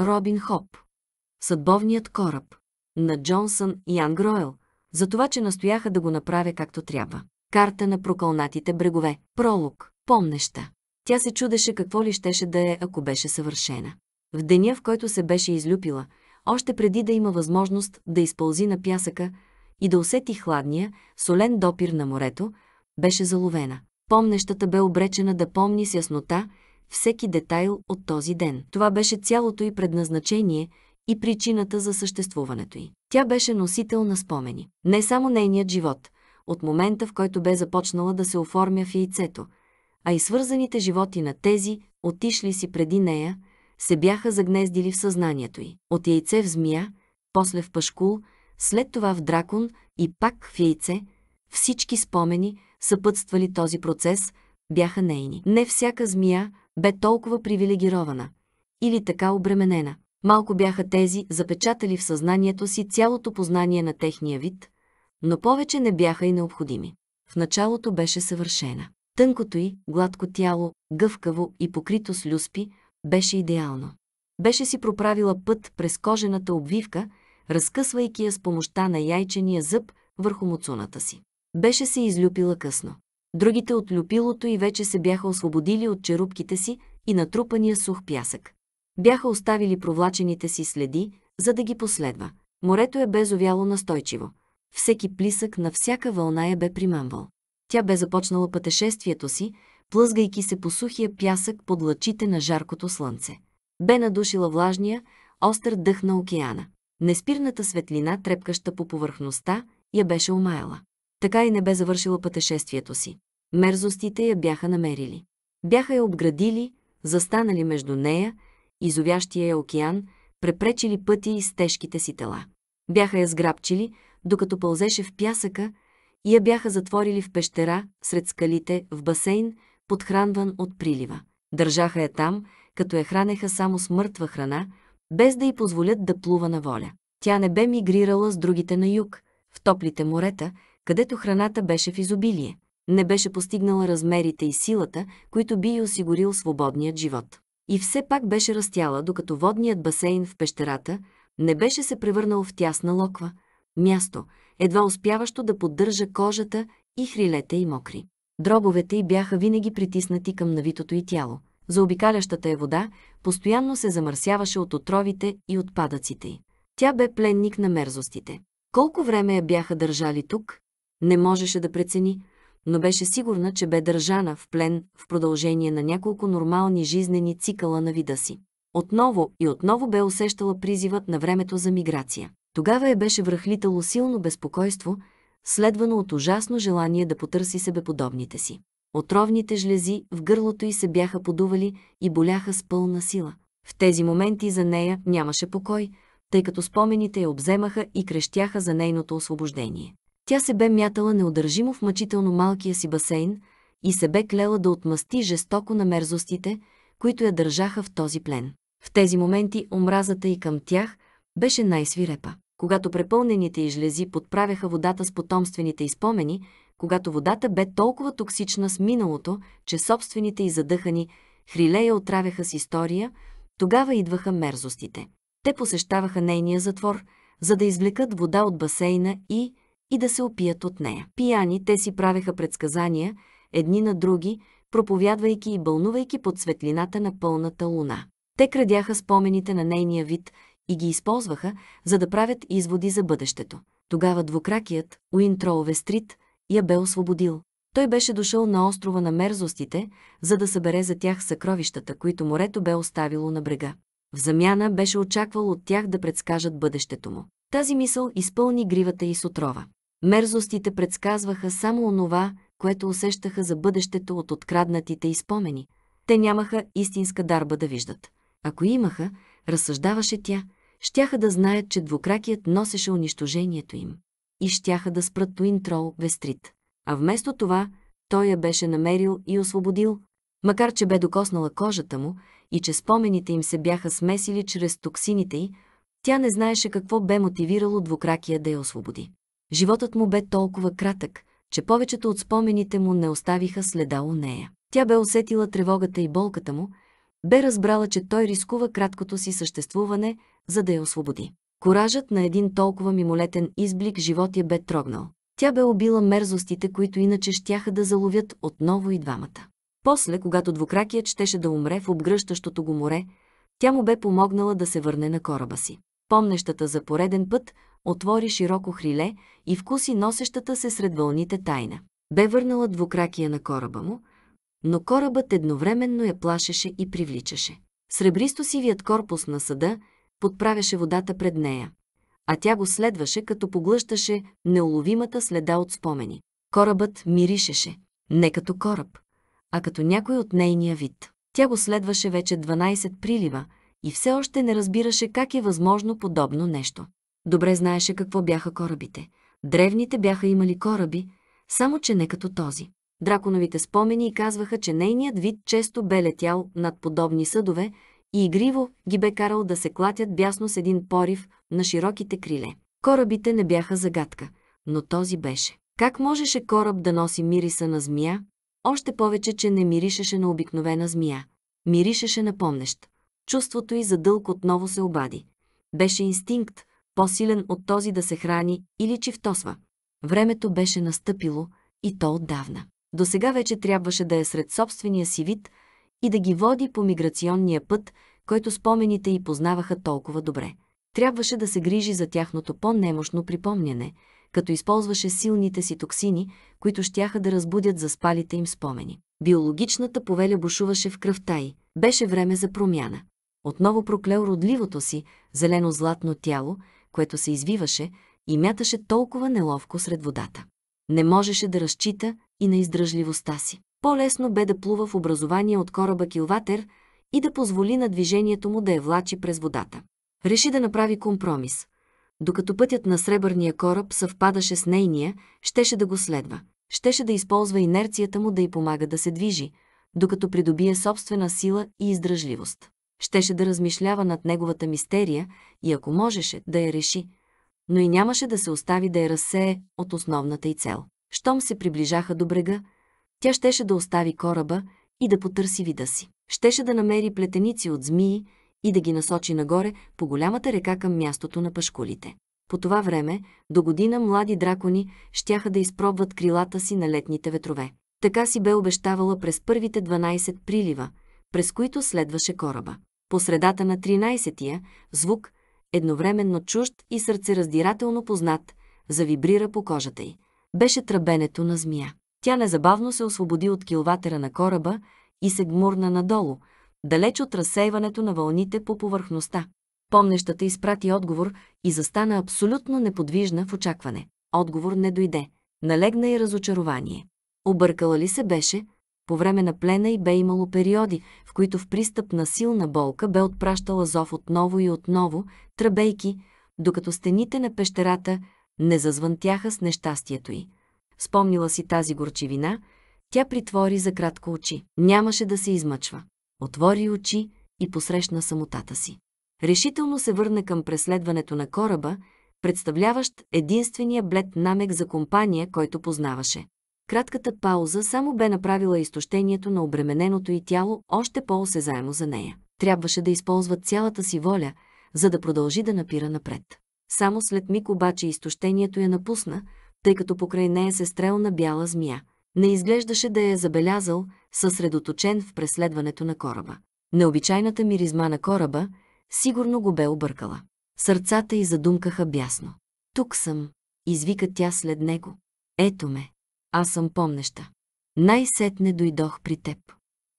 Робин Хоп. Съдбовният кораб. На Джонсън и Ангроел, за това, че настояха да го направя както трябва. Карта на прокълнатите брегове. Пролог. Помнеща. Тя се чудеше какво ли щеше да е, ако беше съвършена. В деня, в който се беше излюпила, още преди да има възможност да изпълзи на пясъка и да усети хладния, солен допир на морето, беше заловена. Помнещата бе обречена да помни с яснота, всеки детайл от този ден. Това беше цялото й предназначение и причината за съществуването й. Тя беше носител на спомени. Не само нейният живот, от момента в който бе започнала да се оформя в яйцето, а и свързаните животи на тези, отишли си преди нея, се бяха загнездили в съзнанието й. От яйце в змия, после в пашкул, след това в дракон и пак в яйце, всички спомени, съпътствали този процес, бяха нейни. Не всяка змия, бе толкова привилегирована или така обременена. Малко бяха тези, запечатали в съзнанието си цялото познание на техния вид, но повече не бяха и необходими. В началото беше съвършена. Тънкото й, гладко тяло, гъвкаво и покрито с люспи, беше идеално. Беше си проправила път през кожената обвивка, разкъсвайки я с помощта на яйчения зъб върху муцуната си. Беше се излюпила късно другите от люпилото и вече се бяха освободили от черупките си и натрупания сух пясък. Бяха оставили провлачените си следи, за да ги последва. Морето е безовяло настойчиво. Всеки плисък на всяка вълна я бе примамвал. Тя бе започнала пътешествието си, плъзгайки се по сухия пясък под лъчите на жаркото слънце. Бе надушила влажния, остър дъх на океана. Неспирната светлина, трепкаща по повърхността, я беше омаяла така и не бе завършила пътешествието си. Мерзостите я бяха намерили. Бяха я обградили, застанали между нея, изовящия я океан, препречили пъти и с тежките си тела. Бяха я сграбчили, докато пълзеше в пясъка, и я бяха затворили в пещера, сред скалите, в басейн, подхранван от прилива. Държаха я там, като я хранеха само с мъртва храна, без да й позволят да плува на воля. Тя не бе мигрирала с другите на юг, в топлите морета – където храната беше в изобилие. Не беше постигнала размерите и силата, които би й осигурил свободният живот. И все пак беше растяла, докато водният басейн в пещерата не беше се превърнал в тясна локва, място, едва успяващо да поддържа кожата и хрилете й мокри. Дробовете й бяха винаги притиснати към навитото й тяло. Заобикалящата е вода постоянно се замърсяваше от отровите и отпадъците й. Тя бе пленник на мерзостите. Колко време я бяха държали тук, не можеше да прецени, но беше сигурна, че бе държана в плен в продължение на няколко нормални жизнени цикъла на вида си. Отново и отново бе усещала призивът на времето за миграция. Тогава я беше връхлитало силно безпокойство, следвано от ужасно желание да потърси себеподобните си. Отровните жлези в гърлото й се бяха подували и боляха с пълна сила. В тези моменти за нея нямаше покой, тъй като спомените я обземаха и крещяха за нейното освобождение. Тя се бе мятала неудържимо в мъчително малкия си басейн и се бе клела да отмъсти жестоко на мерзостите, които я държаха в този плен. В тези моменти омразата и към тях беше най-свирепа. Когато препълнените и жлези подправяха водата с потомствените изпомени, когато водата бе толкова токсична с миналото, че собствените и задъхани хрилея отравяха с история, тогава идваха мерзостите. Те посещаваха нейния затвор, за да извлекат вода от басейна и, и да се опият от нея. Пияни те си правеха предсказания, едни на други, проповядвайки и бълнувайки под светлината на пълната луна. Те крадяха спомените на нейния вид и ги използваха, за да правят изводи за бъдещето. Тогава двукракият, Уинтроу Вестрит, я бе освободил. Той беше дошъл на острова на мерзостите, за да събере за тях съкровищата, които морето бе оставило на брега. В замяна беше очаквал от тях да предскажат бъдещето му. Тази мисъл изпълни гривата и с отрова. Мерзостите предсказваха само онова, което усещаха за бъдещето от откраднатите и спомени. Те нямаха истинска дарба да виждат. Ако имаха, разсъждаваше тя, щяха да знаят, че двукракият носеше унищожението им. И щяха да спрат трол Вестрит. А вместо това, той я беше намерил и освободил, макар че бе докоснала кожата му и че спомените им се бяха смесили чрез токсините й, тя не знаеше какво бе мотивирало двукракия да я освободи. Животът му бе толкова кратък, че повечето от спомените му не оставиха следа у нея. Тя бе усетила тревогата и болката му, бе разбрала, че той рискува краткото си съществуване, за да я освободи. Коражът на един толкова мимолетен изблик живот я бе трогнал. Тя бе убила мерзостите, които иначе щяха да заловят отново и двамата. После, когато двукракият щеше да умре в обгръщащото го море, тя му бе помогнала да се върне на кораба си. Помнещата за пореден път, отвори широко хриле и вкуси носещата се сред вълните тайна. Бе върнала двукракия на кораба му, но корабът едновременно я плашеше и привличаше. Сребристо-сивият корпус на съда подправяше водата пред нея, а тя го следваше, като поглъщаше неуловимата следа от спомени. Корабът миришеше, не като кораб, а като някой от нейния вид. Тя го следваше вече 12 прилива и все още не разбираше как е възможно подобно нещо добре знаеше какво бяха корабите. Древните бяха имали кораби, само че не като този. Драконовите спомени казваха, че нейният вид често бе летял над подобни съдове и игриво ги бе карал да се клатят бясно с един порив на широките криле. Корабите не бяха загадка, но този беше. Как можеше кораб да носи мириса на змия? Още повече, че не миришеше на обикновена змия. Миришеше на помнещ. Чувството й за дълг отново се обади. Беше инстинкт, по-силен от този да се храни или чифтосва. Времето беше настъпило и то отдавна. До сега вече трябваше да е сред собствения си вид и да ги води по миграционния път, който спомените й познаваха толкова добре. Трябваше да се грижи за тяхното по-немощно припомняне, като използваше силните си токсини, които щяха да разбудят заспалите им спомени. Биологичната повеля бушуваше в кръвта й. Беше време за промяна. Отново проклел родливото си, зелено-златно тяло което се извиваше и мяташе толкова неловко сред водата. Не можеше да разчита и на издръжливостта си. По-лесно бе да плува в образование от кораба Килватер и да позволи на движението му да я влачи през водата. Реши да направи компромис. Докато пътят на сребърния кораб съвпадаше с нейния, щеше да го следва. Щеше да използва инерцията му да й помага да се движи, докато придобие собствена сила и издръжливост щеше да размишлява над неговата мистерия и ако можеше да я реши, но и нямаше да се остави да я разсее от основната й цел. Щом се приближаха до брега, тя щеше да остави кораба и да потърси вида си. Щеше да намери плетеници от змии и да ги насочи нагоре по голямата река към мястото на пашкулите. По това време, до година млади дракони щяха да изпробват крилата си на летните ветрове. Така си бе обещавала през първите 12 прилива, през които следваше кораба. По средата на 13-тия, звук, едновременно чужд и сърцераздирателно познат, завибрира по кожата й. Беше тръбенето на змия. Тя незабавно се освободи от килватера на кораба и се гмурна надолу, далеч от разсейването на вълните по повърхността. Помнещата изпрати отговор и застана абсолютно неподвижна в очакване. Отговор не дойде. Налегна и разочарование. Объркала ли се беше, по време на плена й бе имало периоди, в които в пристъп на силна болка бе отпращала зов отново и отново, тръбейки, докато стените на пещерата не зазвънтяха с нещастието й. Спомнила си тази горчивина, тя притвори за кратко очи. Нямаше да се измъчва. Отвори очи и посрещна самотата си. Решително се върна към преследването на кораба, представляващ единствения блед намек за компания, който познаваше кратката пауза само бе направила изтощението на обремененото й тяло още по-осезаемо за нея. Трябваше да използва цялата си воля, за да продължи да напира напред. Само след миг обаче изтощението я напусна, тъй като покрай нея се стрелна бяла змия. Не изглеждаше да я е забелязал, съсредоточен в преследването на кораба. Необичайната миризма на кораба сигурно го бе объркала. Сърцата й задумкаха бясно. Тук съм, извика тя след него. Ето ме аз съм помнеща. Най-сетне дойдох при теб.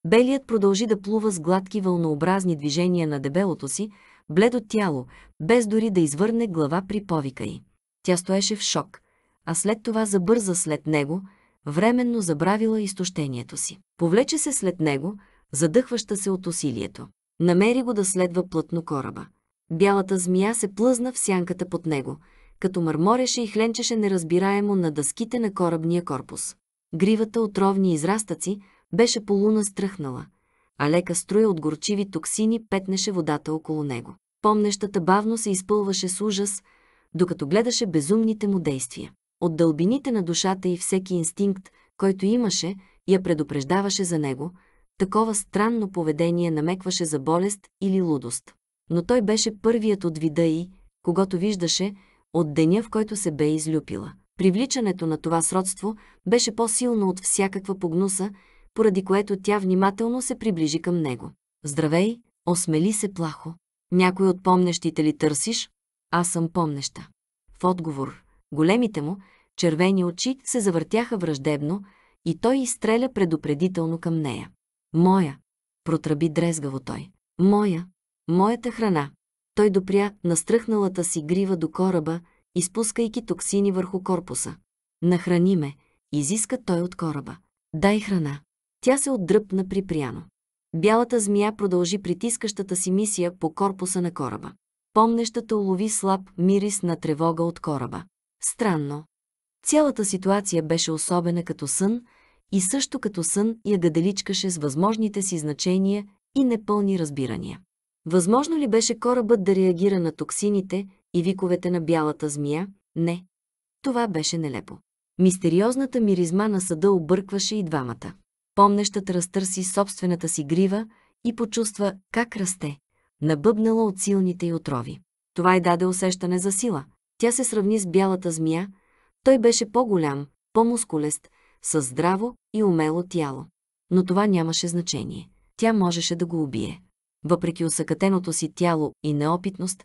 Белият продължи да плува с гладки вълнообразни движения на дебелото си, бледо тяло, без дори да извърне глава при повика й. Тя стоеше в шок, а след това забърза след него, временно забравила изтощението си. Повлече се след него, задъхваща се от усилието. Намери го да следва плътно кораба. Бялата змия се плъзна в сянката под него – като мърмореше и хленчеше неразбираемо на дъските на корабния корпус. Гривата от ровни израстъци беше полуна стръхнала, а лека струя от горчиви токсини петнеше водата около него. Помнещата бавно се изпълваше с ужас, докато гледаше безумните му действия. От дълбините на душата и всеки инстинкт, който имаше, я предупреждаваше за него, такова странно поведение намекваше за болест или лудост. Но той беше първият от вида и, когато виждаше, от деня, в който се бе излюпила. Привличането на това сродство беше по-силно от всякаква погнуса, поради което тя внимателно се приближи към него. Здравей, осмели се плахо. Някой от помнещите ли търсиш? Аз съм помнеща. В отговор, големите му, червени очи се завъртяха враждебно и той изстреля предупредително към нея. Моя, протраби дрезгаво той. Моя, моята храна той допря настръхналата си грива до кораба, изпускайки токсини върху корпуса. Нахрани ме, изиска той от кораба. Дай храна. Тя се отдръпна припряно. Бялата змия продължи притискащата си мисия по корпуса на кораба. Помнещата улови слаб мирис на тревога от кораба. Странно. Цялата ситуация беше особена като сън и също като сън я гаделичкаше с възможните си значения и непълни разбирания. Възможно ли беше корабът да реагира на токсините и виковете на бялата змия? Не. Това беше нелепо. Мистериозната миризма на съда объркваше и двамата. Помнещът разтърси собствената си грива и почувства как расте, набъбнала от силните й отрови. Това й даде усещане за сила. Тя се сравни с бялата змия. Той беше по-голям, по-мускулест, с здраво и умело тяло. Но това нямаше значение. Тя можеше да го убие въпреки усъкътеното си тяло и неопитност,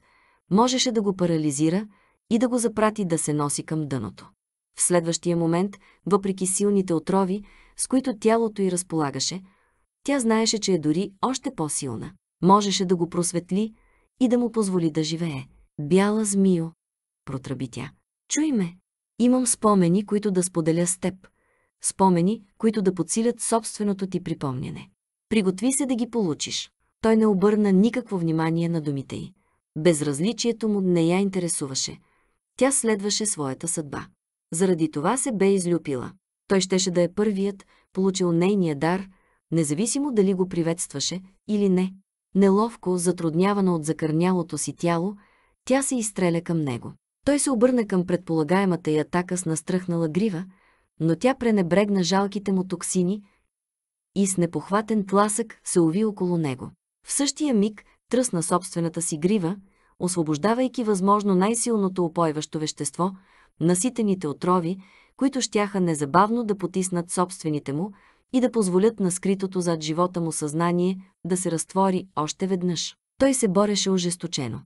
можеше да го парализира и да го запрати да се носи към дъното. В следващия момент, въпреки силните отрови, с които тялото й разполагаше, тя знаеше, че е дори още по-силна. Можеше да го просветли и да му позволи да живее. Бяла змио, протръби тя. Чуй ме, имам спомени, които да споделя с теб. Спомени, които да подсилят собственото ти припомняне. Приготви се да ги получиш той не обърна никакво внимание на думите й. Безразличието му не я интересуваше. Тя следваше своята съдба. Заради това се бе излюпила. Той щеше да е първият, получил нейния дар, независимо дали го приветстваше или не. Неловко, затруднявана от закърнялото си тяло, тя се изстреля към него. Той се обърна към предполагаемата й атака с настръхнала грива, но тя пренебрегна жалките му токсини и с непохватен тласък се уви около него. В същия миг тръсна собствената си грива, освобождавайки възможно най-силното опойващо вещество, наситените отрови, които щяха незабавно да потиснат собствените му и да позволят на скритото зад живота му съзнание да се разтвори още веднъж. Той се бореше ожесточено.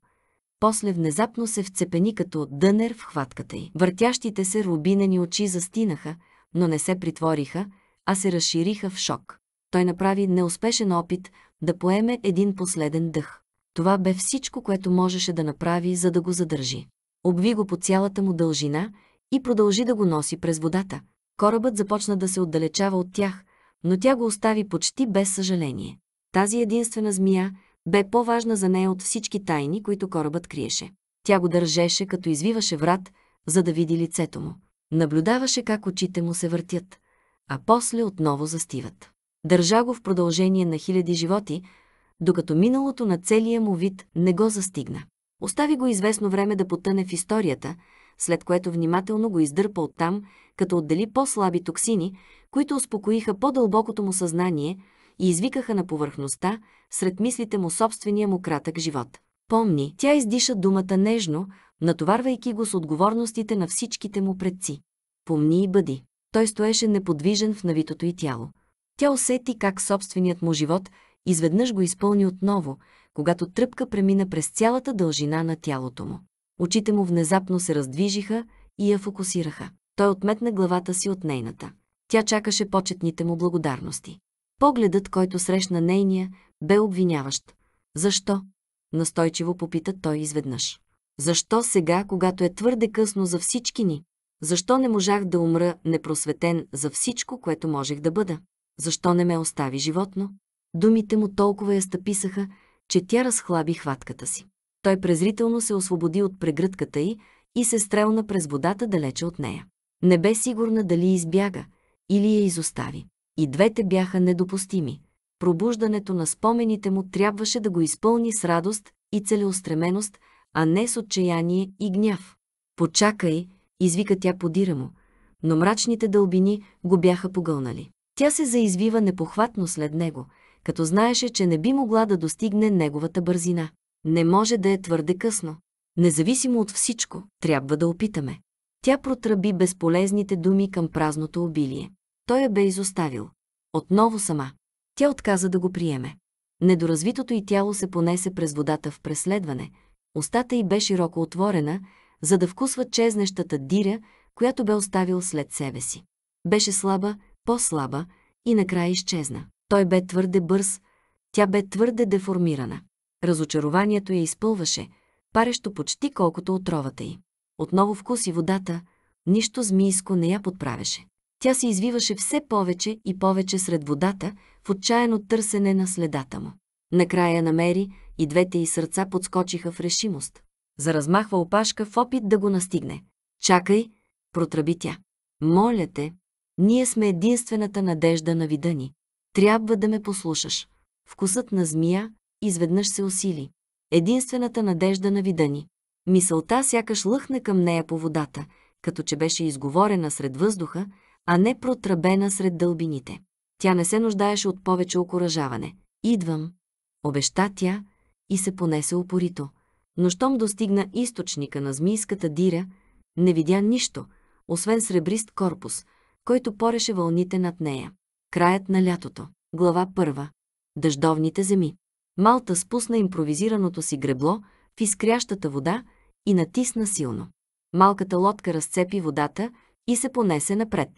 После внезапно се вцепени като дънер в хватката й. Въртящите се рубинени очи застинаха, но не се притвориха, а се разшириха в шок той направи неуспешен опит да поеме един последен дъх. Това бе всичко, което можеше да направи, за да го задържи. Обви го по цялата му дължина и продължи да го носи през водата. Корабът започна да се отдалечава от тях, но тя го остави почти без съжаление. Тази единствена змия бе по-важна за нея от всички тайни, които корабът криеше. Тя го държеше, като извиваше врат, за да види лицето му. Наблюдаваше как очите му се въртят, а после отново застиват. Държа го в продължение на хиляди животи, докато миналото на целия му вид не го застигна. Остави го известно време да потъне в историята, след което внимателно го издърпа оттам, като отдели по-слаби токсини, които успокоиха по-дълбокото му съзнание и извикаха на повърхността сред мислите му собствения му кратък живот. Помни, тя издиша думата нежно, натоварвайки го с отговорностите на всичките му предци. Помни и бъди. Той стоеше неподвижен в навитото й тяло. Тя усети как собственият му живот изведнъж го изпълни отново, когато тръпка премина през цялата дължина на тялото му. Очите му внезапно се раздвижиха и я фокусираха. Той отметна главата си от нейната. Тя чакаше почетните му благодарности. Погледът, който срещна нейния, бе обвиняващ. Защо? Настойчиво попита той изведнъж. Защо сега, когато е твърде късно за всички ни? Защо не можах да умра непросветен за всичко, което можех да бъда? Защо не ме остави животно? Думите му толкова я стъписаха, че тя разхлаби хватката си. Той презрително се освободи от прегръдката й и се стрелна през водата далече от нея. Не бе сигурна дали избяга или я изостави. И двете бяха недопустими. Пробуждането на спомените му трябваше да го изпълни с радост и целеустременост, а не с отчаяние и гняв. «Почакай!» извика тя подира му, но мрачните дълбини го бяха погълнали. Тя се заизвива непохватно след него, като знаеше, че не би могла да достигне неговата бързина. Не може да е твърде късно. Независимо от всичко, трябва да опитаме. Тя протръби безполезните думи към празното обилие. Той я бе изоставил. Отново сама. Тя отказа да го приеме. Недоразвитото й тяло се понесе през водата в преследване. Остата й бе широко отворена, за да вкусва чезнещата диря, която бе оставил след себе си. Беше слаба, по-слаба и накрая изчезна. Той бе твърде бърз, тя бе твърде деформирана. Разочарованието я изпълваше, парещо почти колкото отровата й. Отново вкуси водата, нищо змийско не я подправеше. Тя се извиваше все повече и повече сред водата в отчаяно търсене на следата му. Накрая намери и двете й сърца подскочиха в решимост. Заразмахва опашка в опит да го настигне. «Чакай!» – протраби тя. «Моля те, ние сме единствената надежда на вида ни. Трябва да ме послушаш. Вкусът на змия изведнъж се усили. Единствената надежда на вида ни. Мисълта сякаш лъхне към нея по водата, като че беше изговорена сред въздуха, а не протрабена сред дълбините. Тя не се нуждаеше от повече окоръжаване. Идвам, обеща тя и се понесе упорито. Но щом достигна източника на змийската диря, не видя нищо, освен сребрист корпус – който пореше вълните над нея. Краят на лятото. Глава първа. Дъждовните земи. Малта спусна импровизираното си гребло в изкрящата вода и натисна силно. Малката лодка разцепи водата и се понесе напред.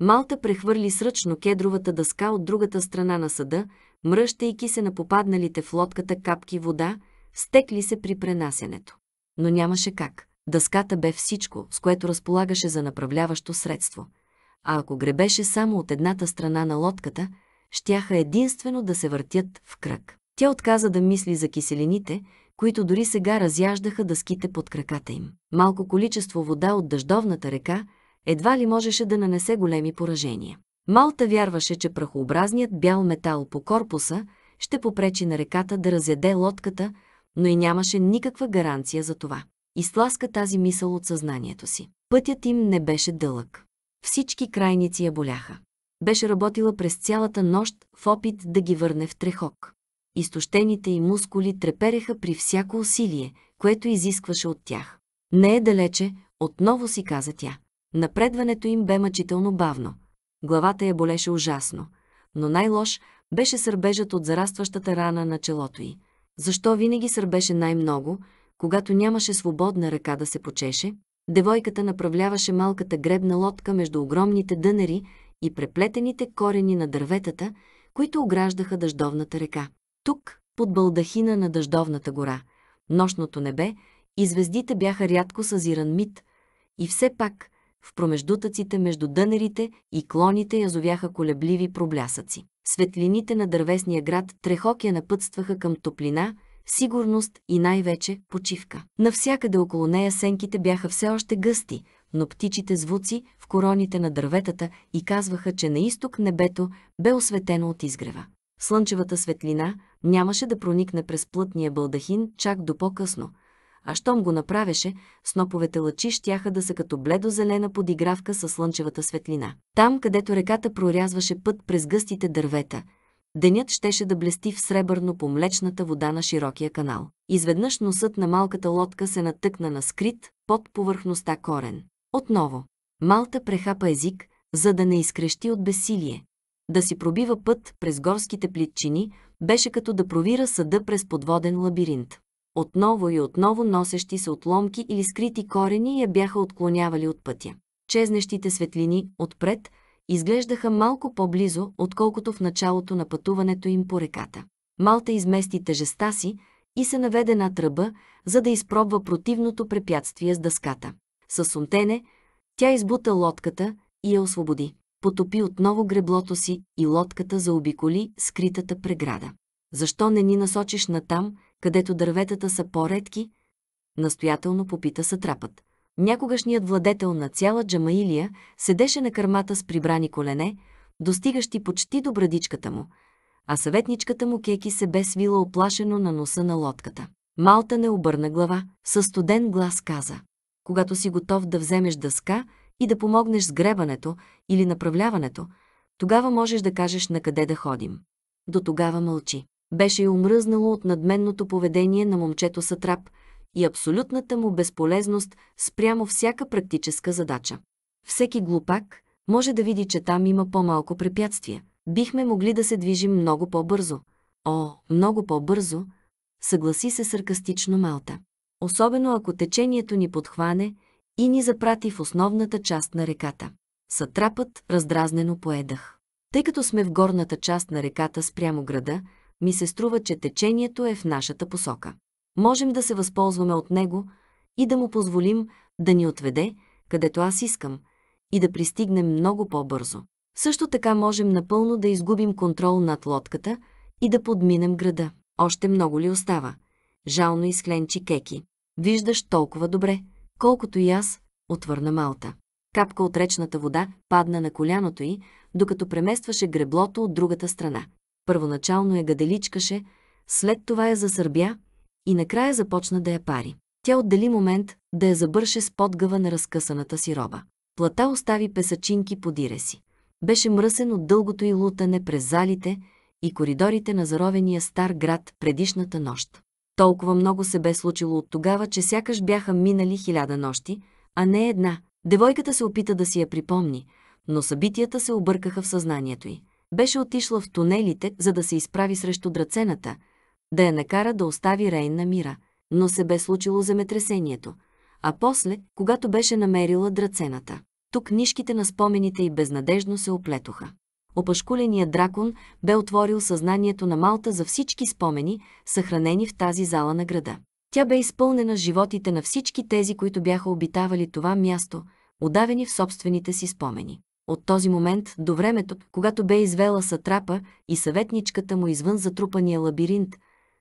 Малта прехвърли сръчно кедровата дъска от другата страна на съда, мръщайки се на попадналите в лодката капки вода, стекли се при пренасенето. Но нямаше как. Дъската бе всичко, с което разполагаше за направляващо средство а ако гребеше само от едната страна на лодката, щяха единствено да се въртят в кръг. Тя отказа да мисли за киселините, които дори сега разяждаха дъските под краката им. Малко количество вода от дъждовната река едва ли можеше да нанесе големи поражения. Малта вярваше, че прахообразният бял метал по корпуса ще попречи на реката да разяде лодката, но и нямаше никаква гаранция за това. Изтласка тази мисъл от съзнанието си. Пътят им не беше дълъг. Всички крайници я боляха. Беше работила през цялата нощ в опит да ги върне в трехок. Изтощените й мускули трепереха при всяко усилие, което изискваше от тях. Не е далече, отново си каза тя. Напредването им бе мъчително бавно. Главата я болеше ужасно, но най-лош беше сърбежът от зарастващата рана на челото й. Защо винаги сърбеше най-много, когато нямаше свободна ръка да се почеше? Девойката направляваше малката гребна лодка между огромните дънери и преплетените корени на дърветата, които ограждаха дъждовната река. Тук, под балдахина на дъждовната гора, нощното небе и звездите бяха рядко съзиран мит, и все пак в промеждутъците между дънерите и клоните язовяха колебливи проблясъци. Светлините на дървесния град Трехокия напътстваха към топлина – сигурност и най-вече почивка. Навсякъде около нея сенките бяха все още гъсти, но птичите звуци в короните на дърветата и казваха, че на изток небето бе осветено от изгрева. Слънчевата светлина нямаше да проникне през плътния бълдахин чак до по-късно, а щом го направеше, сноповете лъчи щяха да са като бледо-зелена подигравка със слънчевата светлина. Там, където реката прорязваше път през гъстите дървета – Денят щеше да блести в сребърно по млечната вода на широкия канал. Изведнъж носът на малката лодка се натъкна на скрит, под повърхността корен. Отново. Малта прехапа език, за да не изкрещи от бесилие. Да си пробива път през горските плитчини беше като да провира съда през подводен лабиринт. Отново и отново носещи се отломки или скрити корени я бяха отклонявали от пътя. Чезнещите светлини отпред изглеждаха малко по-близо, отколкото в началото на пътуването им по реката. Малта измести тежеста си и се наведе на тръба, за да изпробва противното препятствие с дъската. Със сумтене, тя избута лодката и я освободи. Потопи отново греблото си и лодката заобиколи скритата преграда. Защо не ни насочиш натам, където дърветата са по-редки? Настоятелно попита сатрапът. Някогашният владетел на цяла Джамаилия седеше на кърмата с прибрани колене, достигащи почти до брадичката му, а съветничката му Кеки се бе свила оплашено на носа на лодката. Малта не обърна глава, със студен глас каза. Когато си готов да вземеш дъска и да помогнеш с гребането или направляването, тогава можеш да кажеш на къде да ходим. До тогава мълчи. Беше и умръзнало от надменното поведение на момчето Сатрап – и абсолютната му безполезност спрямо всяка практическа задача. Всеки глупак може да види, че там има по-малко препятствия. Бихме могли да се движим много по-бързо. О, много по-бързо, съгласи се саркастично Малта. Особено ако течението ни подхване и ни запрати в основната част на реката. Сатрапът раздразнено поедах. Тъй като сме в горната част на реката спрямо града, ми се струва, че течението е в нашата посока можем да се възползваме от него и да му позволим да ни отведе, където аз искам, и да пристигнем много по-бързо. Също така можем напълно да изгубим контрол над лодката и да подминем града. Още много ли остава? Жално изхленчи Кеки. Виждаш толкова добре, колкото и аз, отвърна Малта. Капка от речната вода падна на коляното й, докато преместваше греблото от другата страна. Първоначално я гаделичкаше, след това я засърбя, и накрая започна да я пари. Тя отдели момент да я забърше с подгъва на разкъсаната си роба. Плата остави песачинки подире си. Беше мръсен от дългото и лутане през залите и коридорите на заровения стар град предишната нощ. Толкова много се бе случило от тогава, че сякаш бяха минали хиляда нощи, а не една. Девойката се опита да си я припомни, но събитията се объркаха в съзнанието й. Беше отишла в тунелите, за да се изправи срещу драцената – да я накара да остави Рейн на мира, но се бе случило земетресението, а после, когато беше намерила драцената. Тук нишките на спомените и безнадежно се оплетоха. Опашкуленият дракон бе отворил съзнанието на Малта за всички спомени, съхранени в тази зала на града. Тя бе изпълнена с животите на всички тези, които бяха обитавали това място, удавени в собствените си спомени. От този момент до времето, когато бе извела сатрапа и съветничката му извън затрупания лабиринт,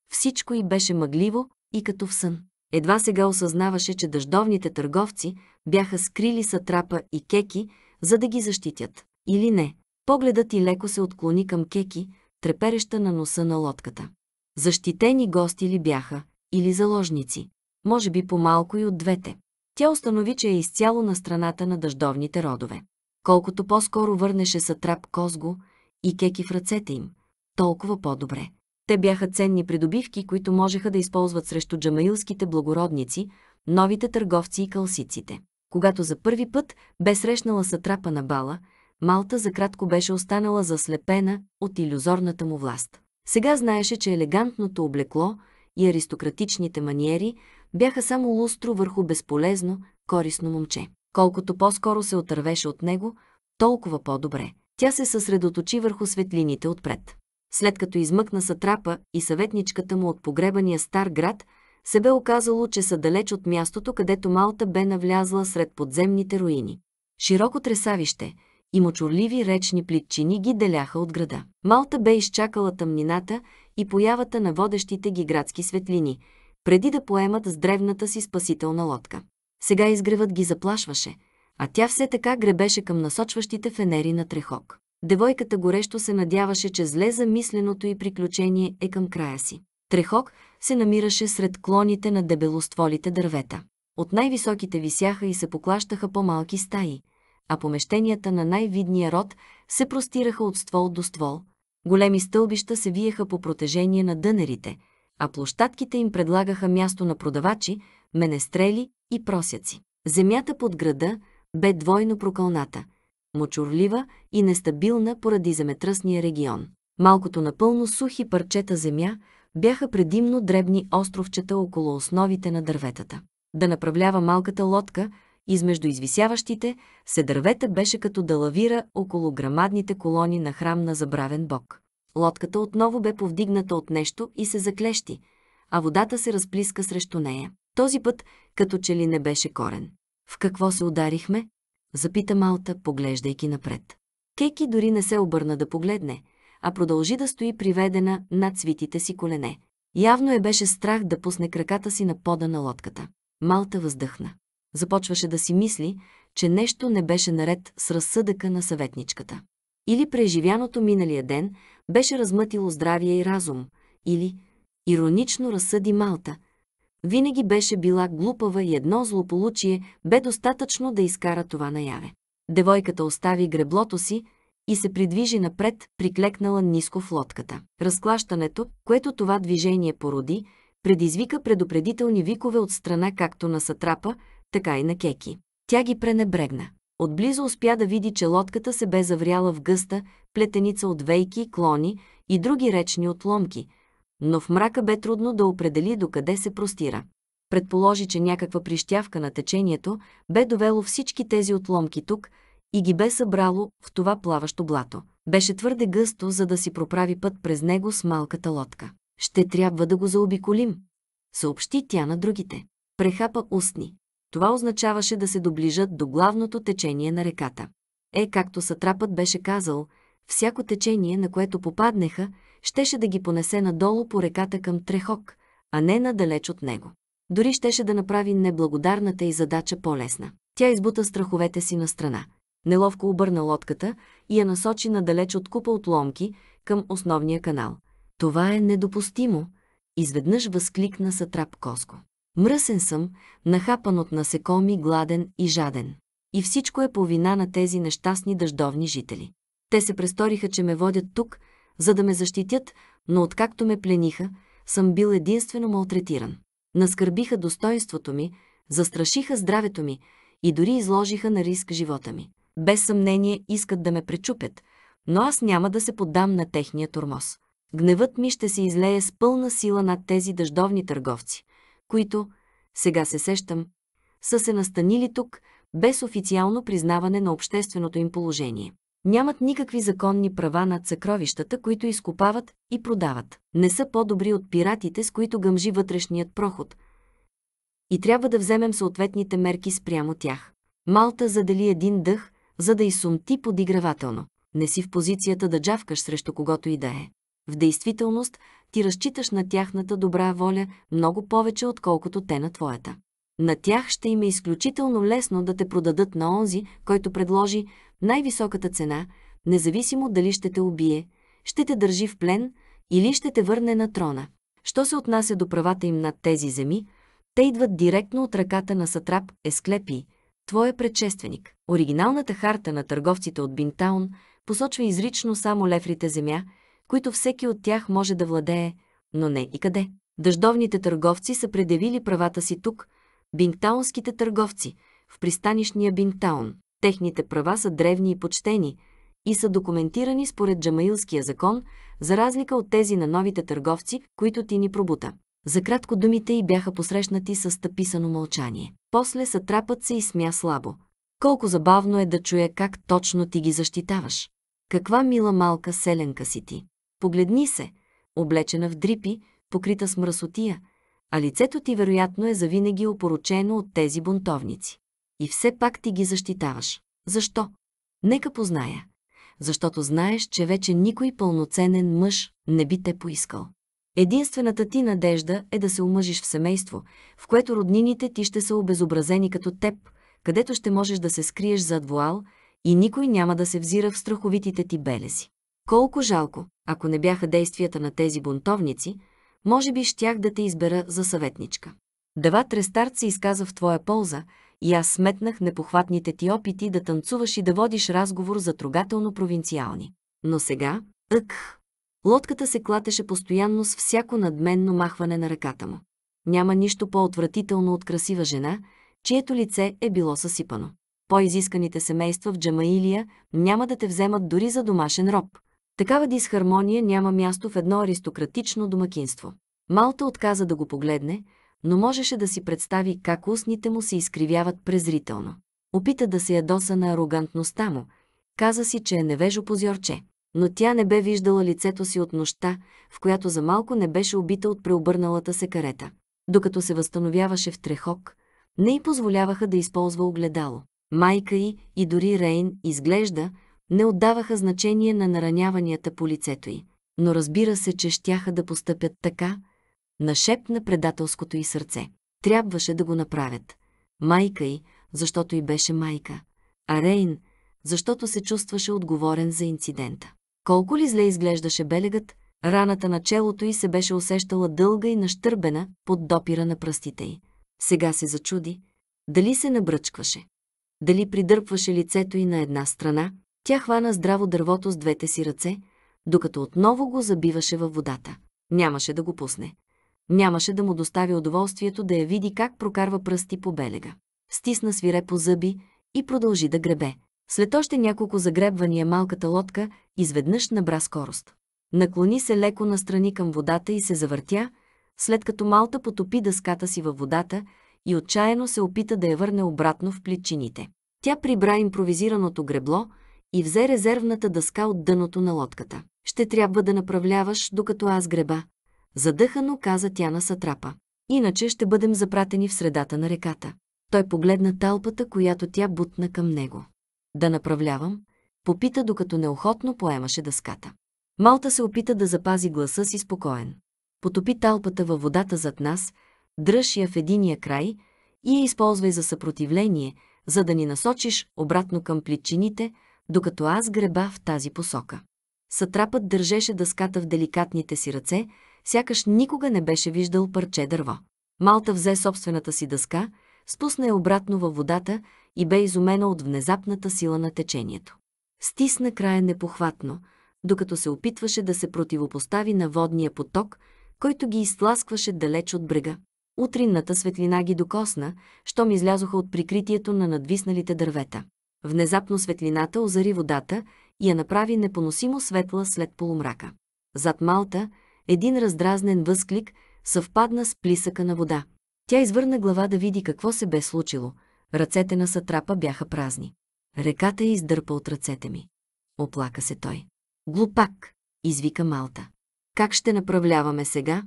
всичко и беше мъгливо и като в сън. Едва сега осъзнаваше, че дъждовните търговци бяха скрили сатрапа и кеки, за да ги защитят. Или не. Погледът и леко се отклони към кеки, трепереща на носа на лодката. Защитени гости ли бяха, или заложници? Може би по-малко и от двете. Тя установи, че е изцяло на страната на дъждовните родове. Колкото по-скоро върнеше сатрап Козго и кеки в ръцете им, толкова по-добре. Те бяха ценни придобивки, които можеха да използват срещу джамаилските благородници, новите търговци и кълсиците. Когато за първи път бе срещнала сатрапа на бала, Малта за кратко беше останала заслепена от иллюзорната му власт. Сега знаеше, че елегантното облекло и аристократичните маниери бяха само лустро върху безполезно, корисно момче. Колкото по-скоро се отървеше от него, толкова по-добре. Тя се съсредоточи върху светлините отпред след като измъкна сатрапа и съветничката му от погребания стар град, се бе оказало, че са далеч от мястото, където Малта бе навлязла сред подземните руини. Широко тресавище и мочурливи речни плитчини ги деляха от града. Малта бе изчакала тъмнината и появата на водещите ги градски светлини, преди да поемат с древната си спасителна лодка. Сега изгревът ги заплашваше, а тя все така гребеше към насочващите фенери на трехок. Девойката горещо се надяваше, че зле замисленото и приключение е към края си. Трехок се намираше сред клоните на дебелостволите дървета. От най-високите висяха и се поклащаха по-малки стаи, а помещенията на най-видния род се простираха от ствол до ствол. Големи стълбища се виеха по протежение на дънерите, а площадките им предлагаха място на продавачи, менестрели и просяци. Земята под града бе двойно прокълната – мочурлива и нестабилна поради земетръсния регион. Малкото напълно сухи парчета земя бяха предимно дребни островчета около основите на дърветата. Да направлява малката лодка, измежду извисяващите се дървета беше като да лавира около грамадните колони на храм на забравен бог. Лодката отново бе повдигната от нещо и се заклещи, а водата се разплиска срещу нея. Този път, като че ли не беше корен. В какво се ударихме? Запита Малта, поглеждайки напред. Кейки дори не се обърна да погледне, а продължи да стои приведена над свитите си колене. Явно е беше страх да пусне краката си на пода на лодката. Малта въздъхна. Започваше да си мисли, че нещо не беше наред с разсъдъка на съветничката. Или преживяното миналия ден беше размътило здравия и разум, или, иронично разсъди Малта – винаги беше била глупава и едно злополучие бе достатъчно да изкара това наяве. Девойката остави греблото си и се придвижи напред, приклекнала ниско в лодката. Разклащането, което това движение породи, предизвика предупредителни викове от страна както на сатрапа, така и на кеки. Тя ги пренебрегна. Отблизо успя да види, че лодката се бе завряла в гъста плетеница от вейки, клони и други речни отломки, но в мрака бе трудно да определи докъде се простира. Предположи, че някаква прищявка на течението бе довело всички тези отломки тук и ги бе събрало в това плаващо блато. Беше твърде гъсто, за да си проправи път през него с малката лодка. Ще трябва да го заобиколим, съобщи тя на другите. Прехапа устни. Това означаваше да се доближат до главното течение на реката. Е, както сатрапът беше казал – всяко течение, на което попаднеха, щеше да ги понесе надолу по реката към Трехок, а не надалеч от него. Дори щеше да направи неблагодарната и задача по-лесна. Тя избута страховете си на страна. Неловко обърна лодката и я насочи надалеч от купа отломки към основния канал. Това е недопустимо, изведнъж възкликна Сатрап Коско. Мръсен съм, нахапан от насекоми, гладен и жаден. И всичко е по вина на тези нещастни дъждовни жители. Те се престориха, че ме водят тук, за да ме защитят, но откакто ме плениха, съм бил единствено малтретиран. Наскърбиха достоинството ми, застрашиха здравето ми и дори изложиха на риск живота ми. Без съмнение искат да ме пречупят, но аз няма да се поддам на техния тормоз. Гневът ми ще се излее с пълна сила над тези дъждовни търговци, които, сега се сещам, са се настанили тук без официално признаване на общественото им положение. Нямат никакви законни права над съкровищата, които изкопават и продават. Не са по-добри от пиратите, с които гъмжи вътрешният проход. И трябва да вземем съответните мерки спрямо тях. Малта задели един дъх, за да изсумти подигравателно. Не си в позицията да джавкаш срещу когото и да е. В действителност ти разчиташ на тяхната добра воля много повече, отколкото те на твоята. На тях ще им е изключително лесно да те продадат на онзи, който предложи най-високата цена, независимо дали ще те убие, ще те държи в плен или ще те върне на трона. Що се отнася до правата им над тези земи, те идват директно от ръката на Сатрап Есклепи, твоя предшественик. Оригиналната харта на търговците от Бинтаун посочва изрично само лефрите земя, които всеки от тях може да владее, но не и къде. Дъждовните търговци са предявили правата си тук, Бингтаунските търговци в пристанищния Бингтаун. Техните права са древни и почтени и са документирани според Джамаилския закон, за разлика от тези на новите търговци, които ти ни пробута. За кратко думите й бяха посрещнати с стъписано мълчание. После сатрапът се и смя слабо. Колко забавно е да чуя как точно ти ги защитаваш. Каква мила малка селенка си ти. Погледни се, облечена в дрипи, покрита с мръсотия – а лицето ти вероятно е завинаги опорочено от тези бунтовници. И все пак ти ги защитаваш. Защо? Нека позная. Защото знаеш, че вече никой пълноценен мъж не би те поискал. Единствената ти надежда е да се омъжиш в семейство, в което роднините ти ще са обезобразени като теб, където ще можеш да се скриеш зад вуал и никой няма да се взира в страховитите ти белези. Колко жалко, ако не бяха действията на тези бунтовници, може би щях да те избера за съветничка. Дава Трестарт се изказа в твоя полза и аз сметнах непохватните ти опити да танцуваш и да водиш разговор за трогателно провинциални. Но сега, ък, лодката се клатеше постоянно с всяко надменно махване на ръката му. Няма нищо по-отвратително от красива жена, чието лице е било съсипано. По-изисканите семейства в Джамаилия няма да те вземат дори за домашен роб. Такава дисхармония няма място в едно аристократично домакинство. Малта отказа да го погледне, но можеше да си представи как устните му се изкривяват презрително. Опита да се ядоса на арогантността му. Каза си, че е невежо позорче. Но тя не бе виждала лицето си от нощта, в която за малко не беше убита от преобърналата се карета. Докато се възстановяваше в трехок, не й позволяваха да използва огледало. Майка й и дори Рейн изглежда, не отдаваха значение на нараняванията по лицето й, но разбира се, че щяха да постъпят така, на шеп на предателското й сърце. Трябваше да го направят. Майка й, защото й беше майка, а Рейн, защото се чувстваше отговорен за инцидента. Колко ли зле изглеждаше белегът, раната на челото й се беше усещала дълга и нащърбена под допира на пръстите й. Сега се зачуди, дали се набръчкваше, дали придърпваше лицето й на една страна, тя хвана здраво дървото с двете си ръце, докато отново го забиваше във водата. Нямаше да го пусне. Нямаше да му достави удоволствието да я види как прокарва пръсти по белега. Стисна свирепо зъби и продължи да гребе. След още няколко загребвания малката лодка изведнъж набра скорост. Наклони се леко настрани към водата и се завъртя, след като Малта потопи дъската си във водата и отчаяно се опита да я върне обратно в плитчините. Тя прибра импровизираното гребло, и взе резервната дъска от дъното на лодката. Ще трябва да направляваш, докато аз греба. Задъхано каза тя на сатрапа. Иначе ще бъдем запратени в средата на реката. Той погледна талпата, която тя бутна към него. Да направлявам, попита докато неохотно поемаше дъската. Малта се опита да запази гласа си спокоен. Потопи талпата във водата зад нас, дръж я в единия край и я използвай за съпротивление, за да ни насочиш обратно към плитчините, докато аз греба в тази посока. Сатрапът държеше дъската в деликатните си ръце, сякаш никога не беше виждал парче дърво. Малта взе собствената си дъска, спусна я обратно във водата и бе изумена от внезапната сила на течението. Стисна края непохватно, докато се опитваше да се противопостави на водния поток, който ги изтласкваше далеч от брега. Утринната светлина ги докосна, щом излязоха от прикритието на надвисналите дървета. Внезапно светлината озари водата и я направи непоносимо светла след полумрака. Зад Малта един раздразнен възклик съвпадна с плисъка на вода. Тя извърна глава да види какво се бе случило. Ръцете на сатрапа бяха празни. Реката я издърпа от ръцете ми. Оплака се той. Глупак, извика Малта. Как ще направляваме сега?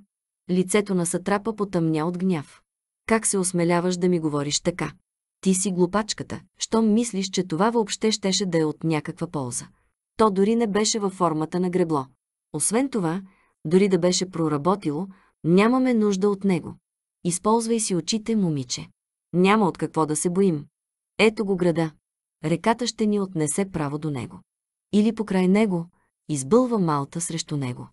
Лицето на сатрапа потъмня от гняв. Как се осмеляваш да ми говориш така? Ти си глупачката, щом мислиш, че това въобще щеше да е от някаква полза. То дори не беше във формата на гребло. Освен това, дори да беше проработило, нямаме нужда от него. Използвай си очите, момиче. Няма от какво да се боим. Ето го града. Реката ще ни отнесе право до него. Или покрай него, избълва Малта срещу него.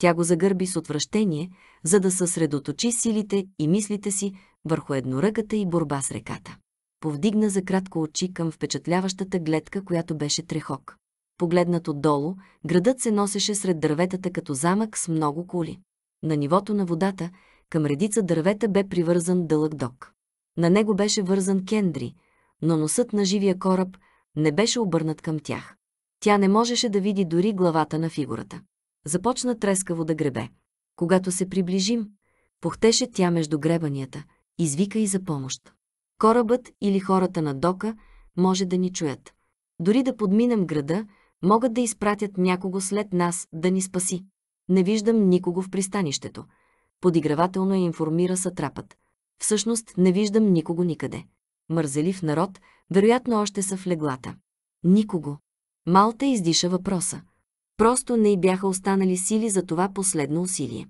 Тя го загърби с отвращение, за да съсредоточи силите и мислите си върху едноръката и борба с реката повдигна за кратко очи към впечатляващата гледка, която беше трехок. Погледнат отдолу, градът се носеше сред дърветата като замък с много кули. На нивото на водата, към редица дървета бе привързан дълъг док. На него беше вързан кендри, но носът на живия кораб не беше обърнат към тях. Тя не можеше да види дори главата на фигурата. Започна трескаво да гребе. Когато се приближим, похтеше тя между гребанията, извика и за помощ. Корабът или хората на дока може да ни чуят. Дори да подминем града, могат да изпратят някого след нас да ни спаси. Не виждам никого в пристанището. Подигравателно я информира сатрапът. Всъщност не виждам никого никъде. Мързелив народ, вероятно още са в леглата. Никого. Малта издиша въпроса. Просто не й бяха останали сили за това последно усилие.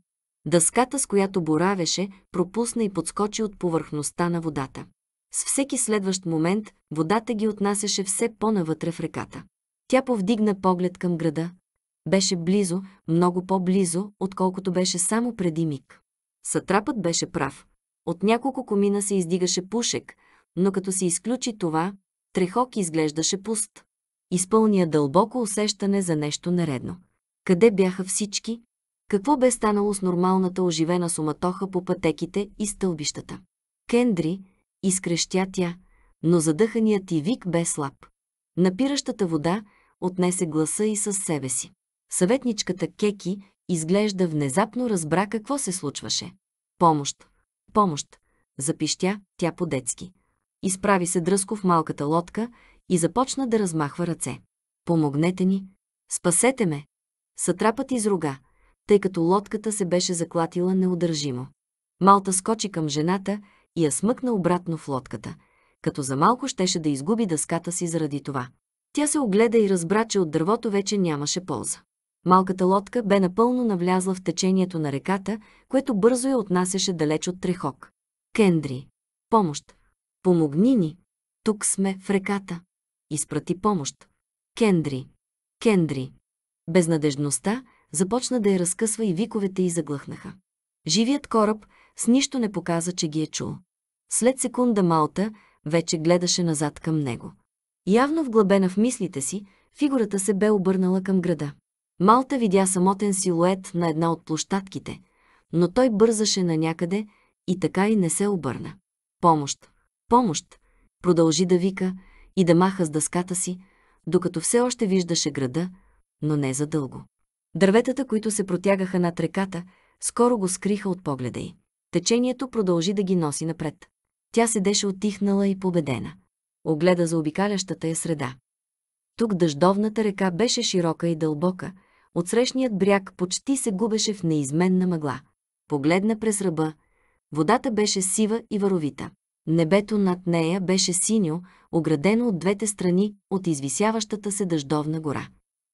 Дъската, с която боравеше, пропусна и подскочи от повърхността на водата. С всеки следващ момент водата ги отнасяше все по-навътре в реката. Тя повдигна поглед към града. Беше близо, много по-близо, отколкото беше само преди миг. Сатрапът беше прав. От няколко комина се издигаше пушек, но като се изключи това, трехок изглеждаше пуст. Изпълния дълбоко усещане за нещо нередно. Къде бяха всички? Какво бе станало с нормалната оживена суматоха по пътеките и стълбищата? Кендри, изкрещя тя, но задъханият ти вик бе слаб. Напиращата вода отнесе гласа и със себе си. Съветничката Кеки изглежда внезапно разбра какво се случваше. Помощ! Помощ! Запищя тя по-детски. Изправи се дръско в малката лодка и започна да размахва ръце. Помогнете ни! Спасете ме! Сатрапът изруга, тъй като лодката се беше заклатила неудържимо. Малта скочи към жената и я смъкна обратно в лодката, като за малко щеше да изгуби дъската си заради това. Тя се огледа и разбра, че от дървото вече нямаше полза. Малката лодка бе напълно навлязла в течението на реката, което бързо я отнасяше далеч от трехок. Кендри. Помощ. Помогни ни. Тук сме в реката. Изпрати помощ. Кендри. Кендри. Безнадежността започна да я разкъсва и виковете й заглъхнаха. Живият кораб, с нищо не показа, че ги е чул. След секунда Малта вече гледаше назад към него. Явно вглъбена в мислите си, фигурата се бе обърнала към града. Малта видя самотен силует на една от площадките, но той бързаше на някъде и така и не се обърна. Помощ! Помощ! Продължи да вика и да маха с дъската си, докато все още виждаше града, но не задълго. Дърветата, които се протягаха над реката, скоро го скриха от погледа й. Течението продължи да ги носи напред. Тя седеше отихнала и победена. Огледа за обикалящата я среда. Тук дъждовната река беше широка и дълбока, отсрещният бряг почти се губеше в неизменна мъгла. Погледна през ръба, водата беше сива и варовита. Небето над нея беше синьо, оградено от двете страни от извисяващата се дъждовна гора.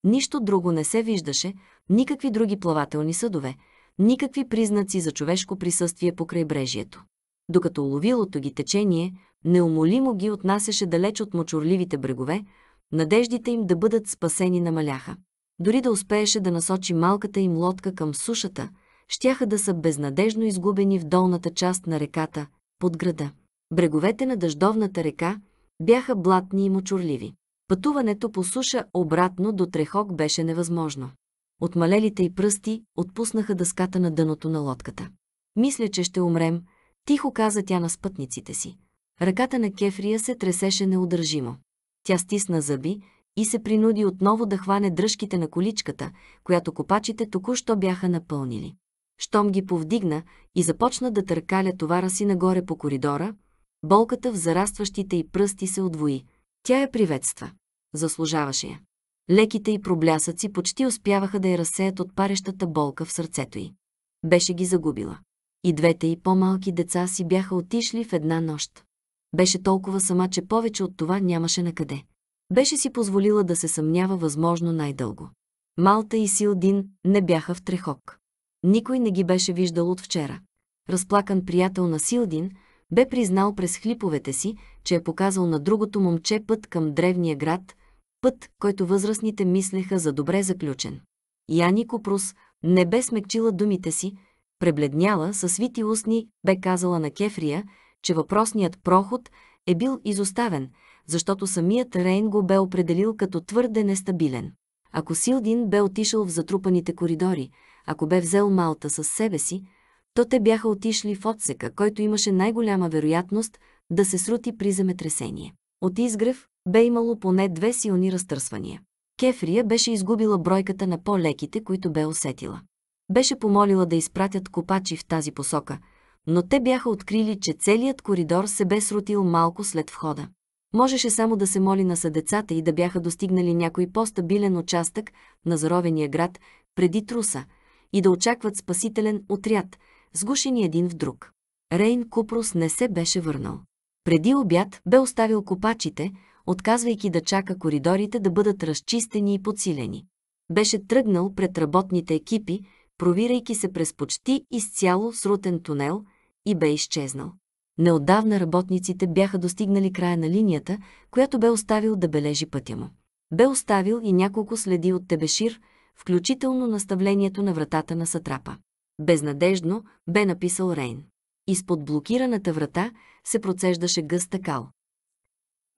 Нищо друго не се виждаше, никакви други плавателни съдове, никакви признаци за човешко присъствие по крайбрежието. Докато уловилото ги течение неумолимо ги отнасяше далеч от мочурливите брегове, надеждите им да бъдат спасени намаляха. Дори да успееше да насочи малката им лодка към сушата, щяха да са безнадежно изгубени в долната част на реката, под града. Бреговете на дъждовната река бяха блатни и мочурливи. Пътуването по суша обратно до Трехок беше невъзможно. Отмалелите й пръсти отпуснаха дъската на дъното на лодката. Мисля, че ще умрем, тихо каза тя на спътниците си. Ръката на Кефрия се тресеше неудържимо. Тя стисна зъби и се принуди отново да хване дръжките на количката, която копачите току-що бяха напълнили. Штом ги повдигна и започна да търкаля товара си нагоре по коридора, болката в зарастващите й пръсти се отвои. Тя я приветства. Заслужаваше я. Леките й проблясъци почти успяваха да я разсеят от парещата болка в сърцето й. Беше ги загубила. И двете й по-малки деца си бяха отишли в една нощ. Беше толкова сама, че повече от това нямаше на къде. Беше си позволила да се съмнява възможно най-дълго. Малта и Силдин не бяха в трехок. Никой не ги беше виждал от вчера. Разплакан приятел на Силдин бе признал през хлиповете си, че е показал на другото момче път към древния град, път, който възрастните мислеха за добре заключен. Яни Купрус не бе смекчила думите си, пребледняла със свити устни, бе казала на Кефрия, че въпросният проход е бил изоставен, защото самият Рейн го бе определил като твърде нестабилен. Ако Силдин бе отишъл в затрупаните коридори, ако бе взел Малта със себе си, то те бяха отишли в отсека, който имаше най-голяма вероятност да се срути при земетресение. От изгрев бе имало поне две силни разтърсвания. Кефрия беше изгубила бройката на по-леките, които бе усетила. Беше помолила да изпратят копачи в тази посока, но те бяха открили, че целият коридор се бе срутил малко след входа. Можеше само да се моли на съдецата и да бяха достигнали някой по-стабилен участък на заровения град преди труса и да очакват спасителен отряд, сгушени един в друг. Рейн Купрос не се беше върнал. Преди обяд бе оставил копачите – отказвайки да чака коридорите да бъдат разчистени и подсилени. Беше тръгнал пред работните екипи, провирайки се през почти изцяло срутен тунел и бе изчезнал. Неодавна работниците бяха достигнали края на линията, която бе оставил да бележи пътя му. Бе оставил и няколко следи от Тебешир, включително наставлението на вратата на Сатрапа. Безнадежно бе написал Рейн. Изпод блокираната врата се процеждаше гъста кал.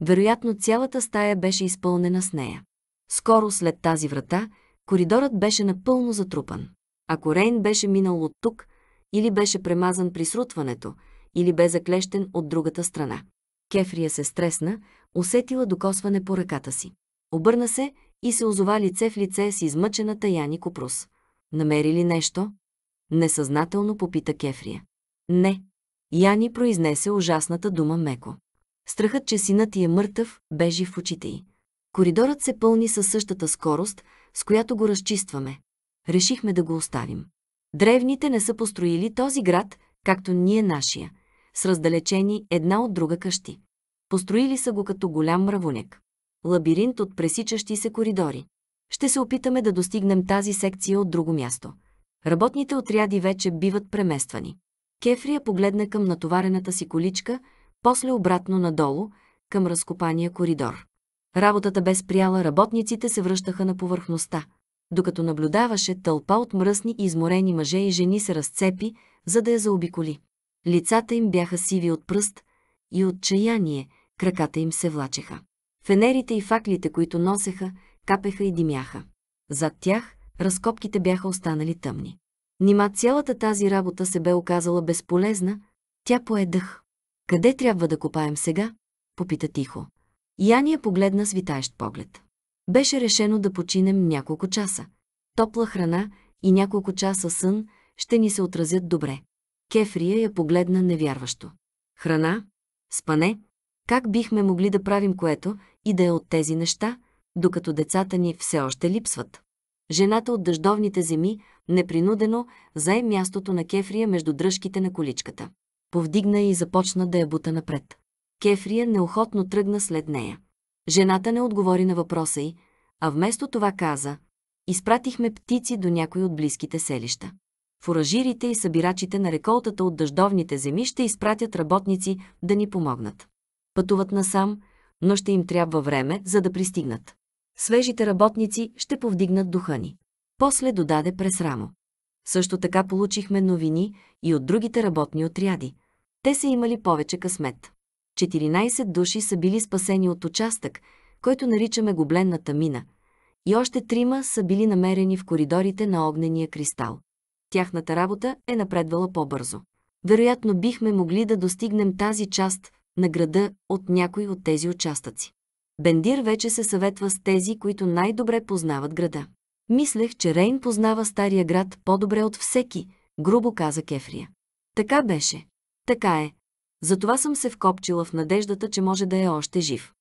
Вероятно цялата стая беше изпълнена с нея. Скоро след тази врата, коридорът беше напълно затрупан. Ако Рейн беше минал от тук, или беше премазан при срутването, или бе заклещен от другата страна. Кефрия се стресна, усетила докосване по ръката си. Обърна се и се озова лице в лице с измъчената Яни Копрус. Намери ли нещо? Несъзнателно попита Кефрия. Не. Яни произнесе ужасната дума меко. Страхът, че синът ти е мъртъв, бежи в очите й. Коридорът се пълни със същата скорост, с която го разчистваме. Решихме да го оставим. Древните не са построили този град, както ние нашия, с раздалечени една от друга къщи. Построили са го като голям мравунек. Лабиринт от пресичащи се коридори. Ще се опитаме да достигнем тази секция от друго място. Работните отряди вече биват премествани. Кефрия погледна към натоварената си количка – после обратно надолу, към разкопания коридор. Работата бе спряла, работниците се връщаха на повърхността. Докато наблюдаваше, тълпа от мръсни и изморени мъже и жени се разцепи, за да я заобиколи. Лицата им бяха сиви от пръст и отчаяние, краката им се влачеха. Фенерите и факлите, които носеха, капеха и димяха. Зад тях разкопките бяха останали тъмни. Нима цялата тази работа се бе оказала безполезна, тя пое дъх. Къде трябва да копаем сега? Попита тихо. Яния погледна с витаещ поглед. Беше решено да починем няколко часа. Топла храна и няколко часа сън ще ни се отразят добре. Кефрия я погледна невярващо. Храна? Спане? Как бихме могли да правим което и да е от тези неща, докато децата ни все още липсват? Жената от дъждовните земи непринудено зае мястото на Кефрия между дръжките на количката повдигна и започна да я бута напред. Кефрия неохотно тръгна след нея. Жената не отговори на въпроса й, а вместо това каза «Изпратихме птици до някои от близките селища. Фуражирите и събирачите на реколтата от дъждовните земи ще изпратят работници да ни помогнат. Пътуват насам, но ще им трябва време, за да пристигнат. Свежите работници ще повдигнат духа ни». После додаде през рамо. Също така получихме новини и от другите работни отряди. Те са имали повече късмет. 14 души са били спасени от участък, който наричаме гобленната мина, и още трима са били намерени в коридорите на огнения кристал. Тяхната работа е напредвала по-бързо. Вероятно бихме могли да достигнем тази част на града от някой от тези участъци. Бендир вече се съветва с тези, които най-добре познават града. Мислех, че Рейн познава стария град по-добре от всеки, грубо каза Кефрия. Така беше. Така е. Затова съм се вкопчила в надеждата, че може да е още жив.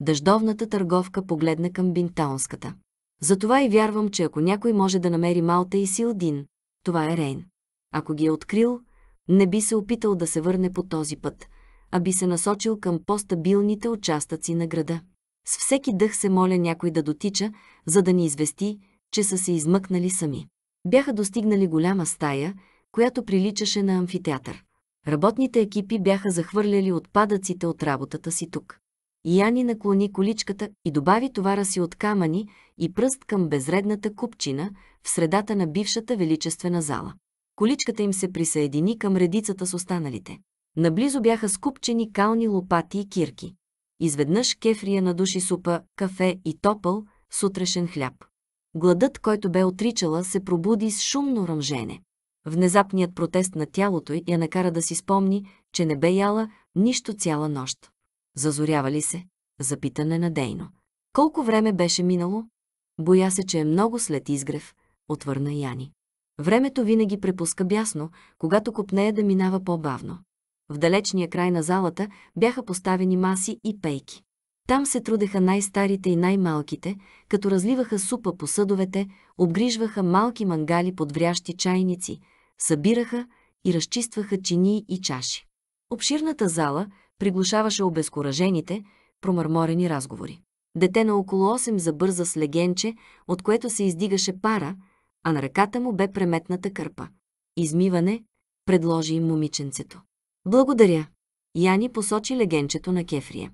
Дъждовната търговка погледна към Бинтаунската. Затова и вярвам, че ако някой може да намери Малта и Силдин, това е Рейн. Ако ги е открил, не би се опитал да се върне по този път, а би се насочил към по-стабилните участъци на града. С всеки дъх се моля някой да дотича, за да ни извести, че са се измъкнали сами. Бяха достигнали голяма стая, която приличаше на амфитеатър. Работните екипи бяха захвърляли отпадъците от работата си тук. Яни наклони количката и добави товара си от камъни и пръст към безредната купчина в средата на бившата величествена зала. Количката им се присъедини към редицата с останалите. Наблизо бяха скупчени кални лопати и кирки. Изведнъж кефрия надуши супа, кафе и топъл, сутрешен хляб. Гладът, който бе отричала, се пробуди с шумно ръмжене. Внезапният протест на тялото й я накара да си спомни, че не бе яла нищо цяла нощ. Зазорява ли се? запитане надейно. Колко време беше минало? Боя се, че е много след изгрев, отвърна Яни. Времето винаги препуска бясно, когато копнея да минава по-бавно. В далечния край на залата бяха поставени маси и пейки. Там се трудеха най-старите и най-малките, като разливаха супа по съдовете, обгрижваха малки мангали под врящи чайници, събираха и разчистваха чинии и чаши. Обширната зала приглушаваше обезкуражените, промърморени разговори. Дете на около 8 забърза с легенче, от което се издигаше пара, а на ръката му бе преметната кърпа. Измиване, предложи им момиченцето. Благодаря. Яни посочи легенчето на кефрия.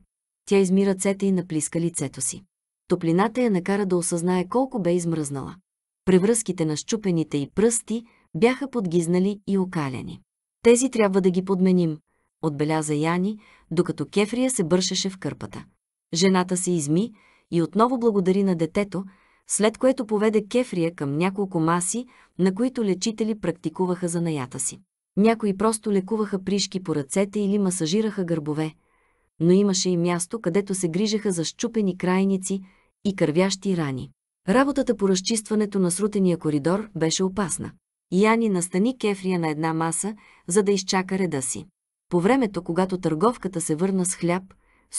Тя изми ръцете и наплиска лицето си. Топлината я накара да осъзнае колко бе измръзнала. Превръзките на щупените и пръсти бяха подгизнали и окалени. Тези трябва да ги подменим, отбеляза Яни, докато Кефрия се бършеше в кърпата. Жената се изми и отново благодари на детето, след което поведе Кефрия към няколко маси, на които лечители практикуваха занаята си. Някои просто лекуваха пришки по ръцете или масажираха гърбове – но имаше и място, където се грижаха за щупени крайници и кървящи рани. Работата по разчистването на срутения коридор беше опасна. Яни настани кефрия на една маса, за да изчака реда си. По времето, когато търговката се върна с хляб,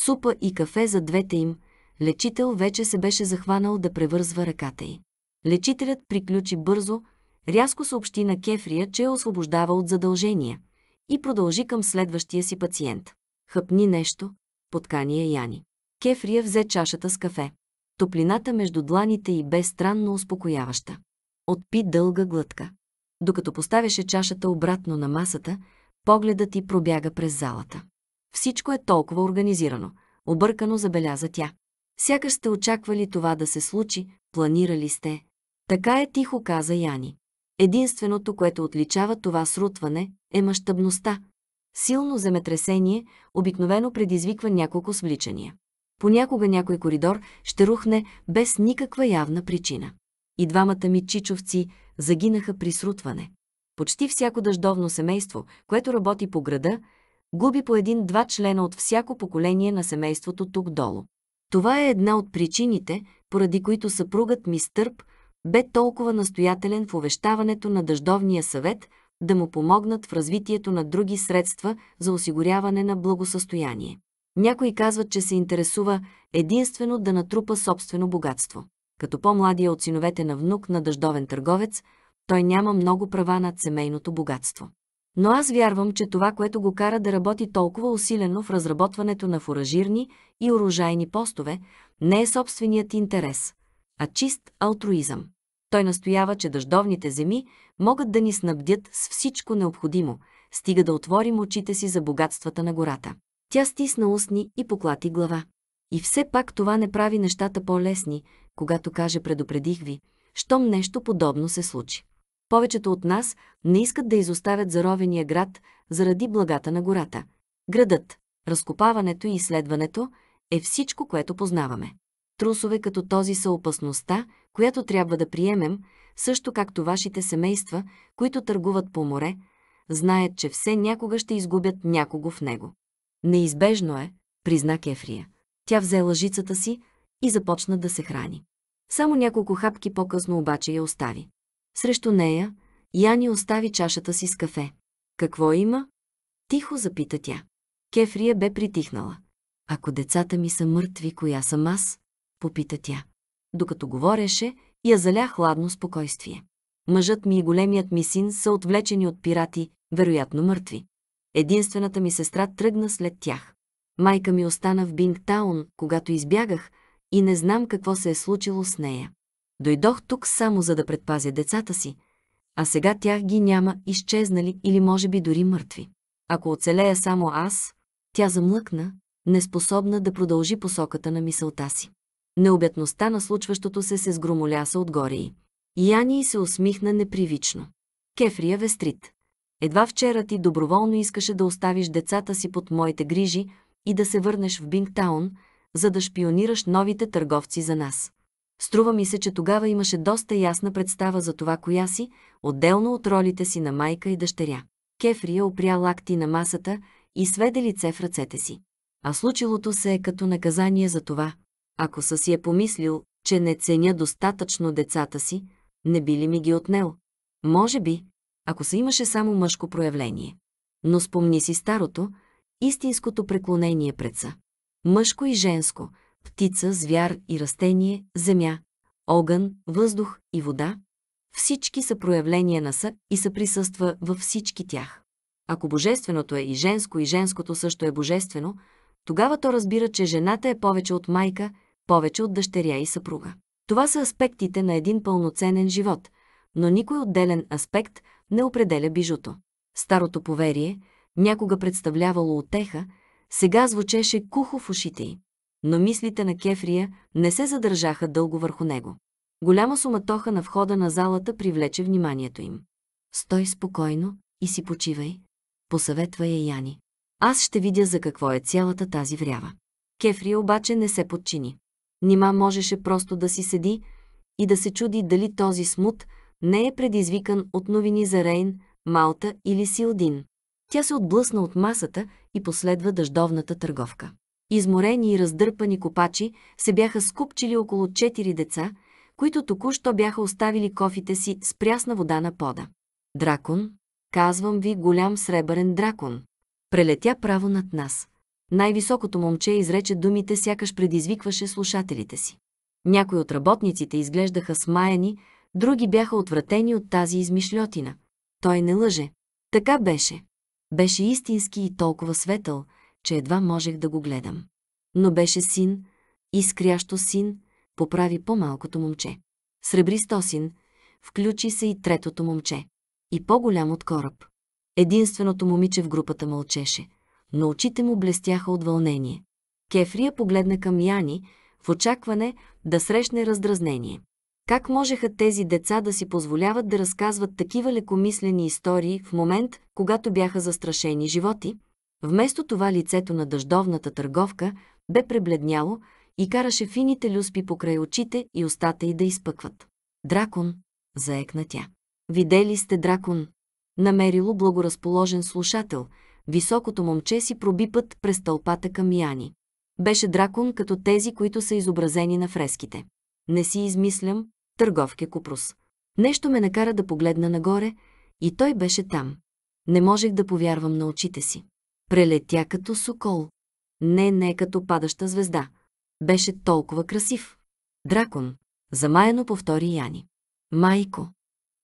супа и кафе за двете им, лечител вече се беше захванал да превързва ръката й. Лечителят приключи бързо, рязко съобщи на кефрия, че я е освобождава от задължения и продължи към следващия си пациент. Хъпни нещо, подкания Яни. Кефрия взе чашата с кафе. Топлината между дланите й бе странно успокояваща. Отпи дълга глътка. Докато поставяше чашата обратно на масата, погледът й пробяга през залата. Всичко е толкова организирано, объркано забеляза тя. Сякаш сте очаквали това да се случи, планирали сте. Така е тихо каза Яни. Единственото, което отличава това срутване, е мащабността, Силно земетресение обикновено предизвиква няколко свличания. Понякога някой коридор ще рухне без никаква явна причина. И двамата ми чичовци загинаха при срутване. Почти всяко дъждовно семейство, което работи по града, губи по един-два члена от всяко поколение на семейството тук долу. Това е една от причините, поради които съпругът ми Стърп бе толкова настоятелен в увещаването на Дъждовния съвет – да му помогнат в развитието на други средства за осигуряване на благосъстояние. Някои казват, че се интересува единствено да натрупа собствено богатство. Като по-младия е от синовете на внук на дъждовен търговец, той няма много права над семейното богатство. Но аз вярвам, че това, което го кара да работи толкова усилено в разработването на фуражирни и оружайни постове, не е собственият интерес, а чист алтруизъм. Той настоява, че дъждовните земи могат да ни снабдят с всичко необходимо, стига да отворим очите си за богатствата на гората. Тя стисна устни и поклати глава. И все пак това не прави нещата по-лесни, когато каже предупредих ви, щом нещо подобно се случи. Повечето от нас не искат да изоставят заровения град заради благата на гората. Градът, разкопаването и изследването е всичко, което познаваме. Трусове като този са опасността, която трябва да приемем, също както вашите семейства, които търгуват по море, знаят, че все някога ще изгубят някого в него. Неизбежно е, призна Кефрия. Тя взе лъжицата си и започна да се храни. Само няколко хапки по-късно обаче я остави. Срещу нея Яни остави чашата си с кафе. Какво има? Тихо запита тя. Кефрия бе притихнала. Ако децата ми са мъртви, коя съм аз? Попита тя. Докато говореше, я заля хладно спокойствие. Мъжът ми и големият ми син са отвлечени от пирати, вероятно мъртви. Единствената ми сестра тръгна след тях. Майка ми остана в Бингтаун, когато избягах, и не знам какво се е случило с нея. Дойдох тук само за да предпазя децата си, а сега тях ги няма изчезнали или може би дори мъртви. Ако оцелея само аз, тя замлъкна, неспособна да продължи посоката на мисълта си. Необятността на случващото се се сгромоляса отгоре й. Яни се усмихна непривично. Кефрия Вестрит. Едва вчера ти доброволно искаше да оставиш децата си под моите грижи и да се върнеш в Бингтаун, за да шпионираш новите търговци за нас. Струва ми се, че тогава имаше доста ясна представа за това коя си, отделно от ролите си на майка и дъщеря. Кефрия опря лакти на масата и сведе лице в ръцете си. А случилото се е като наказание за това, ако са си е помислил, че не ценя достатъчно децата си, не би ли ми ги отнел? Може би, ако се имаше само мъжко проявление. Но спомни си старото, истинското преклонение пред са. Мъжко и женско, птица, звяр и растение, земя, огън, въздух и вода, всички са проявления на са и са присъства във всички тях. Ако божественото е и женско, и женското също е божествено, тогава то разбира, че жената е повече от майка – повече от дъщеря и съпруга. Това са аспектите на един пълноценен живот, но никой отделен аспект не определя бижуто. Старото поверие, някога представлявало отеха, сега звучеше кухо в ушите й. Но мислите на Кефрия не се задържаха дълго върху него. Голяма суматоха на входа на залата привлече вниманието им. Стой спокойно и си почивай, посъветва я Яни. Аз ще видя за какво е цялата тази врява. Кефрия обаче не се подчини. Нима можеше просто да си седи и да се чуди дали този смут не е предизвикан от новини за Рейн, Малта или Силдин. Тя се отблъсна от масата и последва дъждовната търговка. Изморени и раздърпани копачи се бяха скупчили около четири деца, които току-що бяха оставили кофите си с прясна вода на пода. Дракон, казвам ви голям сребърен дракон, прелетя право над нас. Най-високото момче изрече думите, сякаш предизвикваше слушателите си. Някои от работниците изглеждаха смаяни, други бяха отвратени от тази измишлетина. Той не лъже. Така беше. Беше истински и толкова светъл, че едва можех да го гледам. Но беше син, изкрящо син, поправи по-малкото момче. Сребристо син, включи се и третото момче. И по-голям от кораб. Единственото момиче в групата мълчеше но очите му блестяха от вълнение. Кефрия погледна към Яни, в очакване да срещне раздразнение. Как можеха тези деца да си позволяват да разказват такива лекомислени истории в момент, когато бяха застрашени животи? Вместо това лицето на дъждовната търговка бе пребледняло и караше фините люспи покрай очите и устата й да изпъкват. «Дракон!» – заекна тя. «Видели сте дракон!» Намерило благоразположен слушател – високото момче си проби път през тълпата към Яни. Беше дракон като тези, които са изобразени на фреските. Не си измислям, търговке Купрус. Нещо ме накара да погледна нагоре и той беше там. Не можех да повярвам на очите си. Прелетя като сокол. Не, не като падаща звезда. Беше толкова красив. Дракон, замаяно повтори Яни. Майко.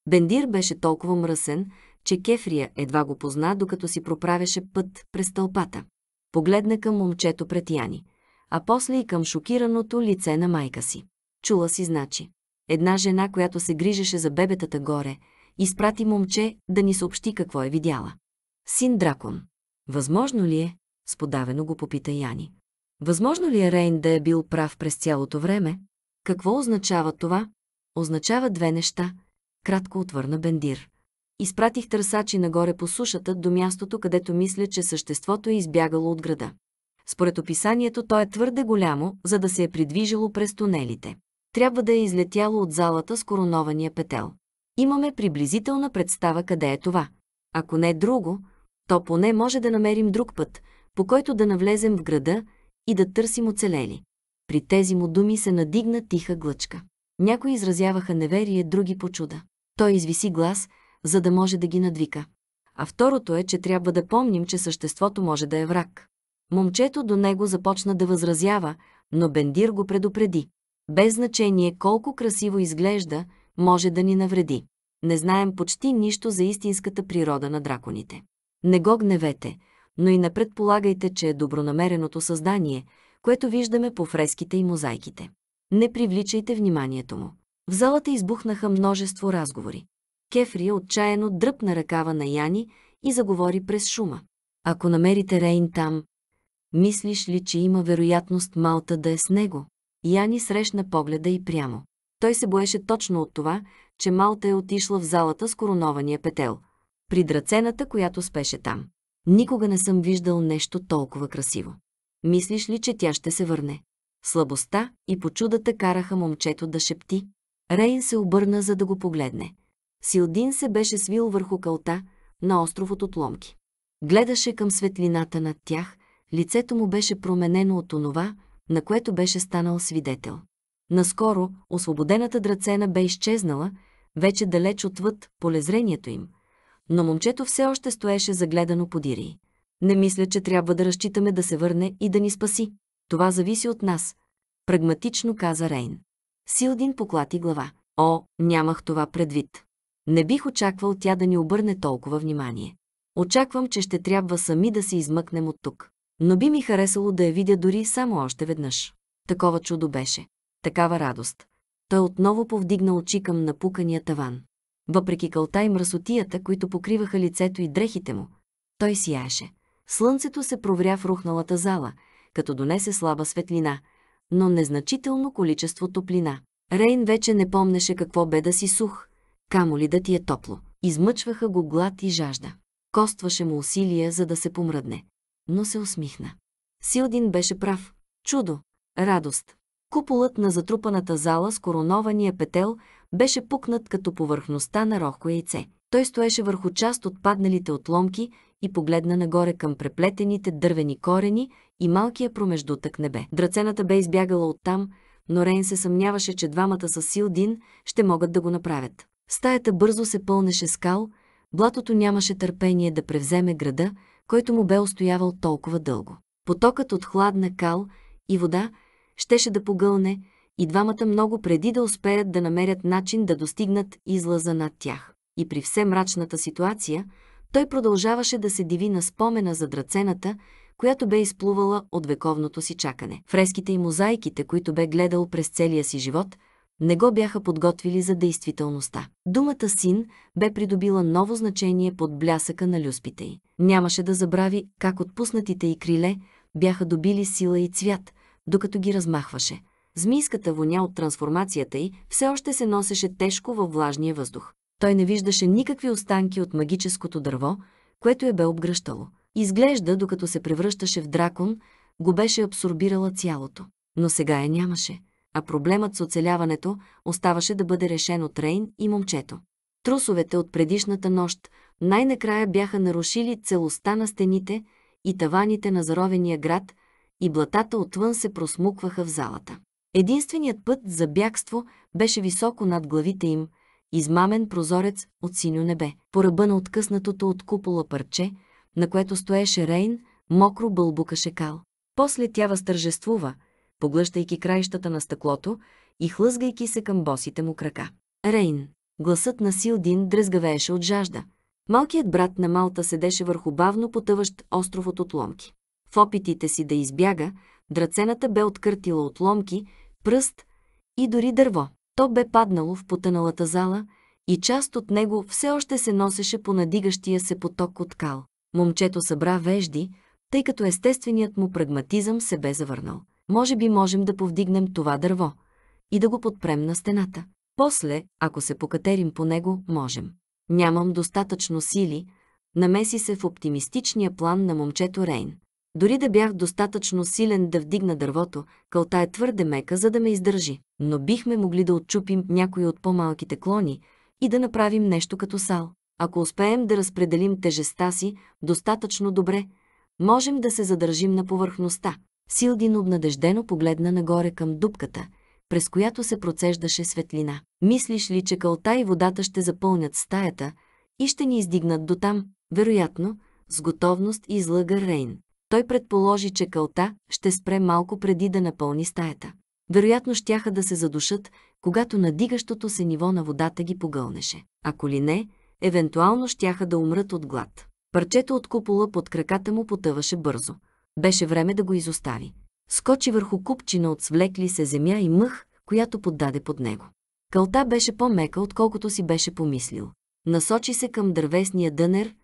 Бендир беше толкова мръсен, че Кефрия едва го позна, докато си проправяше път през тълпата. Погледна към момчето пред Яни, а после и към шокираното лице на майка си. Чула си значи. Една жена, която се грижеше за бебетата горе, изпрати момче да ни съобщи какво е видяла. Син дракон. Възможно ли е? Сподавено го попита Яни. Възможно ли е Рейн да е бил прав през цялото време? Какво означава това? Означава две неща, кратко отвърна Бендир. Изпратих търсачи нагоре по сушата до мястото, където мисля, че съществото е избягало от града. Според описанието то е твърде голямо, за да се е придвижило през тунелите. Трябва да е излетяло от залата с коронования петел. Имаме приблизителна представа къде е това. Ако не е друго, то поне може да намерим друг път, по който да навлезем в града и да търсим оцелели. При тези му думи се надигна тиха глъчка. Някои изразяваха неверие, други по чуда. Той извиси глас – за да може да ги надвика. А второто е, че трябва да помним, че съществото може да е враг. Момчето до него започна да възразява, но Бендир го предупреди. Без значение колко красиво изглежда, може да ни навреди. Не знаем почти нищо за истинската природа на драконите. Не го гневете, но и не предполагайте, че е добронамереното създание, което виждаме по фреските и мозайките. Не привличайте вниманието му. В залата избухнаха множество разговори. Кефрия е отчаяно дръпна ръкава на Яни и заговори през шума. Ако намерите Рейн там, мислиш ли, че има вероятност Малта да е с него? Яни срещна погледа и прямо. Той се боеше точно от това, че Малта е отишла в залата с коронования петел, при драцената, която спеше там. Никога не съм виждал нещо толкова красиво. Мислиш ли, че тя ще се върне? Слабостта и почудата караха момчето да шепти. Рейн се обърна, за да го погледне. Силдин се беше свил върху калта на остров от отломки. Гледаше към светлината над тях, лицето му беше променено от онова, на което беше станал свидетел. Наскоро освободената драцена бе изчезнала, вече далеч отвъд полезрението им, но момчето все още стоеше загледано по дири. Не мисля, че трябва да разчитаме да се върне и да ни спаси. Това зависи от нас, прагматично каза Рейн. Силдин поклати глава. О, нямах това предвид. Не бих очаквал тя да ни обърне толкова внимание. Очаквам, че ще трябва сами да се измъкнем от тук. Но би ми харесало да я видя дори само още веднъж. Такова чудо беше. Такава радост. Той отново повдигна очи към напукания таван. Въпреки кълта и мръсотията, които покриваха лицето и дрехите му, той сияеше. Слънцето се провря в рухналата зала, като донесе слаба светлина, но незначително количество топлина. Рейн вече не помнеше какво бе да си сух – камо ли да ти е топло. Измъчваха го глад и жажда. Костваше му усилия, за да се помръдне. Но се усмихна. Силдин беше прав. Чудо! Радост! Куполът на затрупаната зала с коронования петел беше пукнат като повърхността на рохко яйце. Той стоеше върху част от падналите отломки и погледна нагоре към преплетените дървени корени и малкия промеждутък небе. Драцената бе избягала оттам, но Рейн се съмняваше, че двамата с Силдин ще могат да го направят. Стаята бързо се пълнеше скал, блатото нямаше търпение да превземе града, който му бе устоявал толкова дълго. Потокът от хладна кал и вода щеше да погълне и двамата много преди да успеят да намерят начин да достигнат излаза над тях. И при все мрачната ситуация, той продължаваше да се диви на спомена за драцената, която бе изплувала от вековното си чакане. Фреските и мозайките, които бе гледал през целия си живот, не го бяха подготвили за действителността. Думата син бе придобила ново значение под блясъка на люспите й. Нямаше да забрави как отпуснатите й криле бяха добили сила и цвят, докато ги размахваше. Змийската воня от трансформацията й все още се носеше тежко във влажния въздух. Той не виждаше никакви останки от магическото дърво, което я бе обгръщало. Изглежда, докато се превръщаше в дракон, го беше абсорбирала цялото. Но сега я нямаше а проблемът с оцеляването оставаше да бъде решен от Рейн и момчето. Трусовете от предишната нощ най-накрая бяха нарушили целостта на стените и таваните на заровения град и блатата отвън се просмукваха в залата. Единственият път за бягство беше високо над главите им, измамен прозорец от синьо небе, по ръба на откъснатото от купола парче, на което стоеше Рейн, мокро бълбукаше кал. После тя възтържествува, поглъщайки краищата на стъклото и хлъзгайки се към босите му крака. Рейн. Гласът на Силдин дръзгавееше от жажда. Малкият брат на Малта седеше върху бавно потъващ остров от отломки. В опитите си да избяга, драцената бе откъртила отломки, пръст и дори дърво. То бе паднало в потъналата зала и част от него все още се носеше по надигащия се поток от кал. Момчето събра вежди, тъй като естественият му прагматизъм се бе завърнал. Може би можем да повдигнем това дърво и да го подпрем на стената. После, ако се покатерим по него, можем. Нямам достатъчно сили, намеси се в оптимистичния план на момчето Рейн. Дори да бях достатъчно силен да вдигна дървото, кълта е твърде мека, за да ме издържи. Но бихме могли да отчупим някои от по-малките клони и да направим нещо като сал. Ако успеем да разпределим тежестта си достатъчно добре, можем да се задържим на повърхността. Силдин обнадеждено погледна нагоре към дупката, през която се процеждаше светлина. Мислиш ли, че кълта и водата ще запълнят стаята и ще ни издигнат до там? Вероятно, с готовност излъга Рейн. Той предположи, че кълта ще спре малко преди да напълни стаята. Вероятно щяха да се задушат, когато надигащото се ниво на водата ги погълнеше. Ако ли не, евентуално щяха да умрат от глад. Парчето от купола под краката му потъваше бързо. Беше време да го изостави. Скочи върху купчина от свлекли се земя и мъх, която поддаде под него. Кълта беше по-мека, отколкото си беше помислил. Насочи се към дървесния дънер,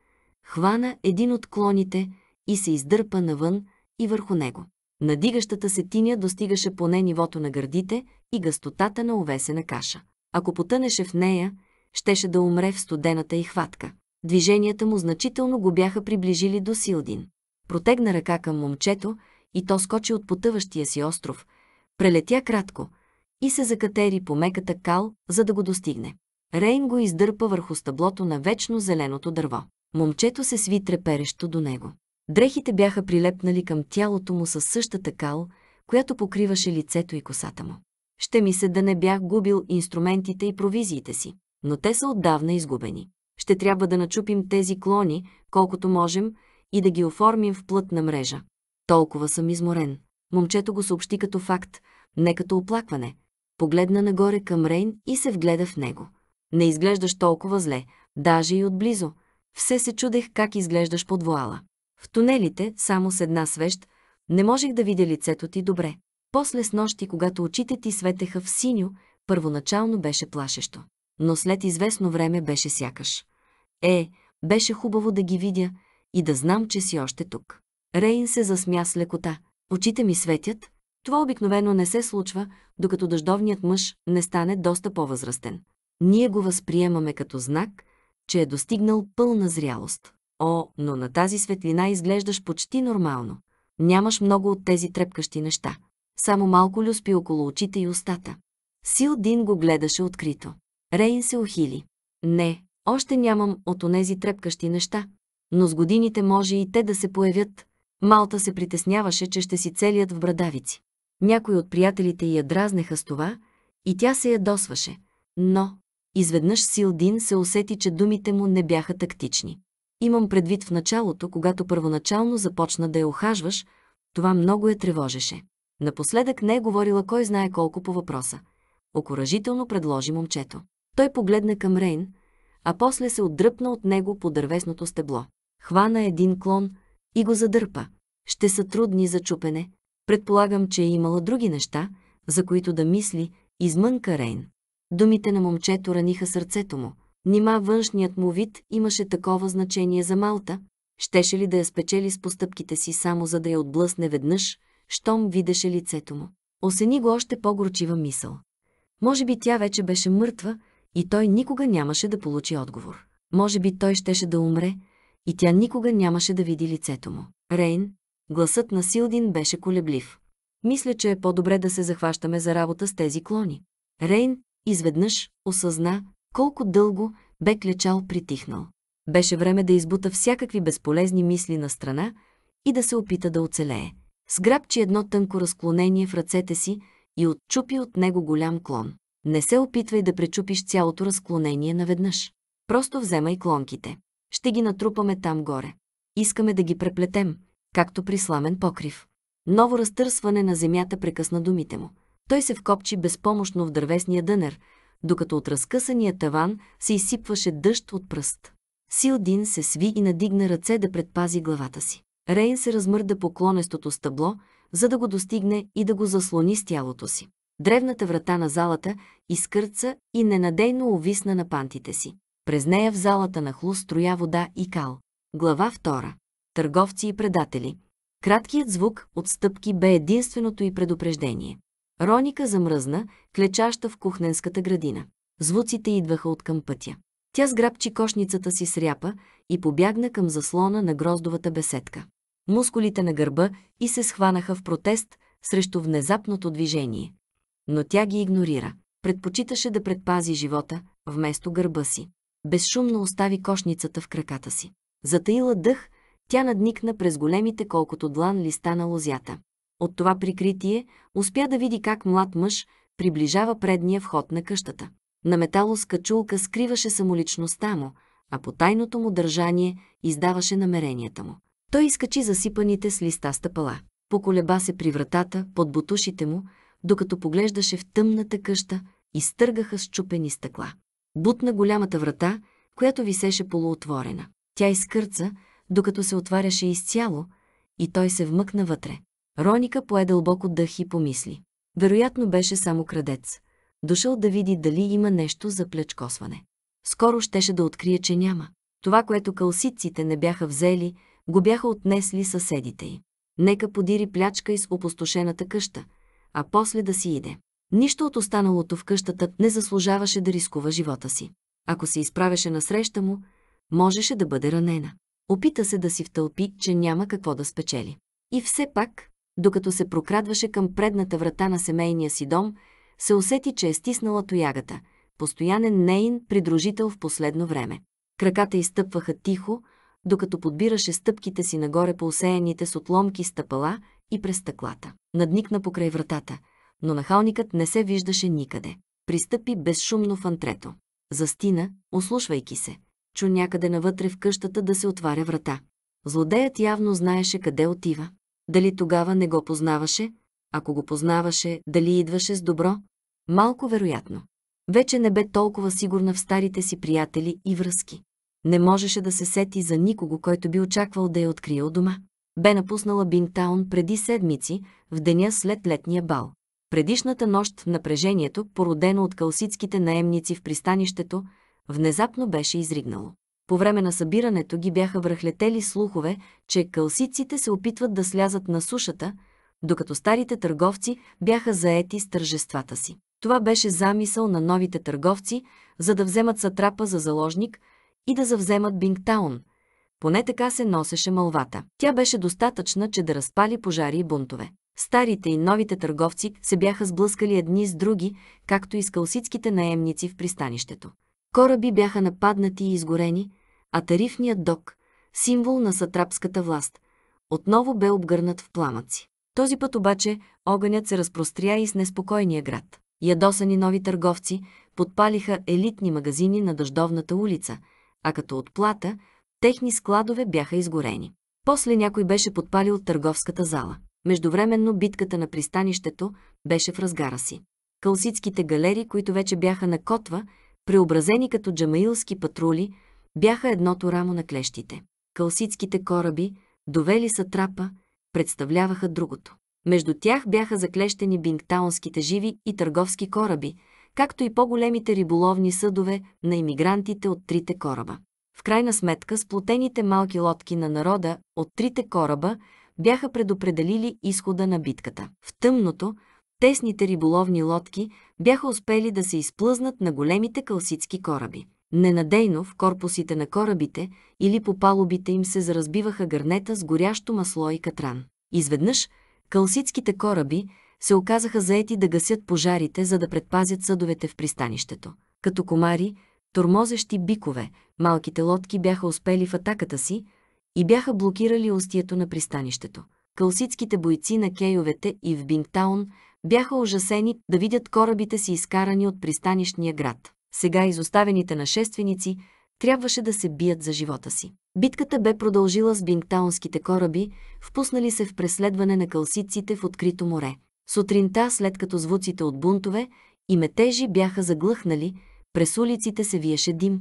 хвана един от клоните и се издърпа навън и върху него. Надигащата се тиня достигаше поне нивото на гърдите и гъстотата на овесена каша. Ако потънеше в нея, щеше да умре в студената и хватка. Движенията му значително го бяха приближили до Силдин протегна ръка към момчето и то скочи от потъващия си остров, прелетя кратко и се закатери по меката кал, за да го достигне. Рейн го издърпа върху стъблото на вечно зеленото дърво. Момчето се сви треперещо до него. Дрехите бяха прилепнали към тялото му със същата кал, която покриваше лицето и косата му. Ще ми се да не бях губил инструментите и провизиите си, но те са отдавна изгубени. Ще трябва да начупим тези клони, колкото можем, и да ги оформим в плътна мрежа. Толкова съм изморен. Момчето го съобщи като факт, не като оплакване. Погледна нагоре към Рейн и се вгледа в него. Не изглеждаш толкова зле, даже и отблизо. Все се чудех как изглеждаш под вуала. В тунелите, само с една свещ, не можех да видя лицето ти добре. После с нощи, когато очите ти светеха в синьо, първоначално беше плашещо. Но след известно време беше сякаш. Е, беше хубаво да ги видя, и да знам, че си още тук. Рейн се засмя с лекота. Очите ми светят. Това обикновено не се случва, докато дъждовният мъж не стане доста по-възрастен. Ние го възприемаме като знак, че е достигнал пълна зрялост. О, но на тази светлина изглеждаш почти нормално. Нямаш много от тези трепкащи неща. Само малко люспи около очите и устата. Сил Дин го гледаше открито. Рейн се ухили. Не, още нямам от онези трепкащи неща, но с годините може и те да се появят. Малта се притесняваше, че ще си целият в брадавици. Някои от приятелите я дразнеха с това и тя се ядосваше. Но изведнъж Силдин се усети, че думите му не бяха тактични. Имам предвид в началото, когато първоначално започна да я охажваш, това много я тревожеше. Напоследък не е говорила кой знае колко по въпроса. Окоръжително предложи момчето. Той погледна към Рейн, а после се отдръпна от него по дървесното стебло хвана един клон и го задърпа. Ще са трудни за чупене. Предполагам, че е имала други неща, за които да мисли, измънка Рейн. Думите на момчето раниха сърцето му. Нима външният му вид имаше такова значение за Малта, щеше ли да я спечели с постъпките си само за да я отблъсне веднъж, щом видеше лицето му. Осени го още по-горчива мисъл. Може би тя вече беше мъртва и той никога нямаше да получи отговор. Може би той щеше да умре, и тя никога нямаше да види лицето му. Рейн, гласът на Силдин беше колеблив. Мисля, че е по-добре да се захващаме за работа с тези клони. Рейн изведнъж осъзна колко дълго бе клечал притихнал. Беше време да избута всякакви безполезни мисли на страна и да се опита да оцелее. Сграбчи едно тънко разклонение в ръцете си и отчупи от него голям клон. Не се опитвай да пречупиш цялото разклонение наведнъж. Просто вземай клонките ще ги натрупаме там горе. Искаме да ги преплетем, както при сламен покрив. Ново разтърсване на земята прекъсна думите му. Той се вкопчи безпомощно в дървесния дънер, докато от разкъсания таван се изсипваше дъжд от пръст. Силдин се сви и надигна ръце да предпази главата си. Рейн се размърда по клонестото стъбло, за да го достигне и да го заслони с тялото си. Древната врата на залата изкърца и ненадейно увисна на пантите си. През нея в залата на хлу строя вода и кал. Глава 2. Търговци и предатели. Краткият звук от стъпки бе единственото и предупреждение. Роника замръзна, клечаща в кухненската градина. Звуците идваха от към пътя. Тя сграбчи кошницата си с ряпа и побягна към заслона на гроздовата беседка. Мускулите на гърба и се схванаха в протест срещу внезапното движение. Но тя ги игнорира. Предпочиташе да предпази живота, вместо гърба си. Безшумно остави кошницата в краката си. Затаила дъх, тя надникна през големите колкото длан листа на лозята. От това прикритие успя да види как млад мъж приближава предния вход на къщата. На металоска чулка скриваше самоличността му, а по тайното му държание издаваше намеренията му. Той изкачи засипаните с листа стъпала. Поколеба се при вратата, под бутушите му, докато поглеждаше в тъмната къща, изтъргаха счупени стъкла. Бутна голямата врата, която висеше полуотворена. Тя изкърца, докато се отваряше изцяло, и той се вмъкна вътре. Роника пое дълбоко дъх и помисли. Вероятно беше само крадец. Дошъл да види дали има нещо за плечкосване. Скоро щеше да открие, че няма. Това, което кълсиците не бяха взели, го бяха отнесли съседите й. Нека подири плячка из опустошената къща, а после да си иде. Нищо от останалото в къщата не заслужаваше да рискува живота си. Ако се изправеше насреща му, можеше да бъде ранена. Опита се да си втълпи, че няма какво да спечели. И все пак, докато се прокрадваше към предната врата на семейния си дом, се усети, че е стиснала тоягата, постоянен нейн придружител в последно време. Краката изтъпваха тихо, докато подбираше стъпките си нагоре по усеяните с отломки стъпала и през стъклата. Надникна покрай вратата – но нахалникът не се виждаше никъде. Пристъпи безшумно в антрето. Застина, ослушвайки се. Чу някъде навътре в къщата да се отваря врата. Злодеят явно знаеше къде отива. Дали тогава не го познаваше? Ако го познаваше, дали идваше с добро? Малко вероятно. Вече не бе толкова сигурна в старите си приятели и връзки. Не можеше да се сети за никого, който би очаквал да я открие от дома. Бе напуснала Бинтаун преди седмици, в деня след летния бал. Предишната нощ напрежението, породено от калситските наемници в пристанището, внезапно беше изригнало. По време на събирането ги бяха връхлетели слухове, че калсиците се опитват да слязат на сушата, докато старите търговци бяха заети с тържествата си. Това беше замисъл на новите търговци, за да вземат сатрапа за заложник и да завземат Бингтаун. Поне така се носеше мълвата. Тя беше достатъчна, че да разпали пожари и бунтове. Старите и новите търговци се бяха сблъскали едни с други, както и скалситските наемници в пристанището. Кораби бяха нападнати и изгорени, а тарифният док, символ на сатрапската власт, отново бе обгърнат в пламъци. Този път обаче огънят се разпростря и с неспокойния град. Ядосани нови търговци подпалиха елитни магазини на дъждовната улица, а като отплата, техни складове бяха изгорени. После някой беше подпалил търговската зала. Междувременно битката на пристанището беше в разгара си. Калситските галери, които вече бяха на котва, преобразени като джамаилски патрули, бяха едното рамо на клещите. Калситските кораби, довели сатрапа, представляваха другото. Между тях бяха заклещени бингтаунските живи и търговски кораби, както и по-големите риболовни съдове на иммигрантите от трите кораба. В крайна сметка сплотените малки лодки на народа от трите кораба бяха предопределили изхода на битката. В тъмното, тесните риболовни лодки бяха успели да се изплъзнат на големите калситски кораби. Ненадейно в корпусите на корабите или по палубите им се заразбиваха гърнета с горящо масло и катран. Изведнъж калситските кораби се оказаха заети да гасят пожарите, за да предпазят съдовете в пристанището. Като комари, тормозещи бикове, малките лодки бяха успели в атаката си, и бяха блокирали устието на пристанището. Калситските бойци на Кейовете и в Бингтаун бяха ужасени да видят корабите си изкарани от пристанищния град. Сега изоставените нашественици трябваше да се бият за живота си. Битката бе продължила с бингтаунските кораби, впуснали се в преследване на калситците в открито море. Сутринта, след като звуците от бунтове и метежи бяха заглъхнали, през улиците се виеше дим,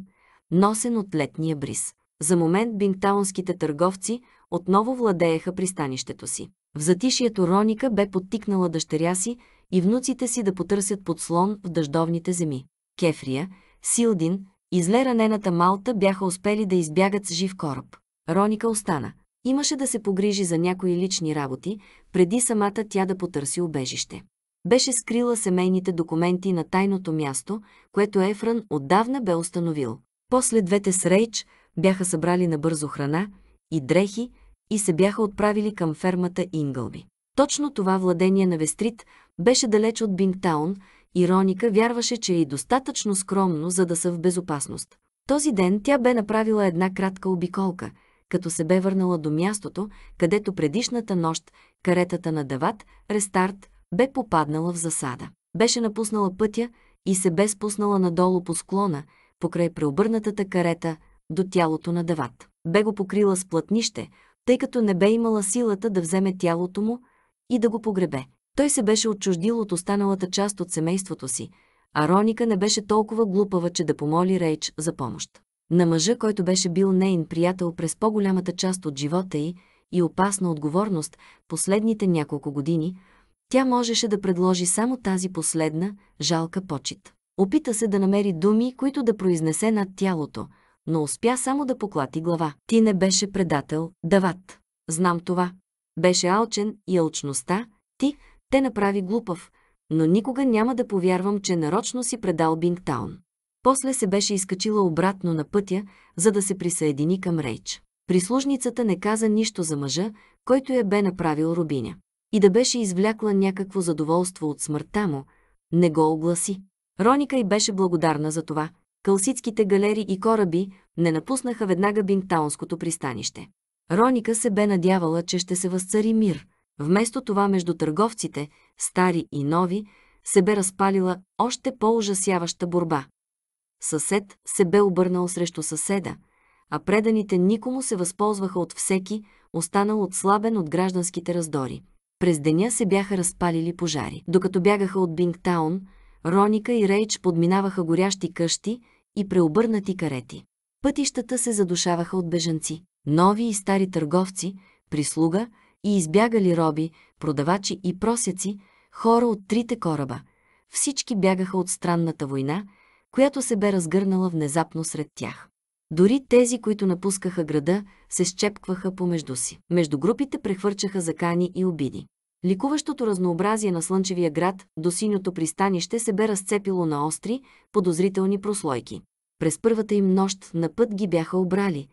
носен от летния бриз. За момент бинтаунските търговци отново владееха пристанището си. В затишието Роника бе подтикнала дъщеря си и внуците си да потърсят подслон в дъждовните земи. Кефрия, Силдин и зле ранената Малта бяха успели да избягат с жив кораб. Роника остана. Имаше да се погрижи за някои лични работи, преди самата тя да потърси убежище. Беше скрила семейните документи на тайното място, което Ефран отдавна бе установил. После двете с Рейч – бяха събрали набързо храна и дрехи и се бяха отправили към фермата Ингълби. Точно това владение на Вестрит беше далеч от Бингтаун и Роника вярваше, че е и достатъчно скромно, за да са в безопасност. Този ден тя бе направила една кратка обиколка, като се бе върнала до мястото, където предишната нощ каретата на Дават, Рестарт, бе попаднала в засада. Беше напуснала пътя и се бе спуснала надолу по склона, покрай преобърнатата карета до тялото на Дават. Бе го покрила с платнище, тъй като не бе имала силата да вземе тялото му и да го погребе. Той се беше отчуждил от останалата част от семейството си, а Роника не беше толкова глупава, че да помоли Рейч за помощ. На мъжа, който беше бил нейн приятел през по-голямата част от живота й и опасна отговорност последните няколко години, тя можеше да предложи само тази последна, жалка почет. Опита се да намери думи, които да произнесе над тялото – но успя само да поклати глава. Ти не беше предател, дават. Знам това. Беше алчен и алчността, ти, те направи глупав, но никога няма да повярвам, че нарочно си предал Бингтаун. После се беше изкачила обратно на пътя, за да се присъедини към Рейч. Прислужницата не каза нищо за мъжа, който я бе направил Рубиня. И да беше извлякла някакво задоволство от смъртта му, не го огласи. Роника й беше благодарна за това, калситските галери и кораби не напуснаха веднага бингтаунското пристанище. Роника се бе надявала, че ще се възцари мир. Вместо това между търговците, стари и нови, се бе разпалила още по-ужасяваща борба. Съсед се бе обърнал срещу съседа, а преданите никому се възползваха от всеки, останал отслабен от гражданските раздори. През деня се бяха разпалили пожари. Докато бягаха от Бингтаун, Роника и Рейдж подминаваха горящи къщи и преобърнати карети. Пътищата се задушаваха от бежанци, нови и стари търговци, прислуга и избягали роби, продавачи и просяци, хора от трите кораба. Всички бягаха от странната война, която се бе разгърнала внезапно сред тях. Дори тези, които напускаха града, се счепкваха помежду си. Между групите прехвърчаха закани и обиди. Ликуващото разнообразие на слънчевия град до синьото пристанище се бе разцепило на остри, подозрителни прослойки. През първата им нощ на път ги бяха обрали.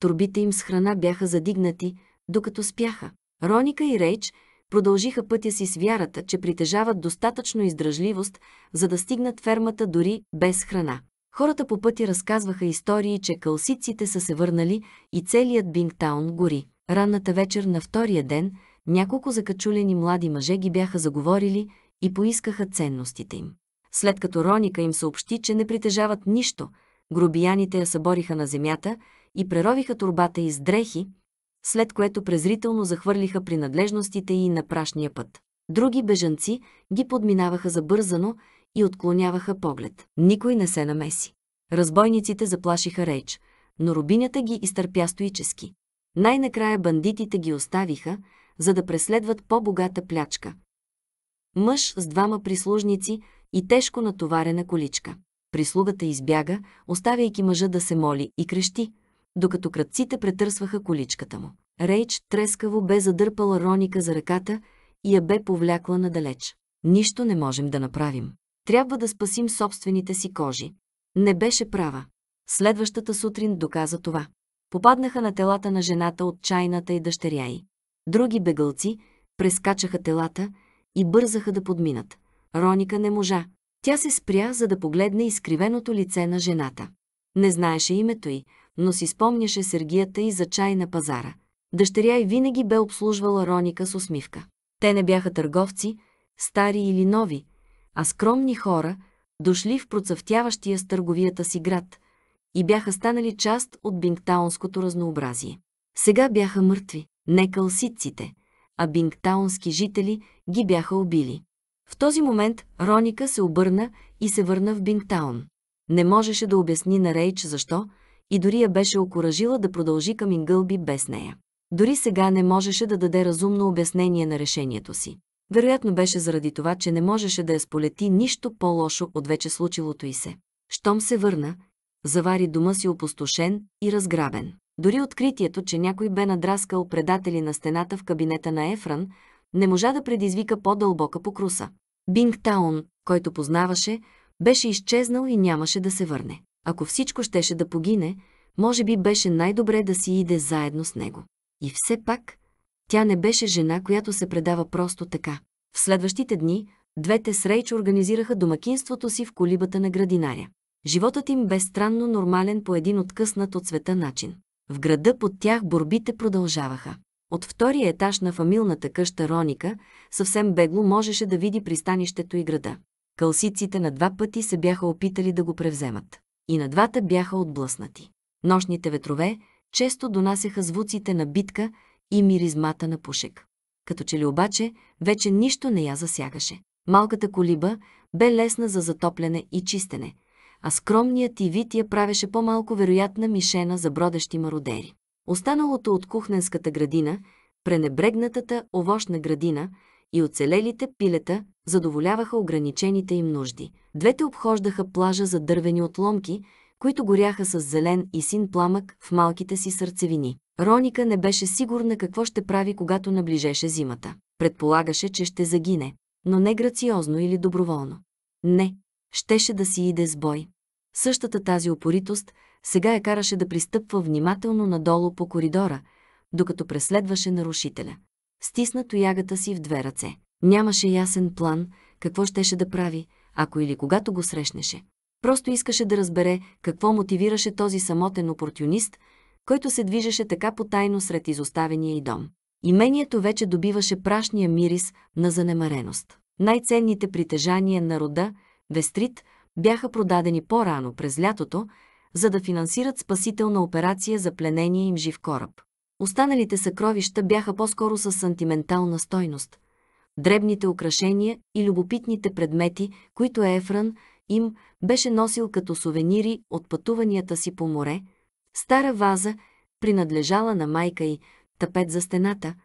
Турбите им с храна бяха задигнати, докато спяха. Роника и Рейч продължиха пътя си с вярата, че притежават достатъчно издръжливост, за да стигнат фермата дори без храна. Хората по пъти разказваха истории, че кълсиците са се върнали и целият Бингтаун гори. Ранната вечер на втория ден – няколко закачулени млади мъже ги бяха заговорили и поискаха ценностите им. След като Роника им съобщи, че не притежават нищо, грубияните я събориха на земята и преровиха турбата из дрехи, след което презрително захвърлиха принадлежностите й на прашния път. Други бежанци ги подминаваха забързано и отклоняваха поглед. Никой не се намеси. Разбойниците заплашиха реч, но рубинята ги изтърпя стоически. Най-накрая бандитите ги оставиха, за да преследват по-богата плячка. Мъж с двама прислужници и тежко натоварена количка. Прислугата избяга, оставяйки мъжа да се моли и крещи, докато кръците претърсваха количката му. Рейч трескаво бе задърпала Роника за ръката и я бе повлякла надалеч. Нищо не можем да направим. Трябва да спасим собствените си кожи. Не беше права. Следващата сутрин доказа това. Попаднаха на телата на жената от чайната и дъщеря й. Други бегалци прескачаха телата и бързаха да подминат. Роника не можа. Тя се спря, за да погледне изкривеното лице на жената. Не знаеше името й, но си спомняше сергията и за чай на пазара. Дъщеря й винаги бе обслужвала Роника с усмивка. Те не бяха търговци, стари или нови, а скромни хора, дошли в процъфтяващия с търговията си град и бяха станали част от бингтаунското разнообразие. Сега бяха мъртви, не кълситците, а бингтаунски жители ги бяха убили. В този момент Роника се обърна и се върна в Бингтаун. Не можеше да обясни на Рейч защо и дори я беше окоражила да продължи към Ингълби без нея. Дори сега не можеше да даде разумно обяснение на решението си. Вероятно беше заради това, че не можеше да я сполети нищо по-лошо от вече случилото и се. Щом се върна, завари дома си опустошен и разграбен. Дори откритието, че някой бе надраскал предатели на стената в кабинета на Ефран, не можа да предизвика по-дълбока покруса. Бингтаун, който познаваше, беше изчезнал и нямаше да се върне. Ако всичко щеше да погине, може би беше най-добре да си иде заедно с него. И все пак, тя не беше жена, която се предава просто така. В следващите дни, двете с Рейч организираха домакинството си в колибата на градинаря. Животът им бе странно нормален по един откъснат от света начин. В града под тях борбите продължаваха. От втория етаж на фамилната къща Роника съвсем бегло можеше да види пристанището и града. Кълсиците на два пъти се бяха опитали да го превземат. И на двата бяха отблъснати. Нощните ветрове често донасяха звуците на битка и миризмата на пушек. Като че ли обаче вече нищо не я засягаше. Малката колиба бе лесна за затопляне и чистене – а скромният и вид я правеше по-малко вероятна мишена за бродещи мародери. Останалото от кухненската градина, пренебрегнатата овощна градина и оцелелите пилета задоволяваха ограничените им нужди. Двете обхождаха плажа за дървени отломки, които горяха с зелен и син пламък в малките си сърцевини. Роника не беше сигурна какво ще прави, когато наближеше зимата. Предполагаше, че ще загине, но не грациозно или доброволно. Не, щеше да си иде с бой. Същата тази опоритост сега я караше да пристъпва внимателно надолу по коридора, докато преследваше нарушителя. Стиснато ягата си в две ръце. Нямаше ясен план какво щеше да прави, ако или когато го срещнеше. Просто искаше да разбере какво мотивираше този самотен опортюнист, който се движеше така потайно сред изоставения и дом. Имението вече добиваше прашния мирис на занемареност. Най-ценните притежания на рода, вестрит – бяха продадени по-рано през лятото, за да финансират спасителна операция за пленения им жив кораб. Останалите съкровища бяха по-скоро с сантиментална стойност. Дребните украшения и любопитните предмети, които Ефран им беше носил като сувенири от пътуванията си по море, стара ваза, принадлежала на майка и тапет за стената –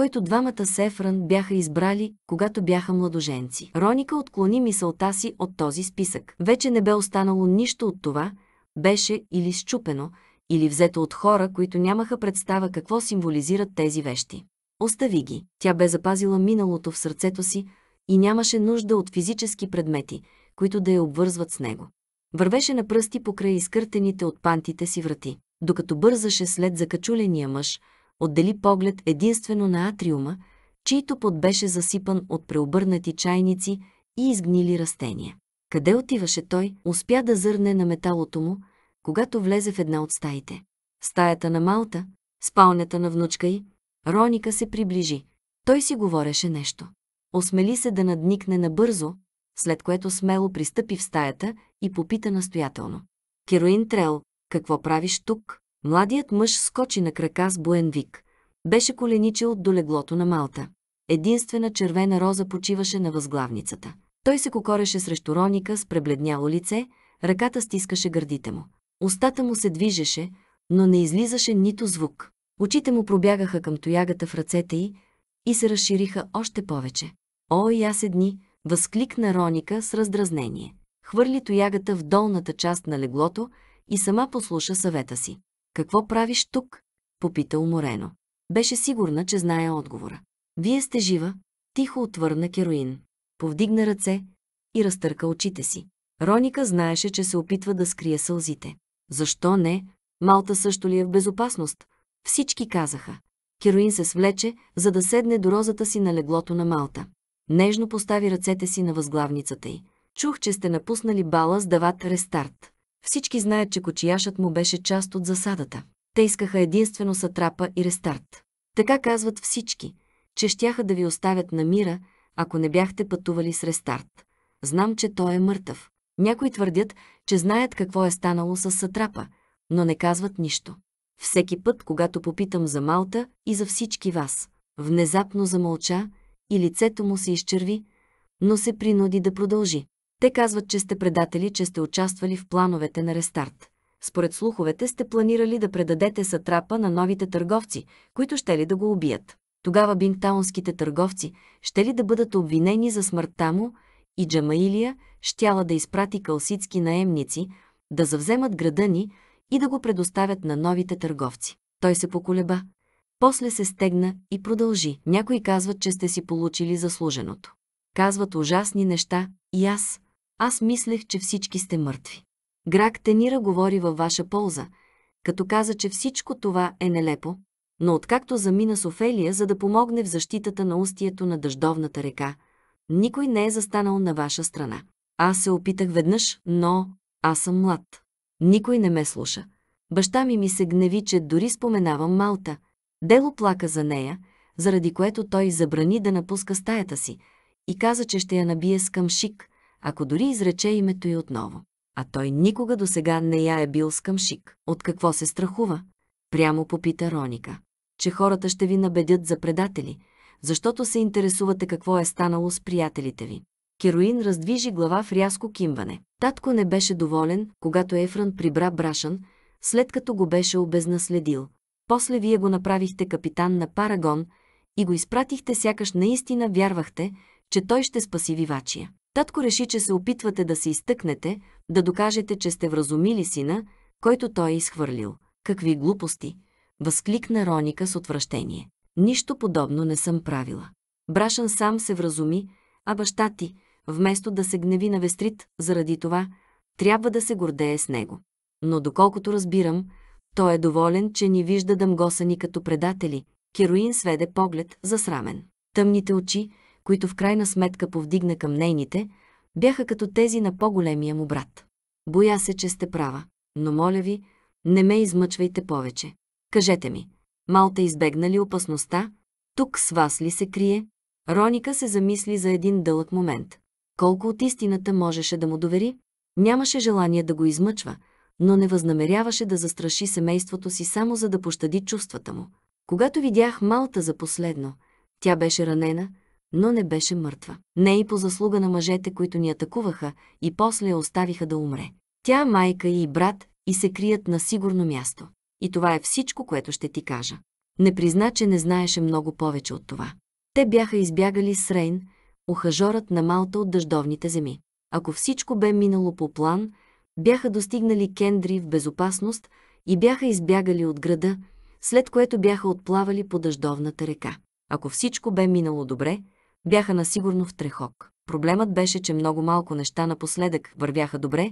който двамата с Ефран бяха избрали, когато бяха младоженци. Роника отклони мисълта си от този списък. Вече не бе останало нищо от това, беше или щупено, или взето от хора, които нямаха представа какво символизират тези вещи. Остави ги. Тя бе запазила миналото в сърцето си и нямаше нужда от физически предмети, които да я обвързват с него. Вървеше на пръсти покрай изкъртените от пантите си врати. Докато бързаше след закачуления мъж, отдели поглед единствено на атриума, чийто пот беше засипан от преобърнати чайници и изгнили растения. Къде отиваше той, успя да зърне на металото му, когато влезе в една от стаите. Стаята на Малта, спалнята на внучка й, Роника се приближи. Той си говореше нещо. Осмели се да надникне набързо, след което смело пристъпи в стаята и попита настоятелно. Кероин Трел, какво правиш тук? Младият мъж скочи на крака с буен вик. Беше коленичил до леглото на Малта. Единствена червена роза почиваше на възглавницата. Той се кокореше срещу Роника с пребледняло лице, ръката стискаше гърдите му. Остата му се движеше, но не излизаше нито звук. Очите му пробягаха към тоягата в ръцете й и се разшириха още повече. О, ясе дни, възкликна Роника с раздразнение. Хвърли тоягата в долната част на леглото и сама послуша съвета си. Какво правиш тук? Попита уморено. Беше сигурна, че знае отговора. Вие сте жива, тихо отвърна Кероин. Повдигна ръце и разтърка очите си. Роника знаеше, че се опитва да скрие сълзите. Защо не? Малта също ли е в безопасност? Всички казаха. Кероин се свлече, за да седне до розата си на леглото на Малта. Нежно постави ръцете си на възглавницата й. Чух, че сте напуснали бала с дават рестарт. Всички знаят, че кочияшът му беше част от засадата. Те искаха единствено сатрапа и рестарт. Така казват всички, че щяха да ви оставят на мира, ако не бяхте пътували с рестарт. Знам, че той е мъртъв. Някои твърдят, че знаят какво е станало с сатрапа, но не казват нищо. Всеки път, когато попитам за Малта и за всички вас, внезапно замълча и лицето му се изчерви, но се принуди да продължи. Те казват, че сте предатели, че сте участвали в плановете на рестарт. Според слуховете сте планирали да предадете сатрапа на новите търговци, които ще ли да го убият. Тогава бинтаунските търговци ще ли да бъдат обвинени за смъртта му и Джамаилия щяла да изпрати калситски наемници да завземат града ни и да го предоставят на новите търговци. Той се поколеба. После се стегна и продължи. Някои казват, че сте си получили заслуженото. Казват ужасни неща и аз, аз мислех, че всички сте мъртви. Грак Тенира говори във ваша полза, като каза, че всичко това е нелепо, но откакто замина с Офелия, за да помогне в защитата на устието на дъждовната река, никой не е застанал на ваша страна. Аз се опитах веднъж, но аз съм млад. Никой не ме слуша. Баща ми ми се гневи, че дори споменавам Малта. Дело плака за нея, заради което той забрани да напуска стаята си и каза, че ще я набие с камшик, ако дори изрече името й отново. А той никога до сега не я е бил скъмшик. От какво се страхува? Прямо попита Роника. Че хората ще ви набедят за предатели, защото се интересувате какво е станало с приятелите ви. Кероин раздвижи глава в рязко кимване. Татко не беше доволен, когато Ефран прибра Брашан, след като го беше обезнаследил. После вие го направихте капитан на Парагон и го изпратихте сякаш наистина вярвахте, че той ще спаси вивачия. Татко реши, че се опитвате да се изтъкнете, да докажете, че сте вразумили сина, който той е изхвърлил. Какви глупости! Възкликна Роника с отвращение. Нищо подобно не съм правила. Брашан сам се вразуми, а баща ти, вместо да се гневи на вестрит заради това, трябва да се гордее с него. Но доколкото разбирам, той е доволен, че ни вижда ни като предатели. Кероин сведе поглед, засрамен. Тъмните очи, които в крайна сметка повдигна към нейните, бяха като тези на по-големия му брат. Боя се, че сте права, но моля ви, не ме измъчвайте повече. Кажете ми, Малта избегна ли опасността? Тук с вас ли се крие? Роника се замисли за един дълъг момент. Колко от истината можеше да му довери? Нямаше желание да го измъчва, но не възнамеряваше да застраши семейството си само за да пощади чувствата му. Когато видях Малта за последно, тя беше ранена, но не беше мъртва. Не и по заслуга на мъжете, които ни атакуваха и после я оставиха да умре. Тя, майка и брат и се крият на сигурно място. И това е всичко, което ще ти кажа. Не призна, че не знаеше много повече от това. Те бяха избягали с Рейн, ухажорът на Малта от дъждовните земи. Ако всичко бе минало по план, бяха достигнали Кендри в безопасност и бяха избягали от града, след което бяха отплавали по дъждовната река. Ако всичко бе минало добре, бяха насигурно в трехок. Проблемът беше, че много малко неща напоследък вървяха добре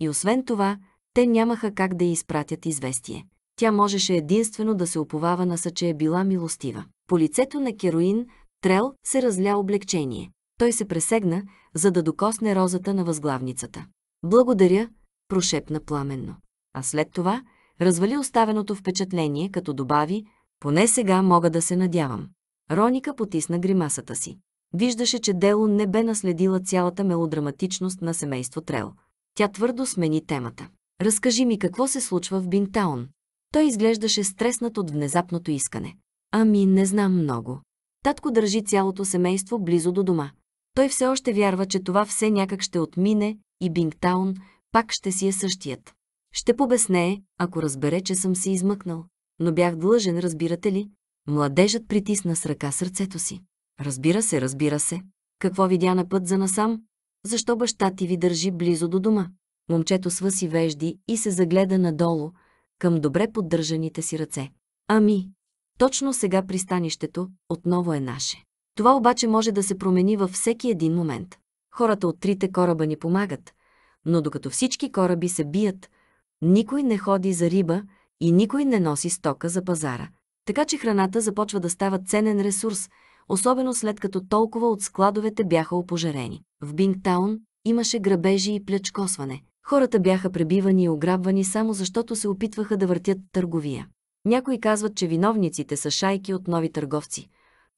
и освен това, те нямаха как да й изпратят известие. Тя можеше единствено да се оповава на са, че е била милостива. По лицето на Кероин Трел се разля облегчение. Той се пресегна, за да докосне розата на възглавницата. Благодаря, прошепна пламенно. А след това развали оставеното впечатление, като добави, поне сега мога да се надявам. Роника потисна гримасата си. Виждаше, че Дело не бе наследила цялата мелодраматичност на семейство Трел. Тя твърдо смени темата. Разкажи ми какво се случва в Бинтаун. Той изглеждаше стреснат от внезапното искане. Ами, не знам много. Татко държи цялото семейство близо до дома. Той все още вярва, че това все някак ще отмине и Бингтаун пак ще си е същият. Ще побесне, ако разбере, че съм се измъкнал. Но бях длъжен, разбирате ли? Младежът притисна с ръка сърцето си. Разбира се, разбира се. Какво видя на път за насам? Защо баща ти ви държи близо до дома? Момчето свъси вежди и се загледа надолу, към добре поддържаните си ръце. Ами, точно сега пристанището отново е наше. Това обаче може да се промени във всеки един момент. Хората от трите кораба ни помагат, но докато всички кораби се бият, никой не ходи за риба и никой не носи стока за пазара. Така че храната започва да става ценен ресурс – особено след като толкова от складовете бяха опожарени. В Бингтаун имаше грабежи и плячкосване. Хората бяха пребивани и ограбвани само защото се опитваха да въртят търговия. Някои казват, че виновниците са шайки от нови търговци.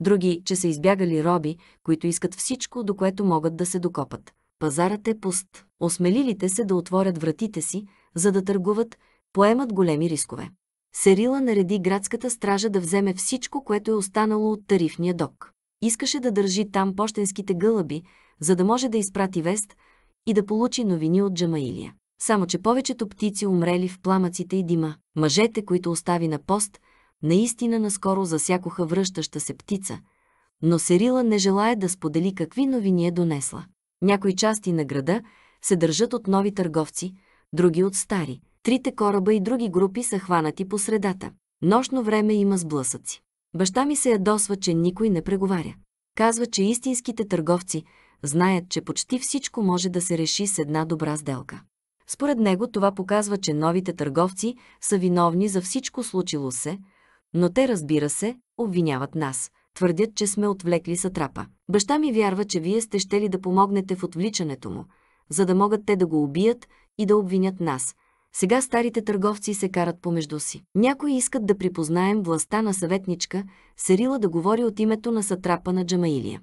Други, че са избягали роби, които искат всичко, до което могат да се докопат. Пазарът е пуст. Осмелилите се да отворят вратите си, за да търгуват, поемат големи рискове. Серила нареди градската стража да вземе всичко, което е останало от тарифния док. Искаше да държи там почтенските гълъби, за да може да изпрати вест и да получи новини от Джамаилия. Само, че повечето птици умрели в пламъците и дима. Мъжете, които остави на пост, наистина наскоро засякоха връщаща се птица, но Серила не желая да сподели какви новини е донесла. Някои части на града се държат от нови търговци, други от стари – Трите кораба и други групи са хванати по средата. Нощно време има сблъсъци. Баща ми се ядосва, че никой не преговаря. Казва, че истинските търговци знаят, че почти всичко може да се реши с една добра сделка. Според него това показва, че новите търговци са виновни за всичко случило се, но те, разбира се, обвиняват нас. Твърдят, че сме отвлекли сатрапа. Баща ми вярва, че вие сте щели да помогнете в отвличането му, за да могат те да го убият и да обвинят нас, сега старите търговци се карат помежду си. Някои искат да припознаем властта на съветничка, Серила да говори от името на сатрапа на Джамаилия.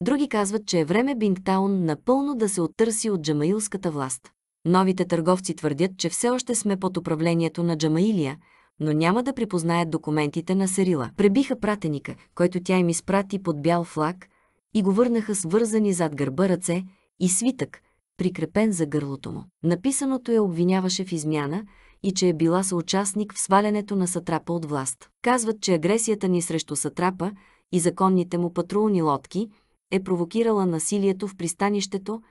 Други казват, че е време Бингтаун напълно да се оттърси от джамаилската власт. Новите търговци твърдят, че все още сме под управлението на Джамаилия, но няма да припознаят документите на Серила. Пребиха пратеника, който тя им изпрати под бял флаг, и го върнаха свързани зад гърба ръце и свитък, прикрепен за гърлото му. Написаното я обвиняваше в измяна и че е била съучастник в свалянето на сатрапа от власт. Казват, че агресията ни срещу сатрапа и законните му патрулни лодки е провокирала насилието в пристанището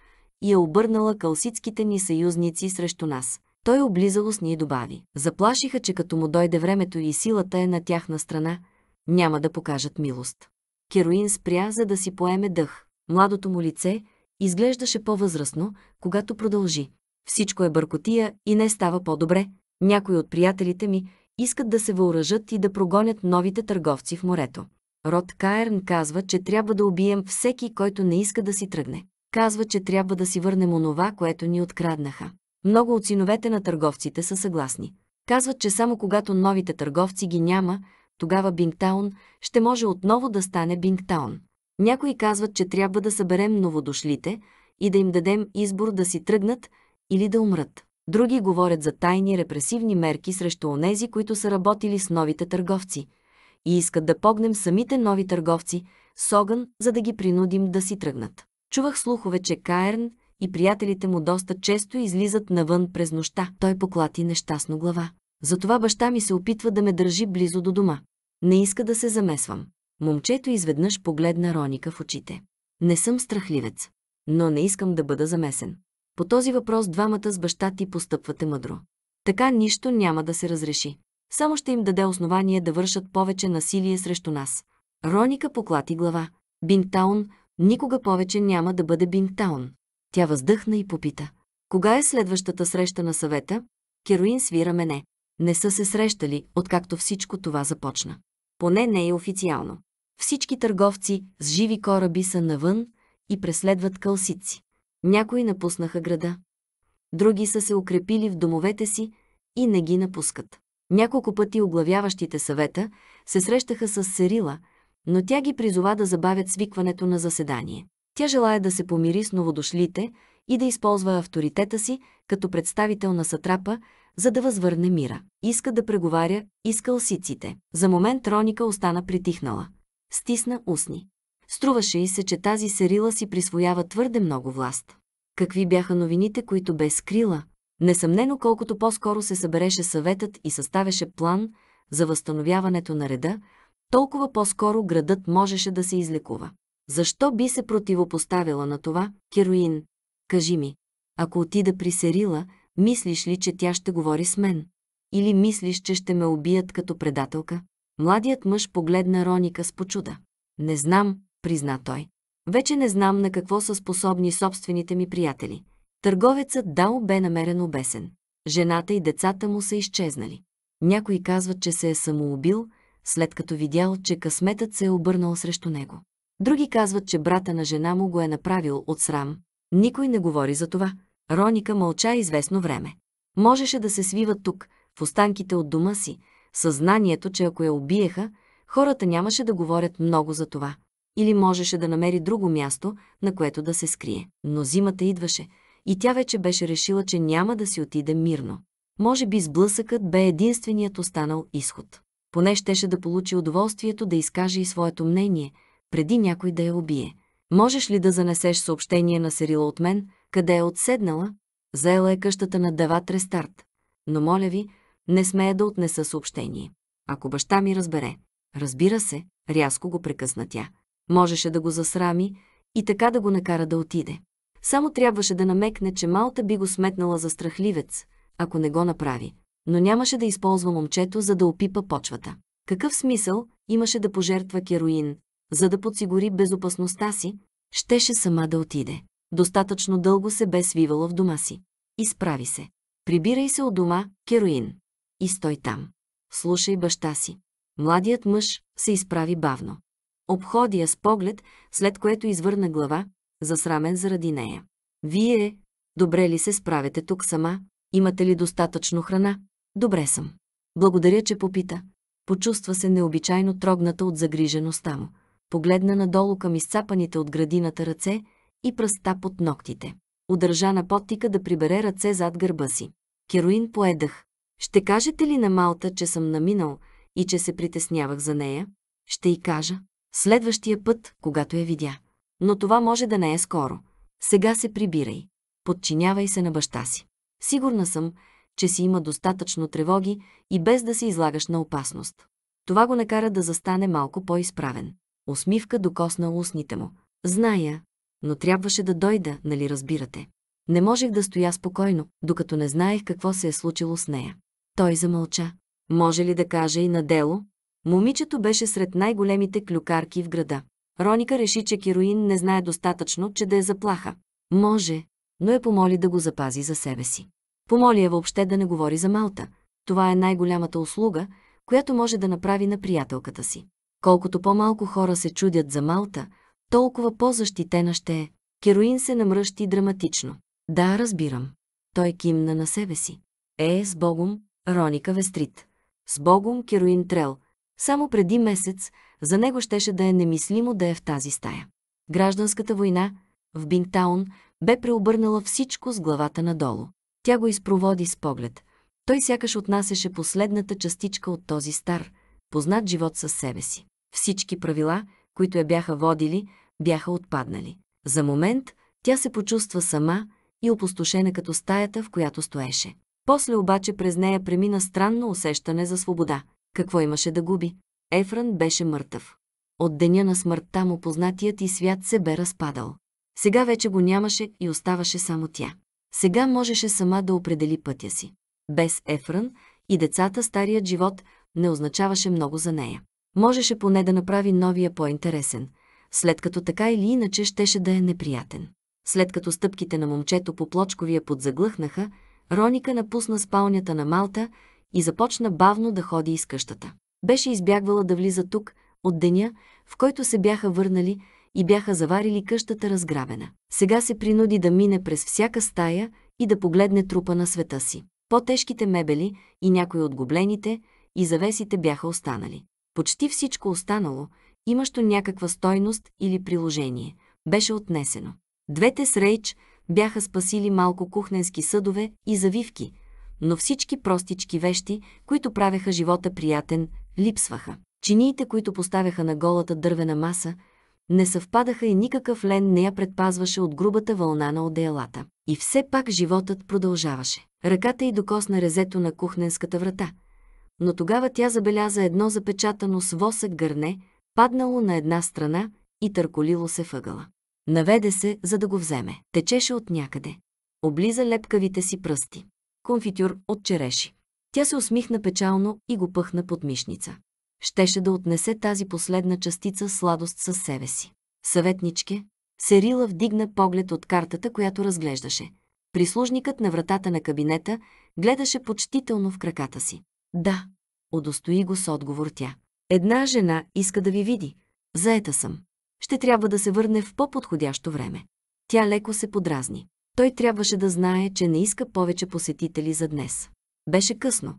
и е обърнала калситските ни съюзници срещу нас. Той е облизало с ние добави. Заплашиха, че като му дойде времето и силата е на тяхна страна, няма да покажат милост. Кероин спря, за да си поеме дъх. Младото му лице, Изглеждаше по-възрастно, когато продължи. Всичко е бъркотия и не става по-добре. Някои от приятелите ми искат да се въоръжат и да прогонят новите търговци в морето. Род Каерн казва, че трябва да убием всеки, който не иска да си тръгне. Казва, че трябва да си върнем онова, което ни откраднаха. Много от синовете на търговците са съгласни. Казват, че само когато новите търговци ги няма, тогава Бингтаун ще може отново да стане Бингтаун. Някои казват, че трябва да съберем новодошлите и да им дадем избор да си тръгнат или да умрат. Други говорят за тайни репресивни мерки срещу онези, които са работили с новите търговци и искат да погнем самите нови търговци с огън, за да ги принудим да си тръгнат. Чувах слухове, че Каерн и приятелите му доста често излизат навън през нощта. Той поклати нещастно глава. Затова баща ми се опитва да ме държи близо до дома. Не иска да се замесвам. Момчето изведнъж погледна Роника в очите. Не съм страхливец, но не искам да бъда замесен. По този въпрос двамата с баща ти постъпвате мъдро. Така нищо няма да се разреши. Само ще им даде основание да вършат повече насилие срещу нас. Роника поклати глава. Бинтаун никога повече няма да бъде Бинтаун. Тя въздъхна и попита. Кога е следващата среща на съвета? Кероин свира мене. Не са се срещали, откакто всичко това започна. Поне не е официално. Всички търговци с живи кораби са навън и преследват кълсици. Някои напуснаха града. Други са се укрепили в домовете си и не ги напускат. Няколко пъти оглавяващите съвета се срещаха с Серила, но тя ги призова да забавят свикването на заседание. Тя желая да се помири с новодошлите и да използва авторитета си като представител на сатрапа, за да възвърне мира. Иска да преговаря и с кълсиците. За момент Роника остана притихнала стисна устни. Струваше и се, че тази серила си присвоява твърде много власт. Какви бяха новините, които бе скрила? Несъмнено, колкото по-скоро се събереше съветът и съставяше план за възстановяването на реда, толкова по-скоро градът можеше да се излекува. Защо би се противопоставила на това, Кероин? Кажи ми, ако отида при Серила, мислиш ли, че тя ще говори с мен? Или мислиш, че ще ме убият като предателка? Младият мъж погледна Роника с почуда. Не знам, призна той. Вече не знам на какво са способни собствените ми приятели. Търговецът Дао бе намерен обесен. Жената и децата му са изчезнали. Някои казват, че се е самоубил, след като видял, че късметът се е обърнал срещу него. Други казват, че брата на жена му го е направил от срам. Никой не говори за това. Роника мълча известно време. Можеше да се свива тук, в останките от дома си, съзнанието, че ако я убиеха, хората нямаше да говорят много за това. Или можеше да намери друго място, на което да се скрие. Но зимата идваше и тя вече беше решила, че няма да си отиде мирно. Може би сблъсъкът бе единственият останал изход. Поне щеше да получи удоволствието да изкаже и своето мнение, преди някой да я убие. Можеш ли да занесеш съобщение на Серила от мен, къде е отседнала? Заела е къщата на Деват Рестарт. Но моля ви, не смея да отнеса съобщение. Ако баща ми разбере. Разбира се, рязко го прекъсна тя. Можеше да го засрами и така да го накара да отиде. Само трябваше да намекне, че Малта би го сметнала за страхливец, ако не го направи. Но нямаше да използва момчето, за да опипа почвата. Какъв смисъл имаше да пожертва кероин, за да подсигури безопасността си, щеше сама да отиде. Достатъчно дълго се бе свивала в дома си. Изправи се. Прибирай се от дома, кероин и стой там. Слушай баща си. Младият мъж се изправи бавно. Обходи я с поглед, след което извърна глава, засрамен заради нея. Вие, добре ли се справяте тук сама? Имате ли достатъчно храна? Добре съм. Благодаря, че попита. Почувства се необичайно трогната от загрижеността му. Погледна надолу към изцапаните от градината ръце и пръста под ногтите. Удържа на потика да прибере ръце зад гърба си. Кероин поедах. Ще кажете ли на Малта, че съм наминал и че се притеснявах за нея? Ще й кажа. Следващия път, когато я видя. Но това може да не е скоро. Сега се прибирай. Подчинявай се на баща си. Сигурна съм, че си има достатъчно тревоги и без да се излагаш на опасност. Това го накара да застане малко по-изправен. Усмивка докосна устните му. Зная, но трябваше да дойда, нали разбирате. Не можех да стоя спокойно, докато не знаех какво се е случило с нея. Той замълча. Може ли да каже и на дело? Момичето беше сред най-големите клюкарки в града. Роника реши, че Кероин не знае достатъчно, че да е заплаха. Може, но я помоли да го запази за себе си. Помоли е въобще да не говори за Малта. Това е най-голямата услуга, която може да направи на приятелката си. Колкото по-малко хора се чудят за Малта, толкова по-защитена ще е. Кероин се намръщи драматично. Да, разбирам. Той кимна на себе си. Е, с Богом, Роника Вестрит. С Богом Кероин Трел. Само преди месец за него щеше да е немислимо да е в тази стая. Гражданската война в Бинтаун бе преобърнала всичко с главата надолу. Тя го изпроводи с поглед. Той сякаш отнасяше последната частичка от този стар, познат живот със себе си. Всички правила, които я бяха водили, бяха отпаднали. За момент тя се почувства сама и опустошена като стаята, в която стоеше. После обаче през нея премина странно усещане за свобода. Какво имаше да губи? Ефран беше мъртъв. От деня на смъртта му познатият и свят се бе разпадал. Сега вече го нямаше и оставаше само тя. Сега можеше сама да определи пътя си. Без Ефран и децата старият живот не означаваше много за нея. Можеше поне да направи новия по-интересен, след като така или иначе щеше да е неприятен. След като стъпките на момчето по плочковия подзаглъхнаха, Роника напусна спалнята на Малта и започна бавно да ходи из къщата. Беше избягвала да влиза тук, от деня, в който се бяха върнали и бяха заварили къщата разграбена. Сега се принуди да мине през всяка стая и да погледне трупа на света си. По-тежките мебели и някои от гоблените и завесите бяха останали. Почти всичко останало, имащо някаква стойност или приложение, беше отнесено. Двете с Рейч – бяха спасили малко кухненски съдове и завивки, но всички простички вещи, които правеха живота приятен, липсваха. Чиниите, които поставяха на голата дървена маса, не съвпадаха и никакъв лен не я предпазваше от грубата вълна на одеялата. И все пак животът продължаваше. Ръката й докосна резето на кухненската врата. Но тогава тя забеляза едно запечатано с восък гърне, паднало на една страна и търколило се въгъла. Наведе се, за да го вземе. Течеше от някъде. Облиза лепкавите си пръсти. Конфитюр от череши. Тя се усмихна печално и го пъхна под мишница. Щеше да отнесе тази последна частица сладост със себе си. Съветничке, Серила вдигна поглед от картата, която разглеждаше. Прислужникът на вратата на кабинета гледаше почтително в краката си. Да, удостои го с отговор тя. Една жена иска да ви види. Заета съм ще трябва да се върне в по-подходящо време. Тя леко се подразни. Той трябваше да знае, че не иска повече посетители за днес. Беше късно,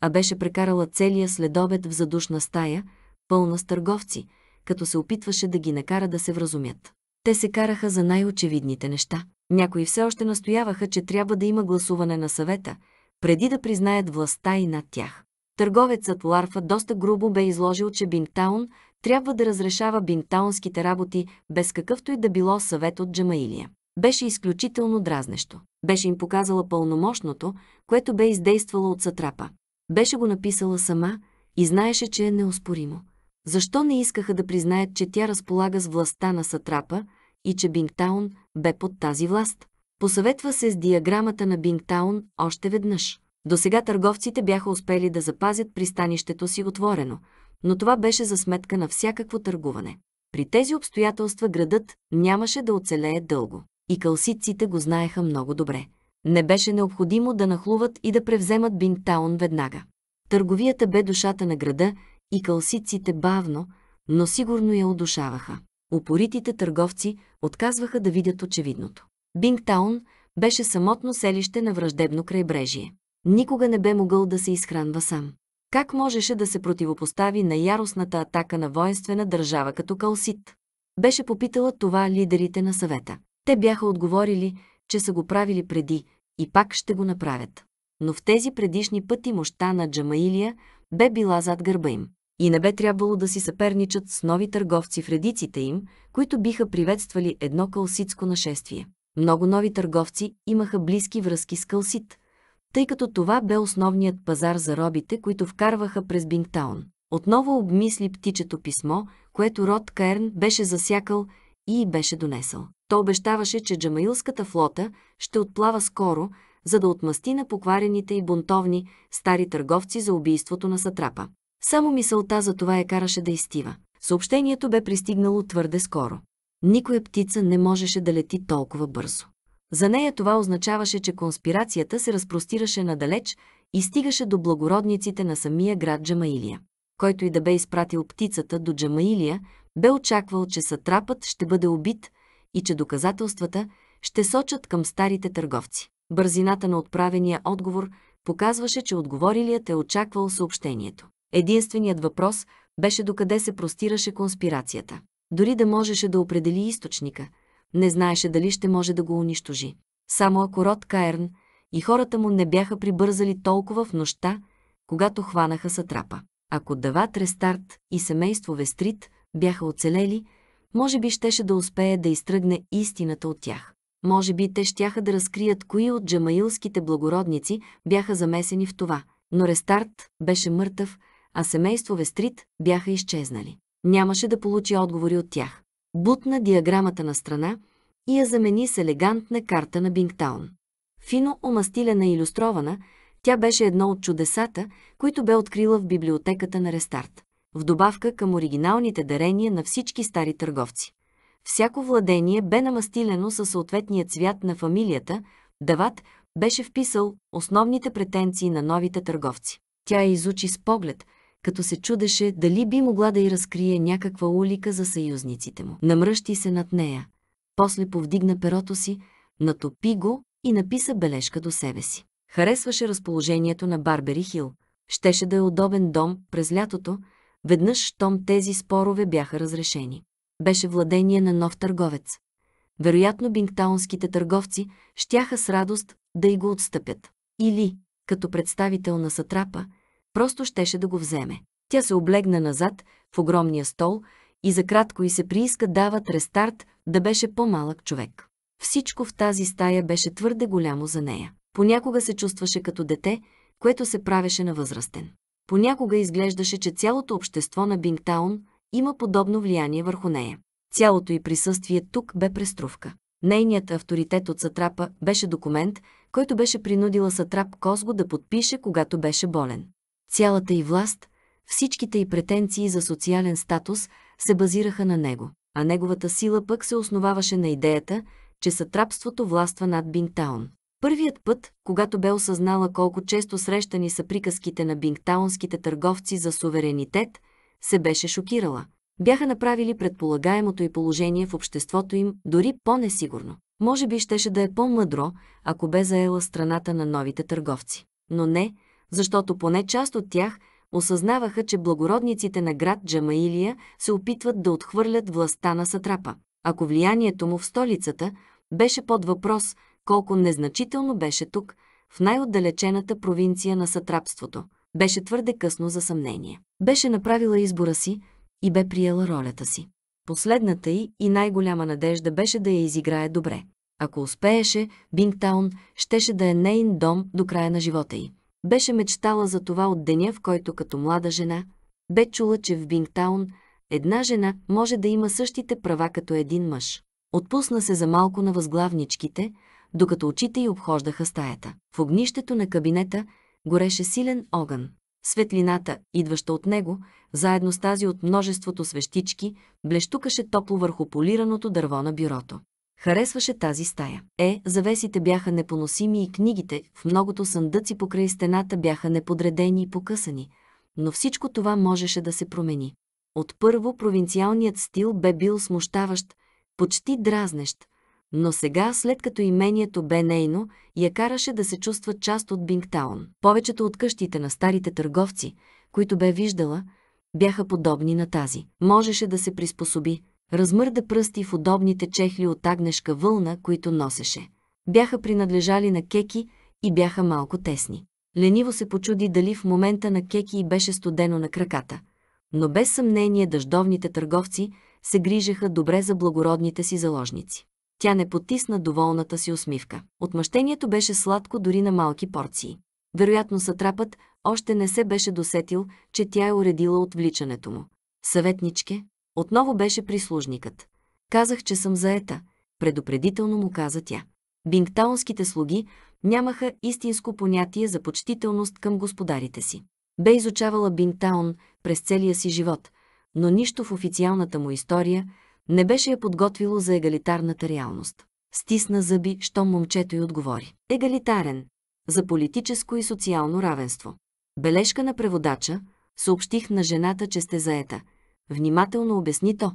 а беше прекарала целия следобед в задушна стая, пълна с търговци, като се опитваше да ги накара да се вразумят. Те се караха за най-очевидните неща. Някои все още настояваха, че трябва да има гласуване на съвета, преди да признаят властта и над тях. Търговецът Ларфа доста грубо бе изложил, че Бингтаун трябва да разрешава бинтаунските работи без какъвто и да било съвет от Джамаилия. Беше изключително дразнещо. Беше им показала пълномощното, което бе издействало от сатрапа. Беше го написала сама и знаеше, че е неоспоримо. Защо не искаха да признаят, че тя разполага с властта на сатрапа и че Бингтаун бе под тази власт? Посъветва се с диаграмата на Бингтаун още веднъж. До сега търговците бяха успели да запазят пристанището си отворено, но това беше за сметка на всякакво търгуване. При тези обстоятелства градът нямаше да оцелее дълго. И кълсиците го знаеха много добре. Не беше необходимо да нахлуват и да превземат Бинтаун веднага. Търговията бе душата на града и кълсиците бавно, но сигурно я удушаваха. Упоритите търговци отказваха да видят очевидното. Бингтаун беше самотно селище на враждебно крайбрежие. Никога не бе могъл да се изхранва сам. Как можеше да се противопостави на яростната атака на воинствена държава като Калсит? Беше попитала това лидерите на съвета. Те бяха отговорили, че са го правили преди и пак ще го направят. Но в тези предишни пъти мощта на Джамаилия бе била зад гърба им и не бе трябвало да си съперничат с нови търговци в редиците им, които биха приветствали едно калситско нашествие. Много нови търговци имаха близки връзки с Калсит, тъй като това бе основният пазар за робите, които вкарваха през Бингтаун. Отново обмисли птичето писмо, което Рот Каерн беше засякал и беше донесъл. То обещаваше, че джамаилската флота ще отплава скоро, за да отмъсти на покварените и бунтовни стари търговци за убийството на Сатрапа. Само мисълта за това я караше да изтива. Съобщението бе пристигнало твърде скоро. Никоя птица не можеше да лети толкова бързо. За нея това означаваше, че конспирацията се разпростираше надалеч и стигаше до благородниците на самия град Джамаилия. Който и да бе изпратил птицата до Джамаилия, бе очаквал, че сатрапът ще бъде убит и че доказателствата ще сочат към старите търговци. Бързината на отправения отговор показваше, че отговорилият е очаквал съобщението. Единственият въпрос беше докъде се простираше конспирацията. Дори да можеше да определи източника – не знаеше дали ще може да го унищожи. Само ако Род Каерн и хората му не бяха прибързали толкова в нощта, когато хванаха сатрапа. Ако Дават Рестарт и семейство Вестрит бяха оцелели, може би щеше да успее да изтръгне истината от тях. Може би те щяха да разкрият кои от джамаилските благородници бяха замесени в това, но Рестарт беше мъртъв, а семейство Вестрит бяха изчезнали. Нямаше да получи отговори от тях бутна диаграмата на страна и я замени с елегантна карта на Бингтаун. Фино омастилена и иллюстрована, тя беше едно от чудесата, които бе открила в библиотеката на Рестарт, в добавка към оригиналните дарения на всички стари търговци. Всяко владение бе намастилено със съответния цвят на фамилията, Дават беше вписал основните претенции на новите търговци. Тя изучи с поглед – като се чудеше дали би могла да й разкрие някаква улика за съюзниците му. Намръщи се над нея. После повдигна перото си, натопи го и написа бележка до себе си. Харесваше разположението на Барбери Хил. Щеше да е удобен дом през лятото, веднъж щом тези спорове бяха разрешени. Беше владение на нов търговец. Вероятно бингтаунските търговци щяха с радост да й го отстъпят. Или, като представител на сатрапа, Просто щеше да го вземе. Тя се облегна назад в огромния стол и за кратко и се прииска дават рестарт да беше по-малък човек. Всичко в тази стая беше твърде голямо за нея. Понякога се чувстваше като дете, което се правеше на възрастен. Понякога изглеждаше, че цялото общество на Бингтаун има подобно влияние върху нея. Цялото й присъствие тук бе преструвка. Нейният авторитет от Сатрапа беше документ, който беше принудила Сатрап Козго да подпише, когато беше болен. Цялата й власт, всичките и претенции за социален статус се базираха на него, а неговата сила пък се основаваше на идеята, че сатрапството властва над Бингтаун. Първият път, когато бе осъзнала колко често срещани са приказките на бингтаунските търговци за суверенитет, се беше шокирала. Бяха направили предполагаемото и положение в обществото им дори по-несигурно. Може би щеше да е по-мъдро, ако бе заела страната на новите търговци. Но не, защото поне част от тях осъзнаваха, че благородниците на град Джамаилия се опитват да отхвърлят властта на сатрапа. Ако влиянието му в столицата беше под въпрос колко незначително беше тук, в най-отдалечената провинция на сатрапството, беше твърде късно за съмнение. Беше направила избора си и бе приела ролята си. Последната й и най-голяма надежда беше да я изиграе добре. Ако успееше, Бингтаун щеше да е нейн дом до края на живота й. Беше мечтала за това от деня, в който като млада жена бе чула, че в Бингтаун една жена може да има същите права като един мъж. Отпусна се за малко на възглавничките, докато очите й обхождаха стаята. В огнището на кабинета гореше силен огън. Светлината, идваща от него, заедно с тази от множеството свещички, блещукаше топло върху полираното дърво на бюрото. Харесваше тази стая. Е, завесите бяха непоносими и книгите, в многото съндъци покрай стената бяха неподредени и покъсани, но всичко това можеше да се промени. От първо провинциалният стил бе бил смущаващ, почти дразнещ, но сега, след като имението бе нейно, я караше да се чувства част от Бингтаун. Повечето от къщите на старите търговци, които бе виждала, бяха подобни на тази. Можеше да се приспособи, Размърда пръсти в удобните чехли от агнешка вълна, които носеше. Бяха принадлежали на кеки и бяха малко тесни. Лениво се почуди дали в момента на кеки и беше студено на краката. Но без съмнение дъждовните търговци се грижеха добре за благородните си заложници. Тя не потисна доволната си усмивка. Отмъщението беше сладко дори на малки порции. Вероятно сатрапът още не се беше досетил, че тя е уредила отвличането му. Съветничке, отново беше прислужникът. Казах, че съм заета, предупредително му каза тя. Бингтаунските слуги нямаха истинско понятие за почтителност към господарите си. Бе изучавала Бингтаун през целия си живот, но нищо в официалната му история не беше я подготвило за егалитарната реалност. Стисна зъби, щом момчето й отговори. Егалитарен. За политическо и социално равенство. Бележка на преводача. Съобщих на жената, че сте заета – Внимателно обясни то.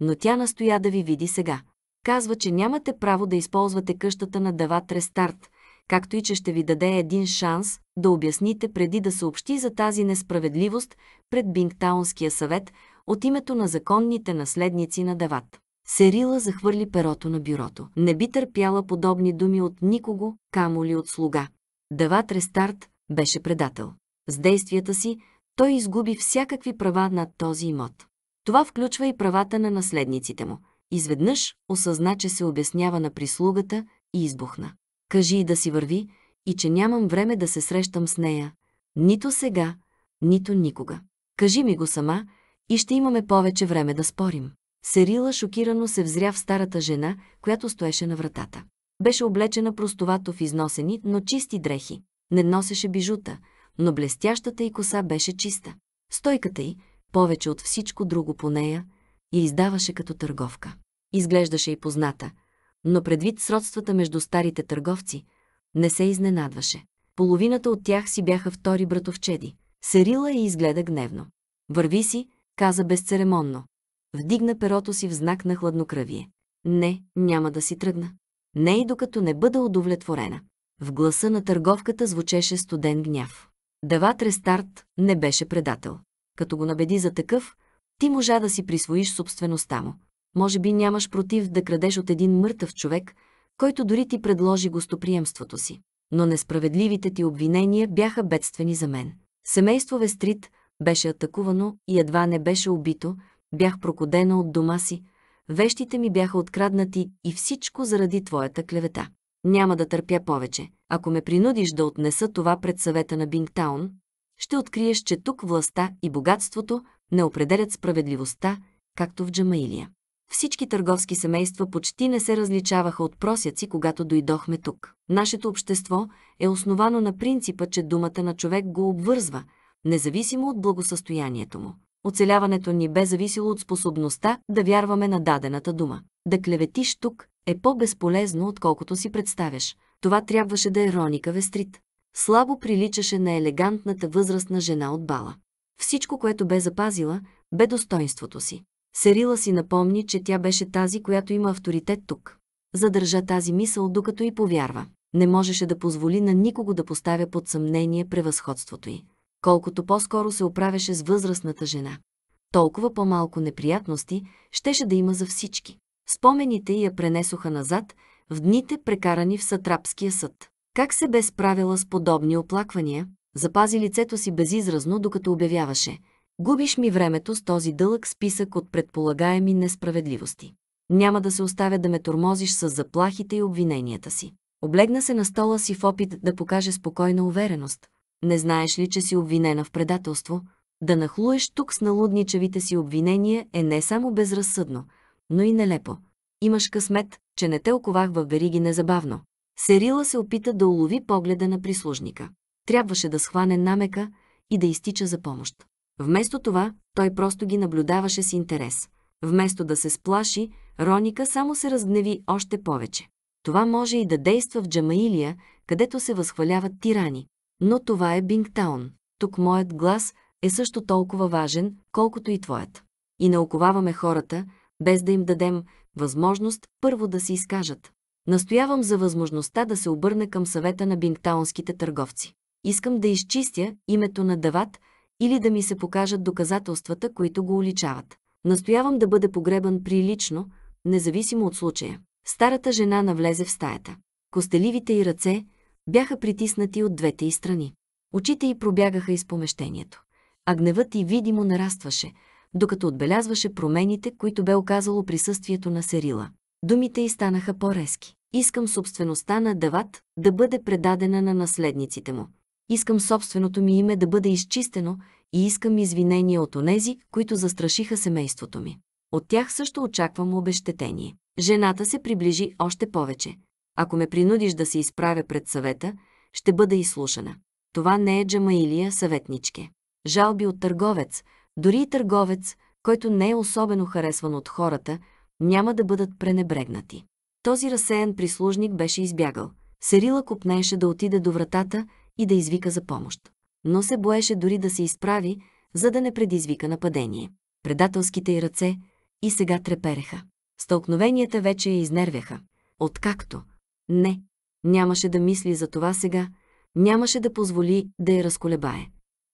Но тя настоя да ви види сега. Казва, че нямате право да използвате къщата на Дават Рестарт, както и че ще ви даде един шанс да обясните преди да съобщи за тази несправедливост пред Бингтаунския съвет от името на законните наследници на Дават. Серила захвърли перото на бюрото. Не би търпяла подобни думи от никого, камо ли от слуга. Дават Рестарт беше предател. С действията си той изгуби всякакви права над този имот. Това включва и правата на наследниците му. Изведнъж осъзна, че се обяснява на прислугата и избухна. Кажи и да си върви, и че нямам време да се срещам с нея. Нито сега, нито никога. Кажи ми го сама и ще имаме повече време да спорим. Серила шокирано се взря в старата жена, която стоеше на вратата. Беше облечена простовато в износени, но чисти дрехи. Не носеше бижута – но блестящата й коса беше чиста. Стойката й, повече от всичко друго по нея, я издаваше като търговка. Изглеждаше и позната, но предвид сродствата между старите търговци, не се изненадваше. Половината от тях си бяха втори братовчеди. Серила я изгледа гневно. Върви си, каза безцеремонно. Вдигна перото си в знак на хладнокръвие. Не, няма да си тръгна. Не и докато не бъда удовлетворена. В гласа на търговката звучеше студен гняв. Дават Рестарт не беше предател. Като го набеди за такъв, ти можа да си присвоиш собствеността му. Може би нямаш против да крадеш от един мъртъв човек, който дори ти предложи гостоприемството си. Но несправедливите ти обвинения бяха бедствени за мен. Семейство Вестрит беше атакувано и едва не беше убито, бях прокодена от дома си, вещите ми бяха откраднати и всичко заради твоята клевета. Няма да търпя повече. Ако ме принудиш да отнеса това пред съвета на Бингтаун, ще откриеш, че тук властта и богатството не определят справедливостта, както в Джамаилия. Всички търговски семейства почти не се различаваха от просяци, когато дойдохме тук. Нашето общество е основано на принципа, че думата на човек го обвързва, независимо от благосъстоянието му. Оцеляването ни бе зависело от способността да вярваме на дадената дума. Да клеветиш тук е по-безполезно, отколкото си представяш. Това трябваше да е Роника Вестрит. Слабо приличаше на елегантната възрастна жена от бала. Всичко, което бе запазила, бе достоинството си. Серила си напомни, че тя беше тази, която има авторитет тук. Задържа тази мисъл, докато и повярва. Не можеше да позволи на никого да поставя под съмнение превъзходството й. Колкото по-скоро се оправяше с възрастната жена, толкова по-малко неприятности щеше да има за всички. Спомените й я пренесоха назад в дните прекарани в Сатрапския съд. Как се бе справила с подобни оплаквания, запази лицето си безизразно, докато обявяваше «Губиш ми времето с този дълъг списък от предполагаеми несправедливости. Няма да се оставя да ме тормозиш с заплахите и обвиненията си». Облегна се на стола си в опит да покаже спокойна увереност. Не знаеш ли, че си обвинена в предателство? Да нахлуеш тук с налудничавите си обвинения е не само безразсъдно, но и нелепо. Имаш късмет, че не те оковах в вериги незабавно. Серила се опита да улови погледа на прислужника. Трябваше да схване намека и да изтича за помощ. Вместо това, той просто ги наблюдаваше с интерес. Вместо да се сплаши, Роника само се разгневи още повече. Това може и да действа в Джамаилия, където се възхваляват тирани. Но това е Бингтаун. Тук моят глас е също толкова важен, колкото и твоят. И науковаваме хората, без да им дадем възможност първо да се изкажат. Настоявам за възможността да се обърна към съвета на бингтаунските търговци. Искам да изчистя името на Дават или да ми се покажат доказателствата, които го уличават. Настоявам да бъде погребан прилично, независимо от случая. Старата жена навлезе в стаята. Костеливите и ръце бяха притиснати от двете и страни. Очите й пробягаха из помещението. А гневът й видимо нарастваше – докато отбелязваше промените, които бе оказало присъствието на Серила. Думите й станаха по-резки. Искам собствеността на Дават да бъде предадена на наследниците му. Искам собственото ми име да бъде изчистено и искам извинения от онези, които застрашиха семейството ми. От тях също очаквам обещетение. Жената се приближи още повече. Ако ме принудиш да се изправя пред съвета, ще бъда изслушана. Това не е Джамаилия, съветничке. Жалби от търговец, дори и търговец, който не е особено харесван от хората, няма да бъдат пренебрегнати. Този разсеян прислужник беше избягал. Серила купнеше да отиде до вратата и да извика за помощ. Но се боеше дори да се изправи, за да не предизвика нападение. Предателските й ръце и сега трепереха. Стълкновенията вече я изнервяха. Откакто. Не. Нямаше да мисли за това сега. Нямаше да позволи да я разколебае.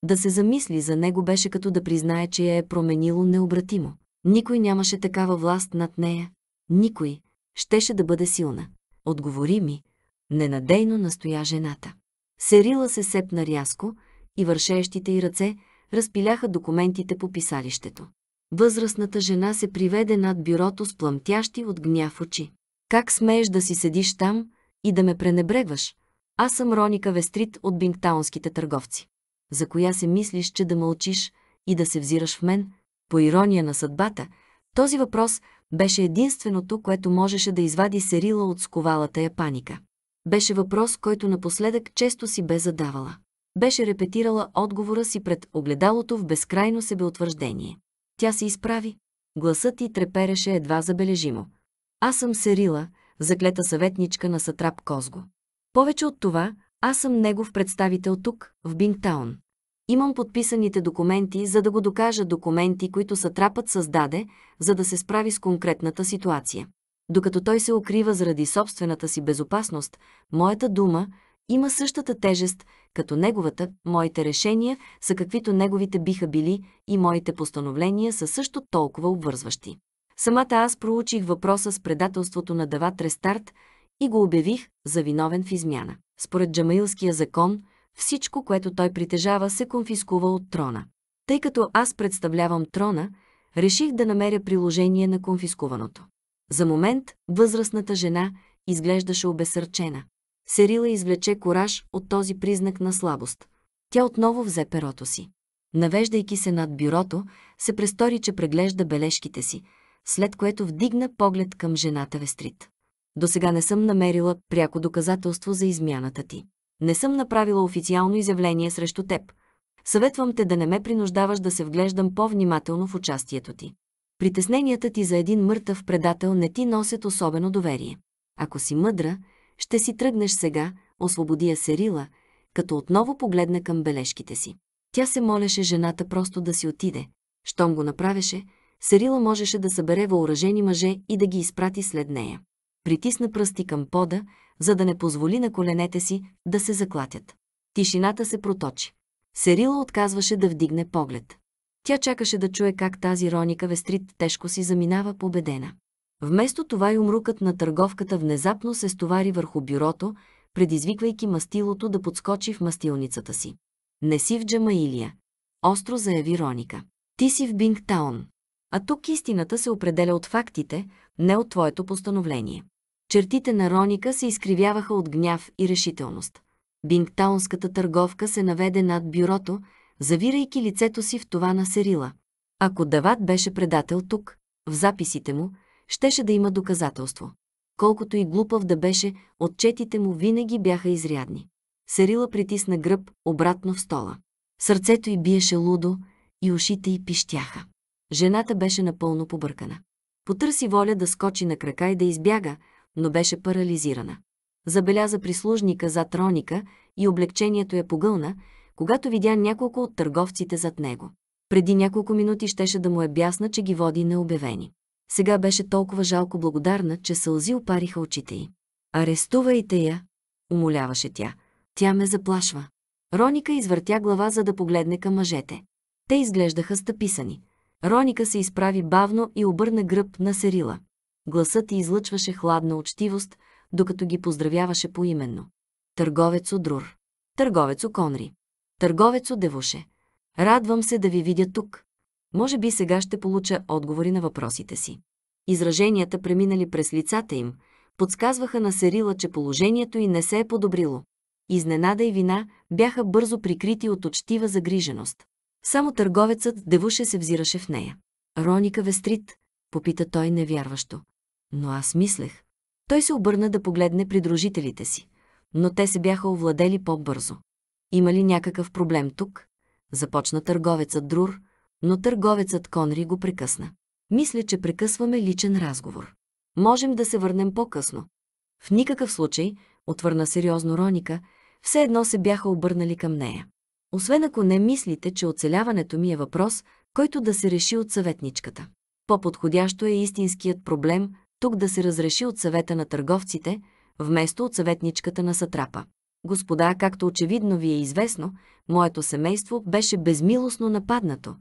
Да се замисли за него беше като да признае, че я е променило необратимо. Никой нямаше такава власт над нея. Никой. Щеше да бъде силна. Отговори ми. Ненадейно настоя жената. Серила се сепна рязко и вършеещите й ръце разпиляха документите по писалището. Възрастната жена се приведе над бюрото с плъмтящи от гняв очи. Как смееш да си седиш там и да ме пренебрегваш? Аз съм Роника Вестрит от бингтаунските търговци за коя се мислиш, че да мълчиш и да се взираш в мен, по ирония на съдбата, този въпрос беше единственото, което можеше да извади Серила от сковалата я паника. Беше въпрос, който напоследък често си бе задавала. Беше репетирала отговора си пред огледалото в безкрайно себеутвърждение. Тя се изправи. Гласът ти трепереше едва забележимо. Аз съм Серила, заклета съветничка на Сатрап Козго. Повече от това, аз съм негов представител тук, в Бингтаун. Имам подписаните документи, за да го докажа документи, които Сатрапът създаде, за да се справи с конкретната ситуация. Докато той се укрива заради собствената си безопасност, моята дума има същата тежест, като неговата, моите решения са каквито неговите биха били и моите постановления са също толкова обвързващи. Самата аз проучих въпроса с предателството на Дават Рестарт, и го обявих за виновен в измяна. Според джамаилския закон, всичко, което той притежава, се конфискува от трона. Тъй като аз представлявам трона, реших да намеря приложение на конфискуваното. За момент възрастната жена изглеждаше обесърчена. Серила извлече кораж от този признак на слабост. Тя отново взе перото си. Навеждайки се над бюрото, се престори, че преглежда бележките си, след което вдигна поглед към жената Вестрит. До сега не съм намерила пряко доказателство за измяната ти. Не съм направила официално изявление срещу теб. Съветвам те да не ме принуждаваш да се вглеждам по-внимателно в участието ти. Притесненията ти за един мъртъв предател не ти носят особено доверие. Ако си мъдра, ще си тръгнеш сега, освободи я Серила, като отново погледна към бележките си. Тя се молеше жената просто да си отиде. Щом го направеше, Серила можеше да събере въоръжени мъже и да ги изпрати след нея притисна пръсти към пода, за да не позволи на коленете си да се заклатят. Тишината се проточи. Серила отказваше да вдигне поглед. Тя чакаше да чуе как тази Роника Вестрит тежко си заминава победена. Вместо това и умрукът на търговката внезапно се стовари върху бюрото, предизвиквайки мастилото да подскочи в мастилницата си. Не си в Джамаилия. Остро заяви Роника. Ти си в Бингтаун. А тук истината се определя от фактите, не от твоето постановление. Чертите на Роника се изкривяваха от гняв и решителност. Бингтаунската търговка се наведе над бюрото, завирайки лицето си в това на Серила. Ако Дават беше предател тук, в записите му, щеше да има доказателство. Колкото и глупав да беше, отчетите му винаги бяха изрядни. Серила притисна гръб обратно в стола. Сърцето й биеше лудо и ушите й пищяха. Жената беше напълно побъркана. Потърси воля да скочи на крака и да избяга, но беше парализирана. Забеляза прислужника за троника и облегчението я погълна, когато видя няколко от търговците зад него. Преди няколко минути щеше да му е бясна, че ги води необявени. Сега беше толкова жалко благодарна, че сълзи опариха очите й. «Арестувайте я!» – умоляваше тя. «Тя ме заплашва». Роника извъртя глава, за да погледне към мъжете. Те изглеждаха стъписани. Роника се изправи бавно и обърна гръб на Серила. Гласът й излъчваше хладна учтивост, докато ги поздравяваше поименно. Търговецо Друр. Търговецо Конри. Търговецо Девуше. Радвам се да ви видя тук. Може би сега ще получа отговори на въпросите си. Израженията, преминали през лицата им, подсказваха на Серила, че положението й не се е подобрило. Изненада и вина бяха бързо прикрити от очтива загриженост. Само търговецът Девуше се взираше в нея. Роника Вестрит, попита той невярващо. Но аз мислех. Той се обърна да погледне придружителите си, но те се бяха овладели по-бързо. Има ли някакъв проблем тук? Започна търговецът Друр, но търговецът Конри го прекъсна. Мисля, че прекъсваме личен разговор. Можем да се върнем по-късно. В никакъв случай, отвърна сериозно Роника, все едно се бяха обърнали към нея. Освен ако не мислите, че оцеляването ми е въпрос, който да се реши от съветничката. По-подходящо е истинският проблем тук да се разреши от съвета на търговците, вместо от съветничката на сатрапа. Господа, както очевидно ви е известно, моето семейство беше безмилостно нападнато,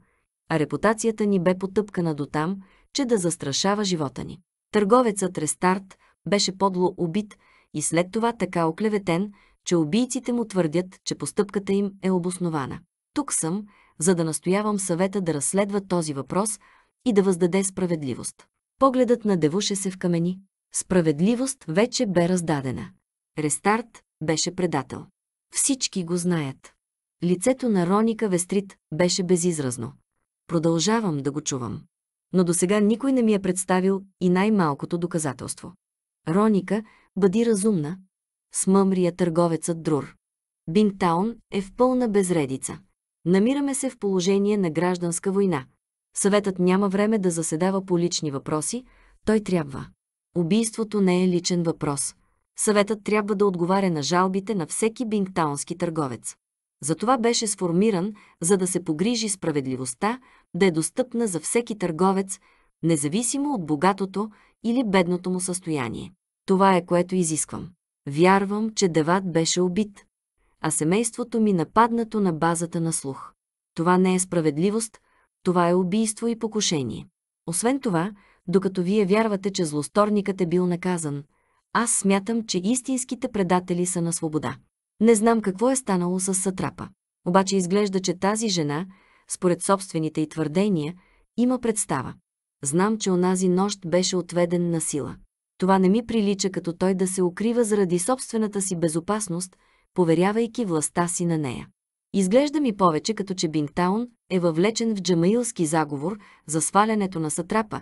а репутацията ни бе потъпкана до там, че да застрашава живота ни. Търговецът Рестарт беше подло убит и след това така оклеветен, че убийците му твърдят, че постъпката им е обоснована. Тук съм, за да настоявам съвета да разследва този въпрос и да въздаде справедливост. Погледът на девуше се в камени. Справедливост вече бе раздадена. Рестарт беше предател. Всички го знаят. Лицето на Роника Вестрит беше безизразно. Продължавам да го чувам. Но до сега никой не ми е представил и най-малкото доказателство. Роника, бъди разумна. Смъмрия търговецът Друр. Бинтаун е в пълна безредица. Намираме се в положение на гражданска война. Съветът няма време да заседава по лични въпроси, той трябва. Убийството не е личен въпрос. Съветът трябва да отговаря на жалбите на всеки бингтаунски търговец. Затова беше сформиран, за да се погрижи справедливостта да е достъпна за всеки търговец, независимо от богатото или бедното му състояние. Това е което изисквам. Вярвам, че Деват беше убит, а семейството ми нападнато на базата на слух. Това не е справедливост – това е убийство и покушение. Освен това, докато вие вярвате, че злосторникът е бил наказан, аз смятам, че истинските предатели са на свобода. Не знам какво е станало с Сатрапа. Обаче изглежда, че тази жена, според собствените й твърдения, има представа. Знам, че онази нощ беше отведен на сила. Това не ми прилича като той да се укрива заради собствената си безопасност, поверявайки властта си на нея. Изглежда ми повече като че Бинтаун е въвлечен в джамаилски заговор за свалянето на сатрапа,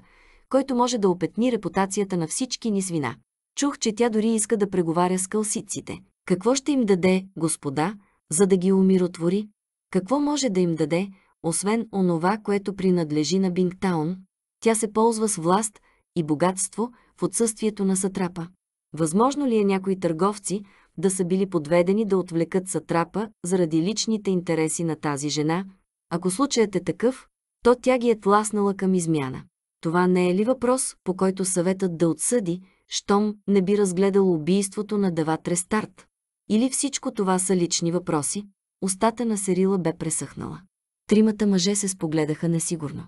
който може да опетни репутацията на всички ни свина. Чух, че тя дори иска да преговаря с кълсиците. Какво ще им даде, господа, за да ги умиротвори? Какво може да им даде, освен онова, което принадлежи на Бингтаун? Тя се ползва с власт и богатство в отсъствието на сатрапа. Възможно ли е някои търговци да са били подведени да отвлекат сатрапа заради личните интереси на тази жена, ако случаят е такъв, то тя ги е тласнала към измяна. Това не е ли въпрос, по който съветът да отсъди, щом не би разгледал убийството на Дава Трестарт? Или всичко това са лични въпроси? Остата на Серила бе пресъхнала. Тримата мъже се спогледаха несигурно.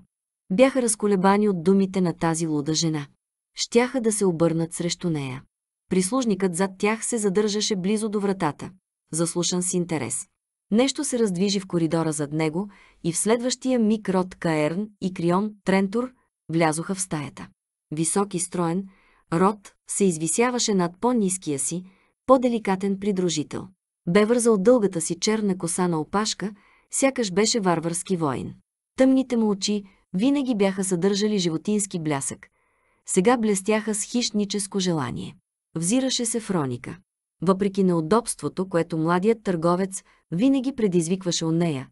Бяха разколебани от думите на тази луда жена. Щяха да се обърнат срещу нея. Прислужникът зад тях се задържаше близо до вратата, заслушан с интерес. Нещо се раздвижи в коридора зад него и в следващия миг Род Каерн и Крион Трентур влязоха в стаята. Висок и строен, Род се извисяваше над по-низкия си, по-деликатен придружител. Бе вързал дългата си черна коса на опашка, сякаш беше варварски воин. Тъмните му очи винаги бяха съдържали животински блясък. Сега блестяха с хищническо желание. Взираше се Фроника въпреки неудобството, което младият търговец винаги предизвикваше у нея,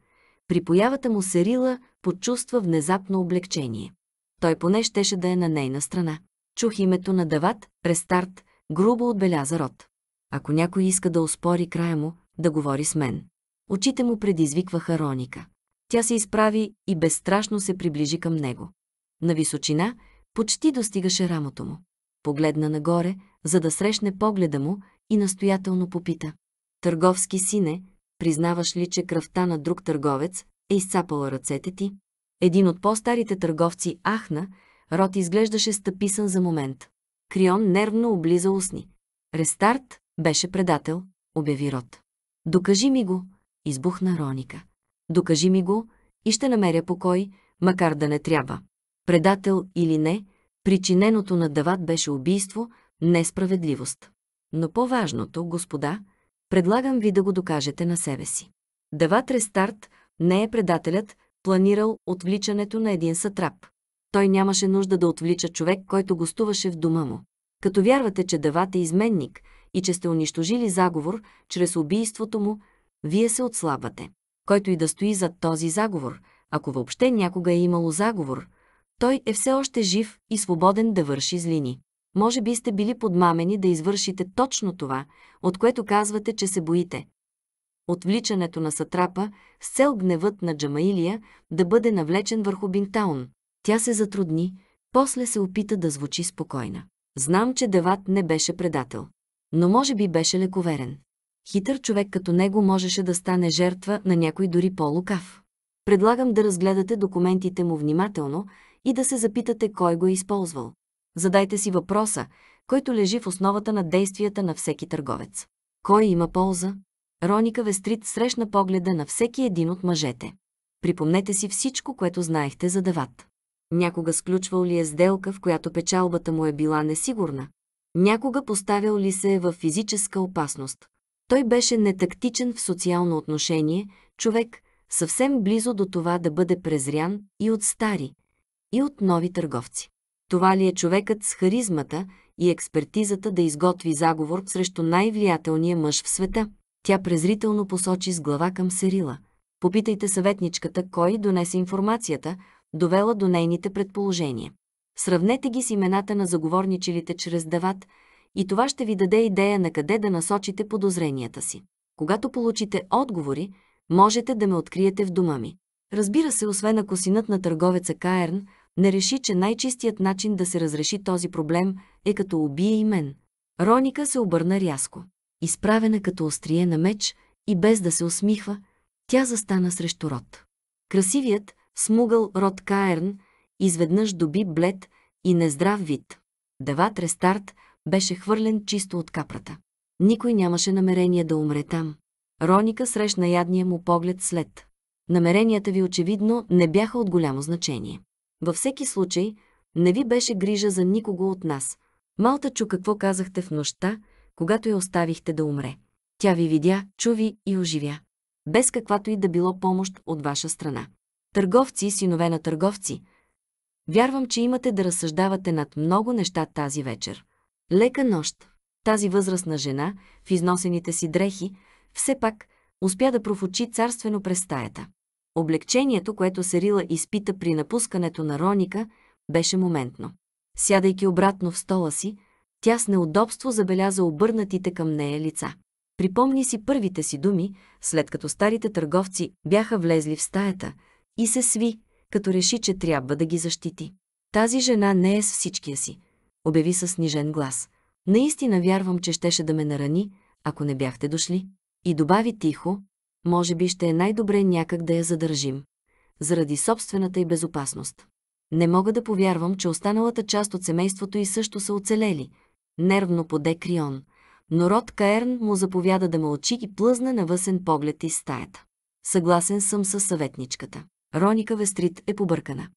при появата му Серила почувства внезапно облегчение. Той поне щеше да е на нейна страна. Чух името на Дават, Рестарт, грубо отбеляза род. Ако някой иска да успори края му, да говори с мен. Очите му предизвикваха Роника. Тя се изправи и безстрашно се приближи към него. На височина почти достигаше рамото му. Погледна нагоре, за да срещне погледа му и настоятелно попита. Търговски сине, признаваш ли, че кръвта на друг търговец е изцапала ръцете ти? Един от по-старите търговци ахна, Рот изглеждаше стъписан за момент. Крион нервно облиза устни. Рестарт беше предател, обяви Рот. Докажи ми го, избухна Роника. Докажи ми го и ще намеря покой, макар да не трябва. Предател или не, причиненото на Дават беше убийство, несправедливост. Но по-важното, господа, предлагам ви да го докажете на себе си. Дават рестарт не е предателят, планирал отвличането на един сатрап. Той нямаше нужда да отвлича човек, който гостуваше в дома му. Като вярвате, че Дават е изменник и че сте унищожили заговор чрез убийството му, вие се отслабвате. Който и да стои зад този заговор, ако въобще някога е имало заговор, той е все още жив и свободен да върши злини. Може би сте били подмамени да извършите точно това, от което казвате, че се боите. Отвличането на сатрапа с цел гневът на Джамаилия да бъде навлечен върху Бинтаун. Тя се затрудни, после се опита да звучи спокойна. Знам, че Деват не беше предател, но може би беше лековерен. Хитър човек като него можеше да стане жертва на някой дори по-лукав. Предлагам да разгледате документите му внимателно и да се запитате кой го е използвал. Задайте си въпроса, който лежи в основата на действията на всеки търговец. Кой има полза? Роника Вестрит срещна погледа на всеки един от мъжете. Припомнете си всичко, което знаехте за дават. Някога сключвал ли е сделка, в която печалбата му е била несигурна? Някога поставял ли се е в физическа опасност? Той беше нетактичен в социално отношение, човек, съвсем близо до това да бъде презрян и от стари, и от нови търговци. Това ли е човекът с харизмата и експертизата да изготви заговор срещу най-влиятелния мъж в света? Тя презрително посочи с глава към Серила. Попитайте съветничката кой донесе информацията, довела до нейните предположения. Сравнете ги с имената на заговорничилите чрез дават и това ще ви даде идея на къде да насочите подозренията си. Когато получите отговори, можете да ме откриете в дома ми. Разбира се, освен ако синът на търговеца Каерн – не реши, че най-чистият начин да се разреши този проблем е като убие и мен. Роника се обърна рязко. Изправена като острие на меч и без да се усмихва, тя застана срещу Рот. Красивият, смугъл Рот Каерн изведнъж доби блед и нездрав вид. Деват Рестарт беше хвърлен чисто от капрата. Никой нямаше намерение да умре там. Роника срещна ядния му поглед след. Намеренията ви очевидно не бяха от голямо значение. Във всеки случай, не ви беше грижа за никого от нас. Малта чу какво казахте в нощта, когато я оставихте да умре. Тя ви видя, чуви и оживя. Без каквато и да било помощ от ваша страна. Търговци синове на търговци. Вярвам, че имате да разсъждавате над много неща тази вечер. Лека нощ. Тази възрастна жена, в износените си дрехи, все пак успя да профучи царствено през стаята. Облегчението, което Серила изпита при напускането на Роника, беше моментно. Сядайки обратно в стола си, тя с неудобство забеляза обърнатите към нея лица. Припомни си първите си думи, след като старите търговци бяха влезли в стаята и се сви, като реши, че трябва да ги защити. Тази жена не е с всичкия си, обяви със снижен глас. Наистина вярвам, че щеше да ме нарани, ако не бяхте дошли. И добави тихо, може би ще е най-добре някак да я задържим. Заради собствената й безопасност. Не мога да повярвам, че останалата част от семейството и също са оцелели. Нервно поде Крион. Но Род Каерн му заповяда да мълчи и плъзна навъсен поглед из стаята. Съгласен съм с съветничката. Роника Вестрит е побъркана.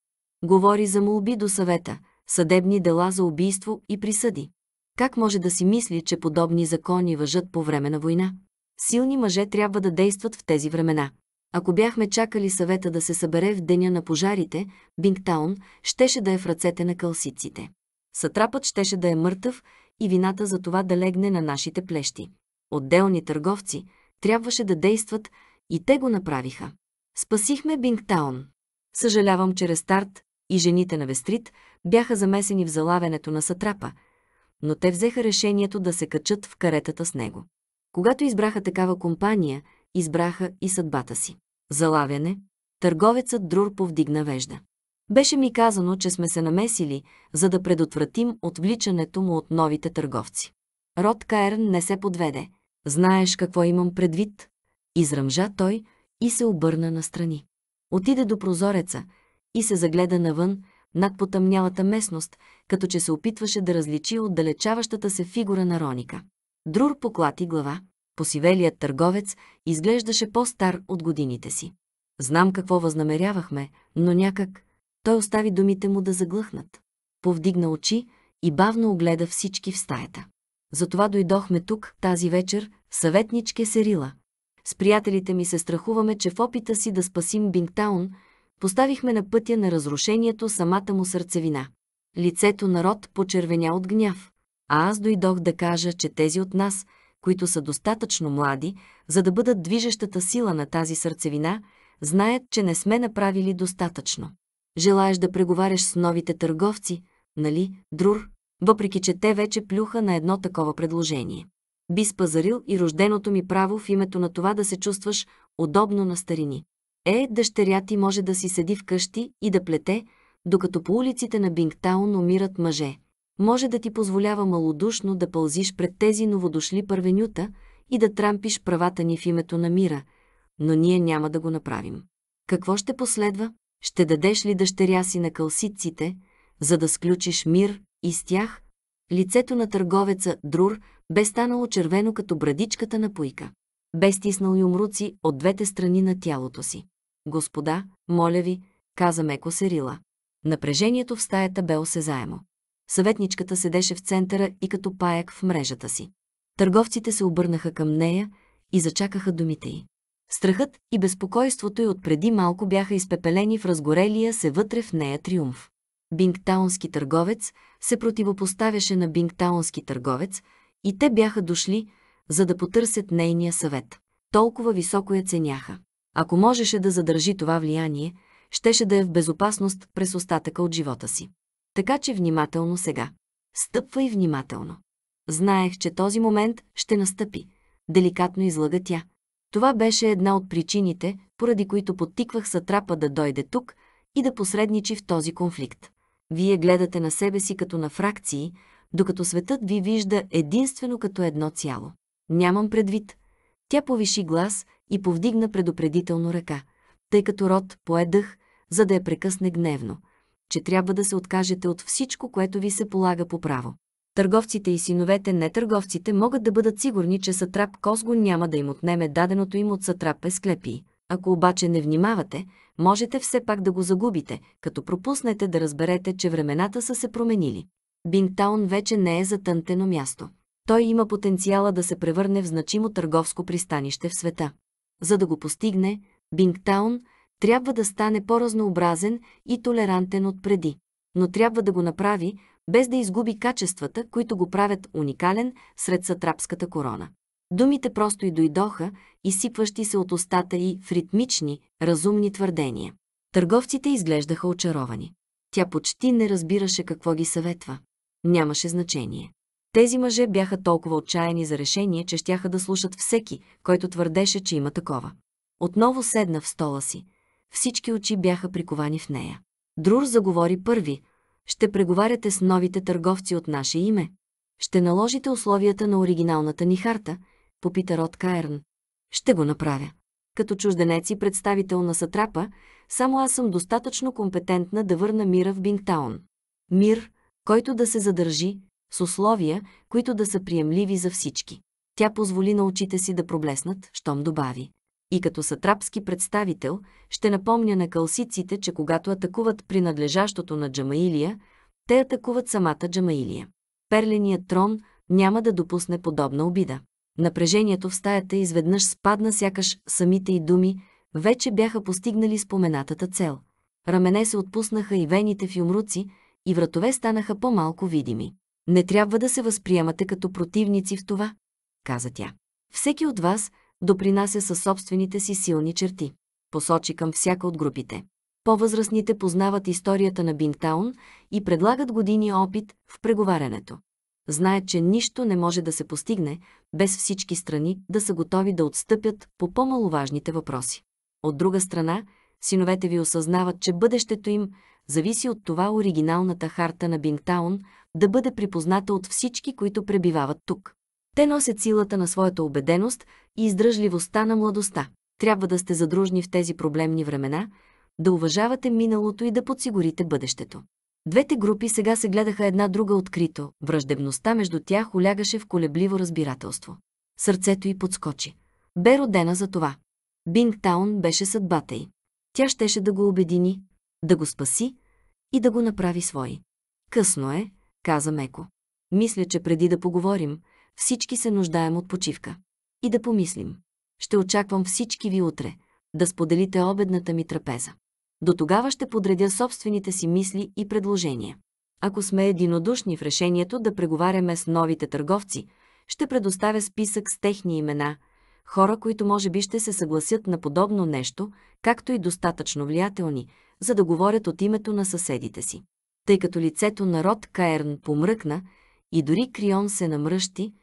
Говори за молби до съвета, съдебни дела за убийство и присъди. Как може да си мисли, че подобни закони въжат по време на война? Силни мъже трябва да действат в тези времена. Ако бяхме чакали съвета да се събере в деня на пожарите, Бингтаун щеше да е в ръцете на кълсиците. Сатрапът щеше да е мъртъв и вината за това да легне на нашите плещи. Отделни търговци трябваше да действат и те го направиха. Спасихме Бингтаун. Съжалявам, че Рестарт и жените на Вестрит бяха замесени в залавянето на Сатрапа, но те взеха решението да се качат в каретата с него. Когато избраха такава компания, избраха и съдбата си. Залавяне, търговецът Друр повдигна вежда. Беше ми казано, че сме се намесили, за да предотвратим отвличането му от новите търговци. Род Каерн не се подведе. Знаеш какво имам предвид? Изръмжа той и се обърна настрани. Отиде до прозореца и се загледа навън, над потъмнялата местност, като че се опитваше да различи отдалечаващата се фигура на Роника. Друр поклати глава. Посивелият търговец изглеждаше по-стар от годините си. Знам какво възнамерявахме, но някак той остави думите му да заглъхнат. Повдигна очи и бавно огледа всички в стаята. Затова дойдохме тук тази вечер, съветничке Серила. С приятелите ми се страхуваме, че в опита си да спасим Бингтаун, поставихме на пътя на разрушението самата му сърцевина. Лицето народ почервеня от гняв а аз дойдох да кажа, че тези от нас, които са достатъчно млади, за да бъдат движещата сила на тази сърцевина, знаят, че не сме направили достатъчно. Желаеш да преговаряш с новите търговци, нали, друр, въпреки че те вече плюха на едно такова предложение. Би спазарил и рожденото ми право в името на това да се чувстваш удобно на старини. Е, дъщеря ти може да си седи вкъщи и да плете, докато по улиците на Бингтаун умират мъже може да ти позволява малодушно да пълзиш пред тези новодошли първенюта и да трампиш правата ни в името на мира, но ние няма да го направим. Какво ще последва? Ще дадеш ли дъщеря си на кълсиците, за да сключиш мир и с тях? Лицето на търговеца Друр бе станало червено като брадичката на пуйка. Бе стиснал юмруци от двете страни на тялото си. Господа, моля ви, каза меко Серила. Напрежението в стаята бе осезаемо съветничката седеше в центъра и като паяк в мрежата си. Търговците се обърнаха към нея и зачакаха думите й. Страхът и безпокойството й от преди малко бяха изпепелени в разгорелия се вътре в нея триумф. Бингтаунски търговец се противопоставяше на бингтаунски търговец и те бяха дошли, за да потърсят нейния съвет. Толкова високо я ценяха. Ако можеше да задържи това влияние, щеше да е в безопасност през остатъка от живота си. Така че внимателно сега. Стъпвай внимателно. Знаех, че този момент ще настъпи. Деликатно излага тя. Това беше една от причините, поради които подтиквах Сатрапа да дойде тук и да посредничи в този конфликт. Вие гледате на себе си като на фракции, докато светът ви вижда единствено като едно цяло. Нямам предвид. Тя повиши глас и повдигна предупредително ръка, тъй като Род пое дъх, за да я прекъсне гневно – че трябва да се откажете от всичко, което ви се полага по право. Търговците и синовете не търговците могат да бъдат сигурни, че сатрап Козго няма да им отнеме даденото им от сатрап Есклепи. Ако обаче не внимавате, можете все пак да го загубите, като пропуснете да разберете, че времената са се променили. Бингтаун вече не е затънтено място. Той има потенциала да се превърне в значимо търговско пристанище в света. За да го постигне, Бингтаун – трябва да стане по-разнообразен и толерантен от преди. Но трябва да го направи, без да изгуби качествата, които го правят уникален сред сатрапската корона. Думите просто и дойдоха, изсипващи се от устата и в ритмични, разумни твърдения. Търговците изглеждаха очаровани. Тя почти не разбираше какво ги съветва. Нямаше значение. Тези мъже бяха толкова отчаяни за решение, че щяха да слушат всеки, който твърдеше, че има такова. Отново седна в стола си, всички очи бяха приковани в нея. Друр заговори първи. Ще преговаряте с новите търговци от наше име. Ще наложите условията на оригиналната ни харта, попита Рот Кайрн. Ще го направя. Като чужденец и представител на Сатрапа, само аз съм достатъчно компетентна да върна мира в Бингтаун. Мир, който да се задържи, с условия, които да са приемливи за всички. Тя позволи на очите си да проблеснат, щом добави и като сатрапски представител ще напомня на калсиците, че когато атакуват принадлежащото на Джамаилия, те атакуват самата Джамаилия. Перленият трон няма да допусне подобна обида. Напрежението в стаята изведнъж спадна, сякаш самите и думи вече бяха постигнали споменатата цел. Рамене се отпуснаха и вените в юмруци, и вратове станаха по-малко видими. Не трябва да се възприемате като противници в това, каза тя. Всеки от вас допринася със собствените си силни черти. Посочи към всяка от групите. По-възрастните познават историята на Бинтаун и предлагат години опит в преговарянето. Знаят, че нищо не може да се постигне, без всички страни да са готови да отстъпят по по-маловажните въпроси. От друга страна, синовете ви осъзнават, че бъдещето им зависи от това оригиналната харта на Бинтаун да бъде припозната от всички, които пребивават тук. Те носят силата на своята убеденост и издръжливостта на младостта. Трябва да сте задружни в тези проблемни времена, да уважавате миналото и да подсигурите бъдещето. Двете групи сега се гледаха една друга открито, враждебността между тях улягаше в колебливо разбирателство. Сърцето й подскочи. Бе родена за това. Бингтаун беше съдбата й. Тя щеше да го обедини, да го спаси и да го направи свой. Късно е, каза меко. Мисля, че преди да поговорим, всички се нуждаем от почивка. И да помислим. Ще очаквам всички ви утре, да споделите обедната ми трапеза. До тогава ще подредя собствените си мисли и предложения. Ако сме единодушни в решението да преговаряме с новите търговци, ще предоставя списък с техни имена, хора, които може би ще се съгласят на подобно нещо, както и достатъчно влиятелни, за да говорят от името на съседите си. Тъй като лицето на Род Каерн помръкна и дори Крион се намръщи,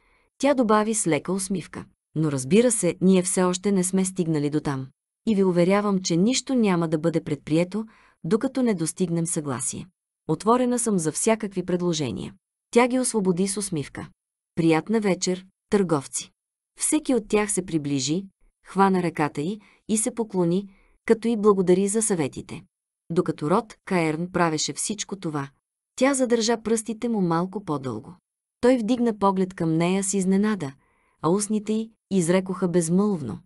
тя добави с лека усмивка. Но разбира се, ние все още не сме стигнали до там. И ви уверявам, че нищо няма да бъде предприето, докато не достигнем съгласие. Отворена съм за всякакви предложения. Тя ги освободи с усмивка. Приятна вечер, търговци. Всеки от тях се приближи, хвана ръката й и се поклони, като й благодари за съветите. Докато Род Каерн правеше всичко това, тя задържа пръстите му малко по-дълго. Той вдигна поглед към нея с изненада, а устните й изрекоха безмълвно.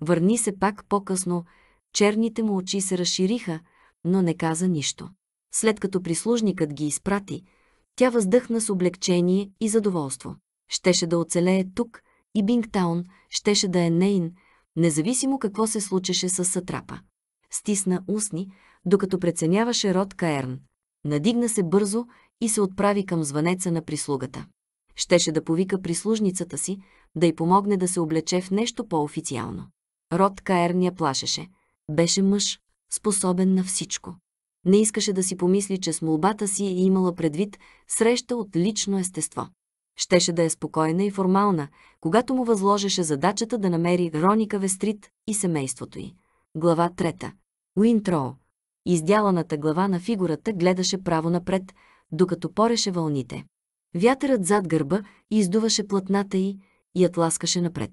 Върни се пак по-късно, черните му очи се разшириха, но не каза нищо. След като прислужникът ги изпрати, тя въздъхна с облегчение и задоволство. Щеше да оцелее тук и Бингтаун щеше да е нейн, независимо какво се случеше с сатрапа. Стисна устни, докато преценяваше Род Каерн. Надигна се бързо и се отправи към звънеца на прислугата. Щеше да повика прислужницата си, да й помогне да се облече в нещо по-официално. Род Каерния плашеше. Беше мъж, способен на всичко. Не искаше да си помисли, че с молбата си е имала предвид среща от лично естество. Щеше да е спокойна и формална, когато му възложеше задачата да намери Роника Вестрит и семейството й. Глава трета. Уинтроу. Издяланата глава на фигурата гледаше право напред – докато пореше вълните. Вятърът зад гърба издуваше платната й и я тласкаше напред.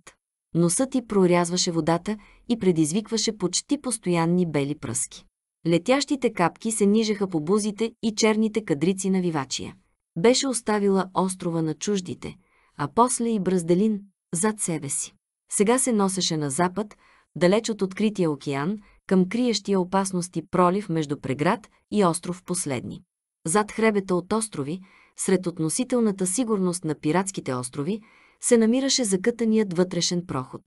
Носът й прорязваше водата и предизвикваше почти постоянни бели пръски. Летящите капки се нижеха по бузите и черните кадрици на вивачия. Беше оставила острова на чуждите, а после и Бразделин зад себе си. Сега се носеше на запад, далеч от открития океан, към криещия опасности пролив между преград и остров последни. Зад хребета от острови, сред относителната сигурност на пиратските острови, се намираше закътаният вътрешен проход.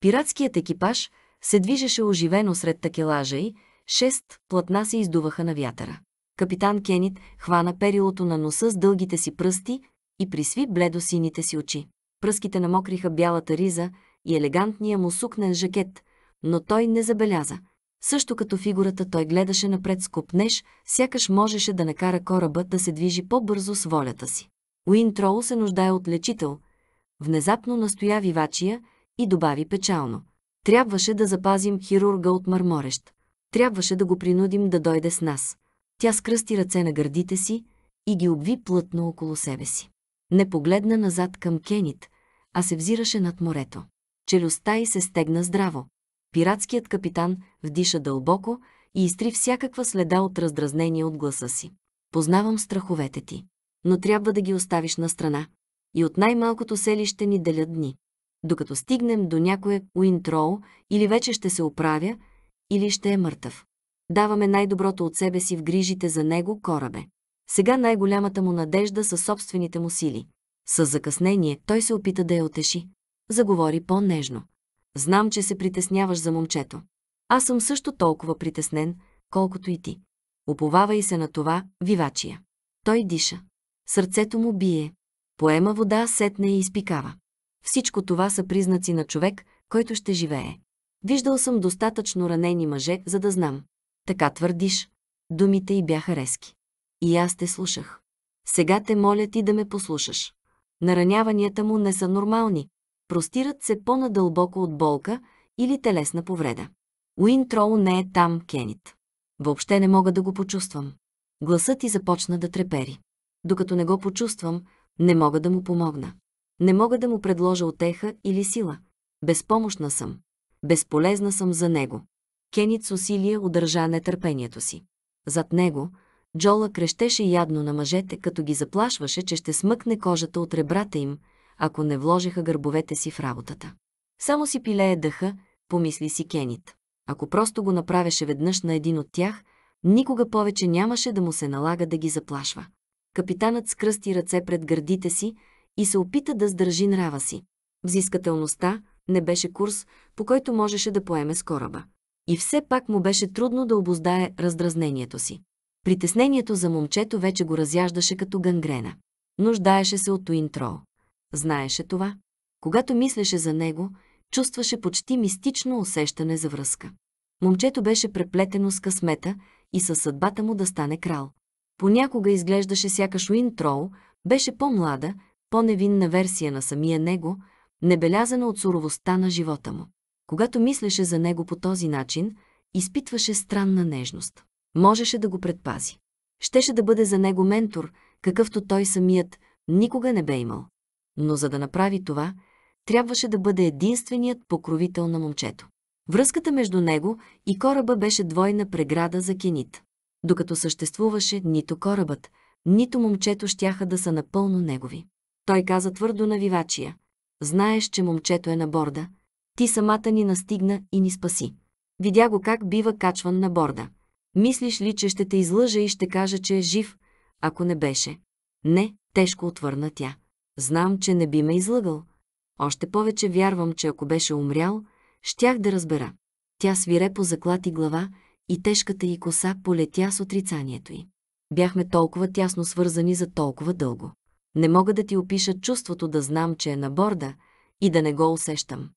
Пиратският екипаж се движеше оживено сред такелажа и шест платна се издуваха на вятъра. Капитан Кенит хвана перилото на носа с дългите си пръсти и присви бледо сините си очи. Пръските намокриха бялата риза и елегантния му сукнен жакет, но той не забеляза – също като фигурата той гледаше напред с сякаш можеше да накара кораба да се движи по-бързо с волята си. Уин Троу се нуждае от лечител. Внезапно настоя вивачия и добави печално. Трябваше да запазим хирурга от мърморещ. Трябваше да го принудим да дойде с нас. Тя скръсти ръце на гърдите си и ги обви плътно около себе си. Не погледна назад към Кенит, а се взираше над морето. Челюстта й се стегна здраво пиратският капитан вдиша дълбоко и изтри всякаква следа от раздразнение от гласа си. Познавам страховете ти, но трябва да ги оставиш на страна. И от най-малкото селище ни делят дни. Докато стигнем до някое Уинтроу, или вече ще се оправя, или ще е мъртъв. Даваме най-доброто от себе си в грижите за него корабе. Сега най-голямата му надежда са собствените му сили. С закъснение той се опита да я отеши. Заговори по-нежно. Знам, че се притесняваш за момчето. Аз съм също толкова притеснен, колкото и ти. Оповавай се на това, вивачия. Той диша. Сърцето му бие. Поема вода, сетне и изпикава. Всичко това са признаци на човек, който ще живее. Виждал съм достатъчно ранени мъже, за да знам. Така твърдиш. Думите й бяха резки. И аз те слушах. Сега те моля ти да ме послушаш. Нараняванията му не са нормални, простират се по-надълбоко от болка или телесна повреда. Уинтроу не е там, Кенит. Въобще не мога да го почувствам. Гласът ти започна да трепери. Докато не го почувствам, не мога да му помогна. Не мога да му предложа отеха или сила. Безпомощна съм. Безполезна съм за него. Кенит с усилие удържа нетърпението си. Зад него, Джола крещеше ядно на мъжете, като ги заплашваше, че ще смъкне кожата от ребрата им – ако не вложиха гърбовете си в работата. Само си пилее дъха, помисли си Кенит. Ако просто го направеше веднъж на един от тях, никога повече нямаше да му се налага да ги заплашва. Капитанът скръсти ръце пред гърдите си и се опита да сдържи нрава си. Взискателността не беше курс, по който можеше да поеме с кораба. И все пак му беше трудно да обоздае раздразнението си. Притеснението за момчето вече го разяждаше като гангрена. Нуждаеше се от Туинтроу. Знаеше това. Когато мислеше за него, чувстваше почти мистично усещане за връзка. Момчето беше преплетено с късмета и със съдбата му да стане крал. Понякога изглеждаше сякаш Уин Троу беше по-млада, по-невинна версия на самия него, небелязана от суровостта на живота му. Когато мислеше за него по този начин, изпитваше странна нежност. Можеше да го предпази. Щеше да бъде за него ментор, какъвто той самият никога не бе имал но за да направи това, трябваше да бъде единственият покровител на момчето. Връзката между него и кораба беше двойна преграда за Кенит. Докато съществуваше нито корабът, нито момчето щяха да са напълно негови. Той каза твърдо на Вивачия. Знаеш, че момчето е на борда. Ти самата ни настигна и ни спаси. Видя го как бива качван на борда. Мислиш ли, че ще те излъжа и ще кажа, че е жив, ако не беше? Не, тежко отвърна тя. Знам, че не би ме излъгал. Още повече вярвам, че ако беше умрял, щях да разбера. Тя свире по заклати глава и тежката й коса полетя с отрицанието й. Бяхме толкова тясно свързани за толкова дълго. Не мога да ти опиша чувството да знам, че е на борда и да не го усещам.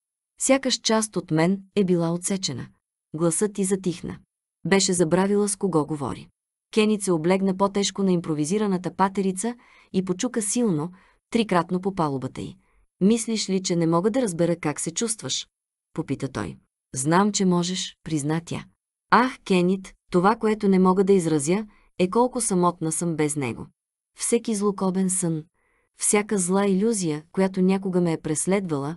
Сякаш част от мен е била отсечена. Гласът ти затихна. Беше забравила с кого говори. Кенит се облегна по-тежко на импровизираната патерица и почука силно, трикратно по палубата й. Мислиш ли, че не мога да разбера как се чувстваш? Попита той. Знам, че можеш, призна тя. Ах, Кенит, това, което не мога да изразя, е колко самотна съм без него. Всеки злокобен сън, всяка зла иллюзия, която някога ме е преследвала,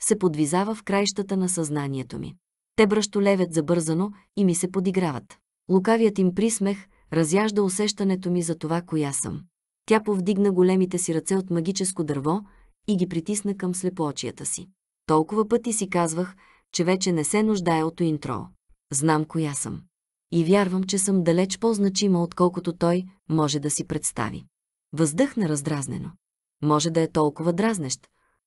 се подвизава в краищата на съзнанието ми. Те левят забързано и ми се подиграват. Лукавият им присмех разяжда усещането ми за това, коя съм. Тя повдигна големите си ръце от магическо дърво и ги притисна към слепоочията си. Толкова пъти си казвах, че вече не се нуждая от интро. Знам коя съм. И вярвам, че съм далеч по-значима, отколкото той може да си представи. Въздъхна раздразнено. Може да е толкова дразнещ.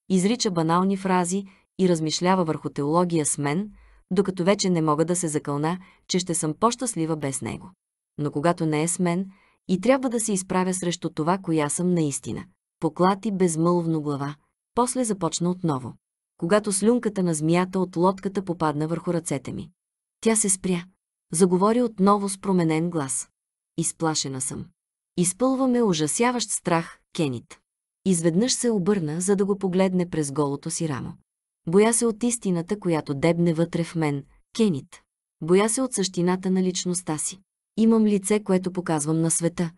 Изрича банални фрази и размишлява върху теология с мен, докато вече не мога да се закълна, че ще съм по-щастлива без него. Но когато не е с мен, и трябва да се изправя срещу това, коя съм наистина. Поклати безмълвно глава. После започна отново. Когато слюнката на змията от лодката попадна върху ръцете ми. Тя се спря. Заговори отново с променен глас. Изплашена съм. Изпълваме ужасяващ страх, Кенит. Изведнъж се обърна, за да го погледне през голото си рамо. Боя се от истината, която дебне вътре в мен, Кенит. Боя се от същината на личността си. Имам лице, което показвам на света,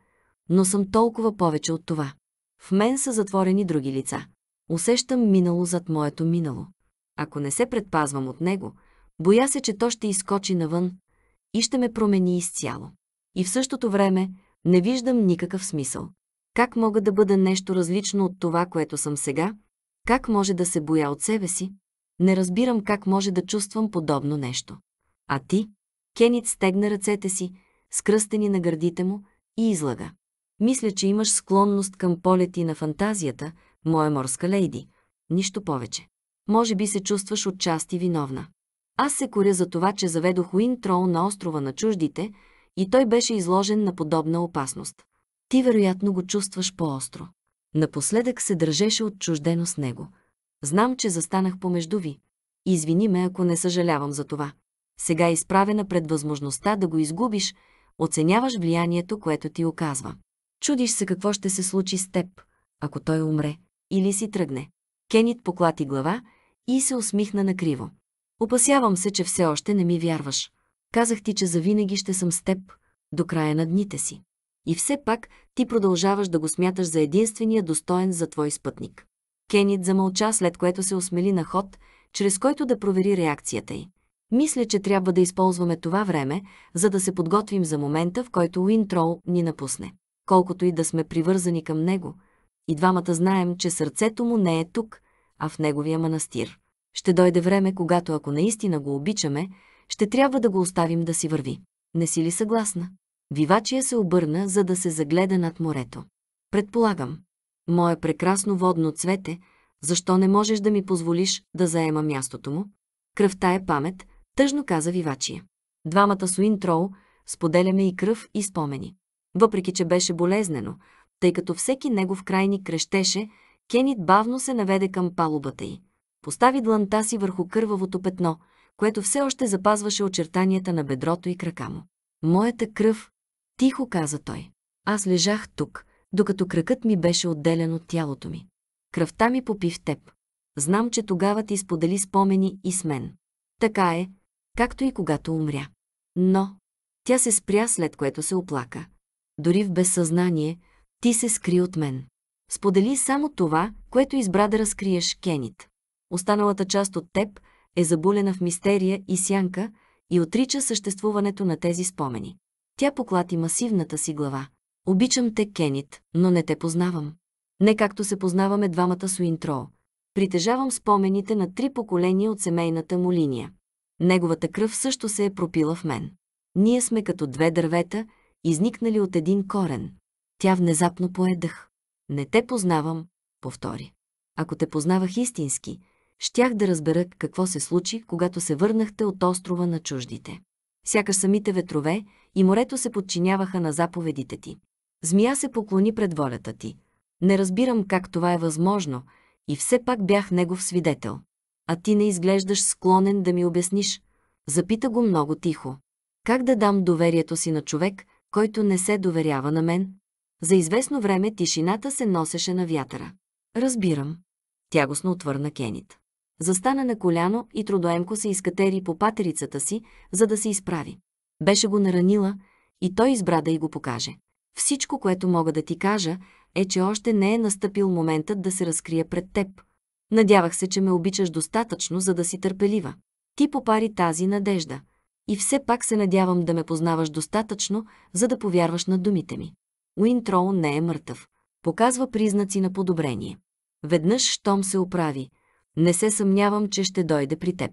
но съм толкова повече от това. В мен са затворени други лица. Усещам минало зад моето минало. Ако не се предпазвам от него, боя се, че то ще изкочи навън и ще ме промени изцяло. И в същото време не виждам никакъв смисъл. Как мога да бъда нещо различно от това, което съм сега? Как може да се боя от себе си? Не разбирам как може да чувствам подобно нещо. А ти? Кенит стегна ръцете си, скръстени на гърдите му, и излага. Мисля, че имаш склонност към полети на фантазията, моя морска лейди. Нищо повече. Може би се чувстваш отчасти виновна. Аз се коря за това, че заведох Трол на острова на чуждите и той беше изложен на подобна опасност. Ти вероятно го чувстваш по-остро. Напоследък се държеше отчуждено с него. Знам, че застанах помежду ви. Извини ме, ако не съжалявам за това. Сега е изправена пред възможността да го изгубиш – оценяваш влиянието, което ти оказва. Чудиш се какво ще се случи с теб, ако той умре или си тръгне. Кенит поклати глава и се усмихна накриво. Опасявам се, че все още не ми вярваш. Казах ти, че завинаги ще съм с теб, до края на дните си. И все пак ти продължаваш да го смяташ за единствения достоен за твой спътник. Кенит замълча, след което се осмели на ход, чрез който да провери реакцията й. Мисля, че трябва да използваме това време, за да се подготвим за момента, в който Уинтрол ни напусне. Колкото и да сме привързани към него, и двамата знаем, че сърцето му не е тук, а в неговия манастир. Ще дойде време, когато ако наистина го обичаме, ще трябва да го оставим да си върви. Не си ли съгласна? Вивачия се обърна, за да се загледа над морето. Предполагам. Мое прекрасно водно цвете, защо не можеш да ми позволиш да заема мястото му? Кръвта е памет, Тъжно каза Вивачия. Двамата с Уинтроу споделяме и кръв и спомени. Въпреки, че беше болезнено, тъй като всеки негов крайник крещеше, Кенит бавно се наведе към палубата й. Постави дланта си върху кървавото петно, което все още запазваше очертанията на бедрото и крака му. «Моята кръв», тихо каза той. Аз лежах тук, докато кракът ми беше отделен от тялото ми. Кръвта ми попи в теб. Знам, че тогава ти сподели спомени и с мен. Така е, както и когато умря. Но тя се спря, след което се оплака. Дори в безсъзнание ти се скри от мен. Сподели само това, което избра да разкриеш Кенит. Останалата част от теб е забулена в мистерия и сянка и отрича съществуването на тези спомени. Тя поклати масивната си глава. Обичам те, Кенит, но не те познавам. Не както се познаваме двамата с Уинтро. Притежавам спомените на три поколения от семейната му линия. Неговата кръв също се е пропила в мен. Ние сме като две дървета, изникнали от един корен. Тя внезапно поедах. Не те познавам, повтори. Ако те познавах истински, щях да разбера какво се случи, когато се върнахте от острова на чуждите. Сякаш самите ветрове и морето се подчиняваха на заповедите ти. Змия се поклони пред волята ти. Не разбирам как това е възможно и все пак бях негов свидетел а ти не изглеждаш склонен да ми обясниш. Запита го много тихо. Как да дам доверието си на човек, който не се доверява на мен? За известно време тишината се носеше на вятъра. Разбирам. Тягосно отвърна Кенит. Застана на коляно и трудоемко се изкатери по патерицата си, за да се изправи. Беше го наранила и той избра да й го покаже. Всичко, което мога да ти кажа, е, че още не е настъпил моментът да се разкрия пред теб – Надявах се, че ме обичаш достатъчно, за да си търпелива. Ти попари тази надежда. И все пак се надявам да ме познаваш достатъчно, за да повярваш на думите ми. Уинтроу не е мъртъв. Показва признаци на подобрение. Веднъж, щом се оправи, не се съмнявам, че ще дойде при теб.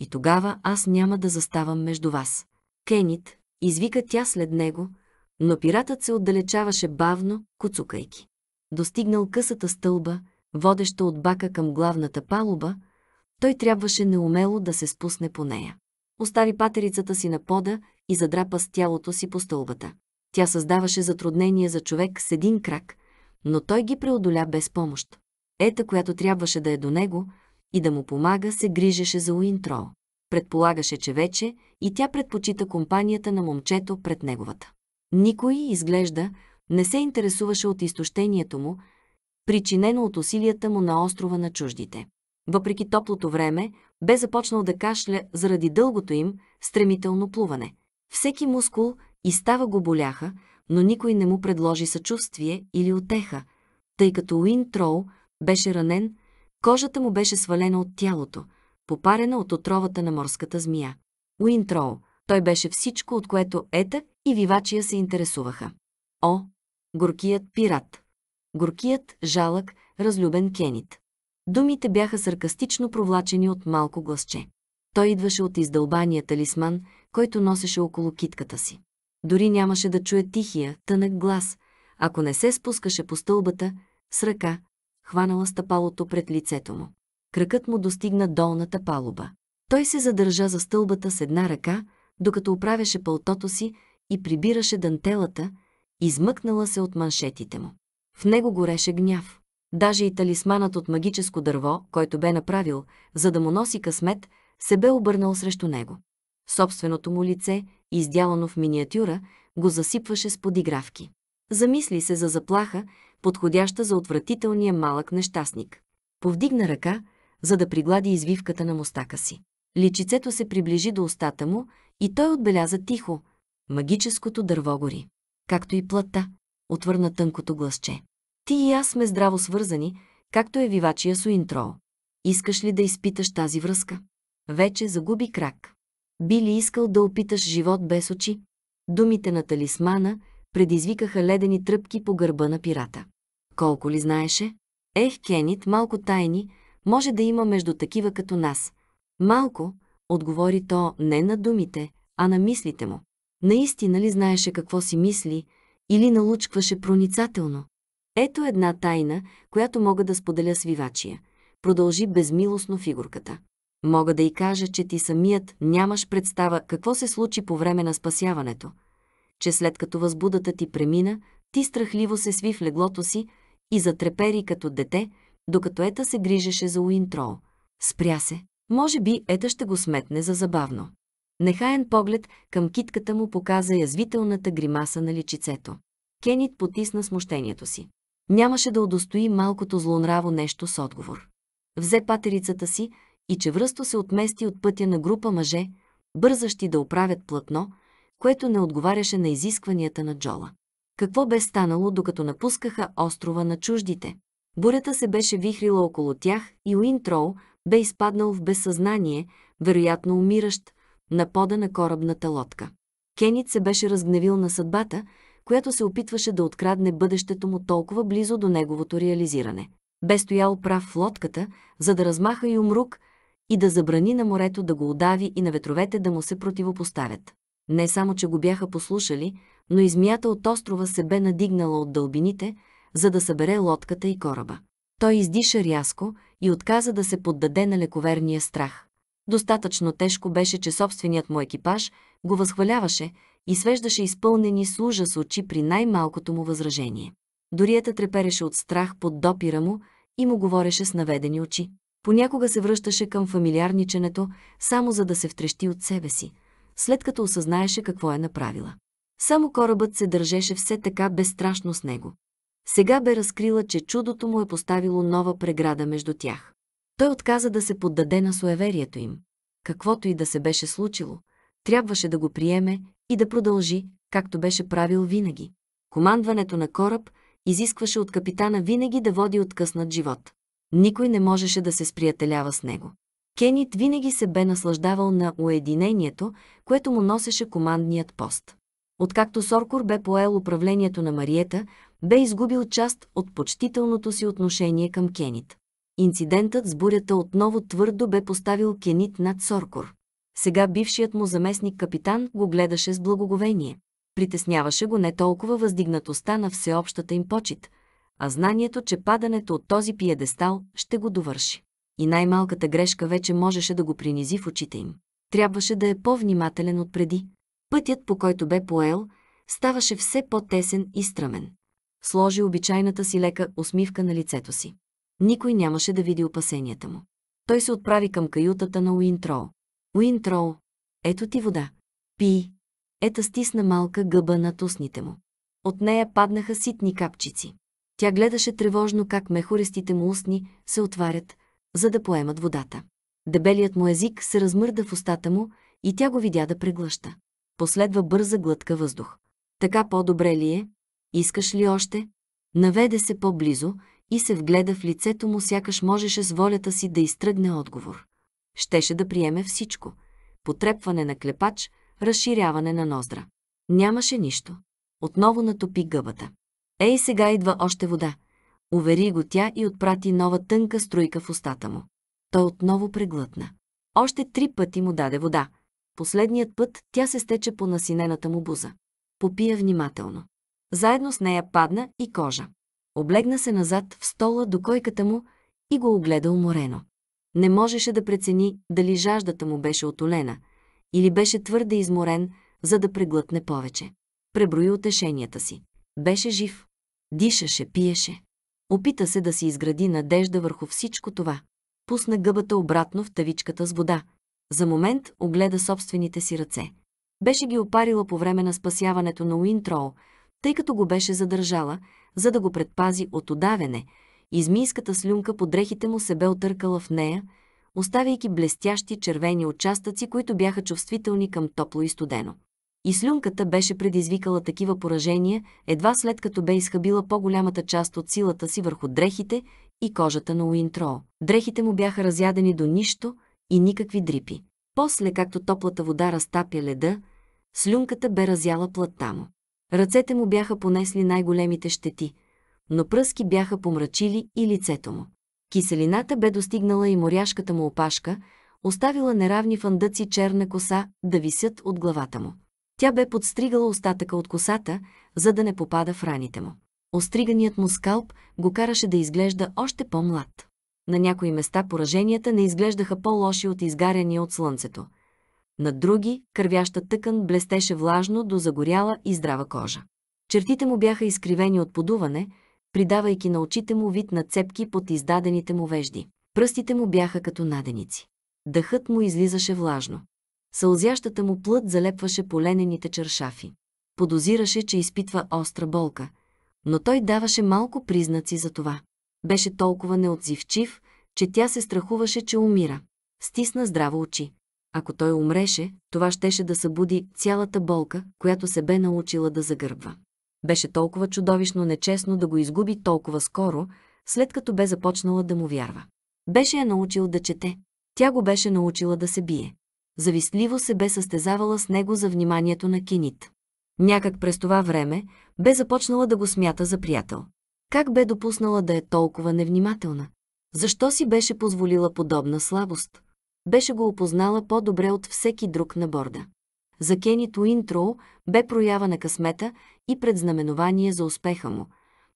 И тогава аз няма да заставам между вас. Кенит, извика тя след него, но пиратът се отдалечаваше бавно, куцукайки. Достигнал късата стълба, водеща от бака към главната палуба, той трябваше неумело да се спусне по нея. Остави патерицата си на пода и задрапа с тялото си по стълбата. Тя създаваше затруднения за човек с един крак, но той ги преодоля без помощ. Ета, която трябваше да е до него и да му помага, се грижеше за Уинтро. Предполагаше, че вече и тя предпочита компанията на момчето пред неговата. Никой, изглежда, не се интересуваше от изтощението му, причинено от усилията му на острова на чуждите. Въпреки топлото време, бе започнал да кашля заради дългото им, стремително плуване. Всеки мускул и става го боляха, но никой не му предложи съчувствие или отеха, тъй като Уин Троу беше ранен, кожата му беше свалена от тялото, попарена от отровата на морската змия. Уин Троу, той беше всичко, от което Ета и Вивачия се интересуваха. О, горкият пират! горкият, жалък, разлюбен Кенит. Думите бяха саркастично провлачени от малко гласче. Той идваше от издълбания талисман, който носеше около китката си. Дори нямаше да чуе тихия, тънък глас, ако не се спускаше по стълбата, с ръка, хванала стъпалото пред лицето му. Кръкът му достигна долната палуба. Той се задържа за стълбата с една ръка, докато оправяше пълтото си и прибираше дантелата, измъкнала се от маншетите му. В него гореше гняв. Даже и талисманът от магическо дърво, който бе направил, за да му носи късмет, се бе обърнал срещу него. Собственото му лице, издялано в миниатюра, го засипваше с подигравки. Замисли се за заплаха, подходяща за отвратителния малък нещастник. Повдигна ръка, за да приглади извивката на мостака си. Личицето се приближи до устата му и той отбеляза тихо. Магическото дърво гори. Както и плътта, отвърна тънкото гласче. Ти и аз сме здраво свързани, както е вивачия Суинтроу. Искаш ли да изпиташ тази връзка? Вече загуби крак. Би ли искал да опиташ живот без очи? Думите на талисмана предизвикаха ледени тръпки по гърба на пирата. Колко ли знаеше? Ех, Кенит, малко тайни, може да има между такива като нас. Малко, отговори то не на думите, а на мислите му. Наистина ли знаеше какво си мисли, или налучкваше проницателно. Ето една тайна, която мога да споделя с Вивачия. Продължи безмилостно фигурката. Мога да й кажа, че ти самият нямаш представа какво се случи по време на спасяването. Че след като възбудата ти премина, ти страхливо се сви в леглото си и затрепери като дете, докато Ета се грижеше за уинтрол. Спря се. Може би Ета ще го сметне за забавно. Нехаен поглед към китката му показа язвителната гримаса на личицето. Кенит потисна смущението си. Нямаше да удостои малкото злонраво нещо с отговор. Взе патерицата си и чевръсто се отмести от пътя на група мъже, бързащи да оправят платно, което не отговаряше на изискванията на Джола. Какво бе станало, докато напускаха острова на чуждите? Бурята се беше вихрила около тях и Уинтроу бе изпаднал в безсъзнание, вероятно умиращ, на пода на корабната лодка. Кенит се беше разгневил на съдбата, която се опитваше да открадне бъдещето му толкова близо до неговото реализиране. Бе стоял прав в лодката, за да размаха и умрук и да забрани на морето да го удави и на ветровете да му се противопоставят. Не само, че го бяха послушали, но змията от острова се бе надигнала от дълбините, за да събере лодката и кораба. Той издиша рязко и отказа да се поддаде на лековерния страх. Достатъчно тежко беше, че собственият му екипаж го възхваляваше и свеждаше изпълнени с ужас очи при най-малкото му възражение. Дорията трепереше от страх под допира му и му говореше с наведени очи. Понякога се връщаше към фамилиарниченето, само за да се втрещи от себе си, след като осъзнаеше какво е направила. Само корабът се държеше все така безстрашно с него. Сега бе разкрила, че чудото му е поставило нова преграда между тях. Той отказа да се поддаде на суеверието им. Каквото и да се беше случило, трябваше да го приеме и да продължи, както беше правил винаги. Командването на кораб изискваше от капитана винаги да води откъснат живот. Никой не можеше да се сприятелява с него. Кенит винаги се бе наслаждавал на уединението, което му носеше командният пост. Откакто Соркор бе поел управлението на Мариета, бе изгубил част от почтителното си отношение към Кенит. Инцидентът с бурята отново твърдо бе поставил Кенит над Соркор. Сега бившият му заместник-капитан го гледаше с благоговение. Притесняваше го не толкова въздигнатостта на всеобщата им почет, а знанието, че падането от този пиедестал ще го довърши. И най-малката грешка вече можеше да го принизи в очите им. Трябваше да е по-внимателен от преди. Пътят, по който бе поел, ставаше все по-тесен и стръмен. Сложи обичайната си лека усмивка на лицето си. Никой нямаше да види опасенията му. Той се отправи към каютата на Уинтроу. Уинтроу, ето ти вода. Пи. Ета стисна малка гъба над устните му. От нея паднаха ситни капчици. Тя гледаше тревожно как мехуристите му устни се отварят, за да поемат водата. Дебелият му език се размърда в устата му и тя го видя да преглъща. Последва бърза глътка въздух. Така по-добре ли е? Искаш ли още? Наведе се по-близо и се вгледа в лицето му, сякаш можеше с волята си да изтръгне отговор. Щеше да приеме всичко – потрепване на клепач, разширяване на ноздра. Нямаше нищо. Отново натопи гъбата. Ей, сега идва още вода. Увери го тя и отпрати нова тънка струйка в устата му. Той отново преглътна. Още три пъти му даде вода. Последният път тя се стече по насинената му буза. Попия внимателно. Заедно с нея падна и кожа. Облегна се назад в стола до койката му и го огледа уморено. Не можеше да прецени дали жаждата му беше отолена или беше твърде изморен, за да преглътне повече. Преброи утешенията си. Беше жив. Дишаше, пиеше. Опита се да си изгради надежда върху всичко това. Пусна гъбата обратно в тавичката с вода. За момент огледа собствените си ръце. Беше ги опарила по време на спасяването на Уинтроу, тъй като го беше задържала, за да го предпази от удавяне и змийската слюнка под дрехите му се бе отъркала в нея, оставяйки блестящи червени участъци, които бяха чувствителни към топло и студено. И слюнката беше предизвикала такива поражения, едва след като бе изхабила по-голямата част от силата си върху дрехите и кожата на Уинтро. Дрехите му бяха разядени до нищо и никакви дрипи. После, както топлата вода разтапя леда, слюнката бе разяла плътта му. Ръцете му бяха понесли най-големите щети, но пръски бяха помрачили и лицето му. Киселината бе достигнала и моряшката му опашка, оставила неравни фандъци черна коса да висят от главата му. Тя бе подстригала остатъка от косата, за да не попада в раните му. Остриганият му скалп го караше да изглежда още по-млад. На някои места пораженията не изглеждаха по-лоши от изгаряния от слънцето. На други, кървяща тъкан блестеше влажно до загоряла и здрава кожа. Чертите му бяха изкривени от подуване, придавайки на очите му вид на цепки под издадените му вежди. Пръстите му бяха като наденици. Дъхът му излизаше влажно. Сълзящата му плът залепваше поленените чершафи. Подозираше, че изпитва остра болка, но той даваше малко признаци за това. Беше толкова неотзивчив, че тя се страхуваше, че умира. Стисна здраво очи. Ако той умреше, това щеше да събуди цялата болка, която се бе научила да загърбва. Беше толкова чудовищно нечестно да го изгуби толкова скоро, след като бе започнала да му вярва. Беше я научил да чете. Тя го беше научила да се бие. Завистливо се бе състезавала с него за вниманието на кинит. Някак през това време бе започнала да го смята за приятел. Как бе допуснала да е толкова невнимателна? Защо си беше позволила подобна слабост? беше го опознала по-добре от всеки друг на борда. За Кенито Интроу бе проява на късмета и предзнаменование за успеха му,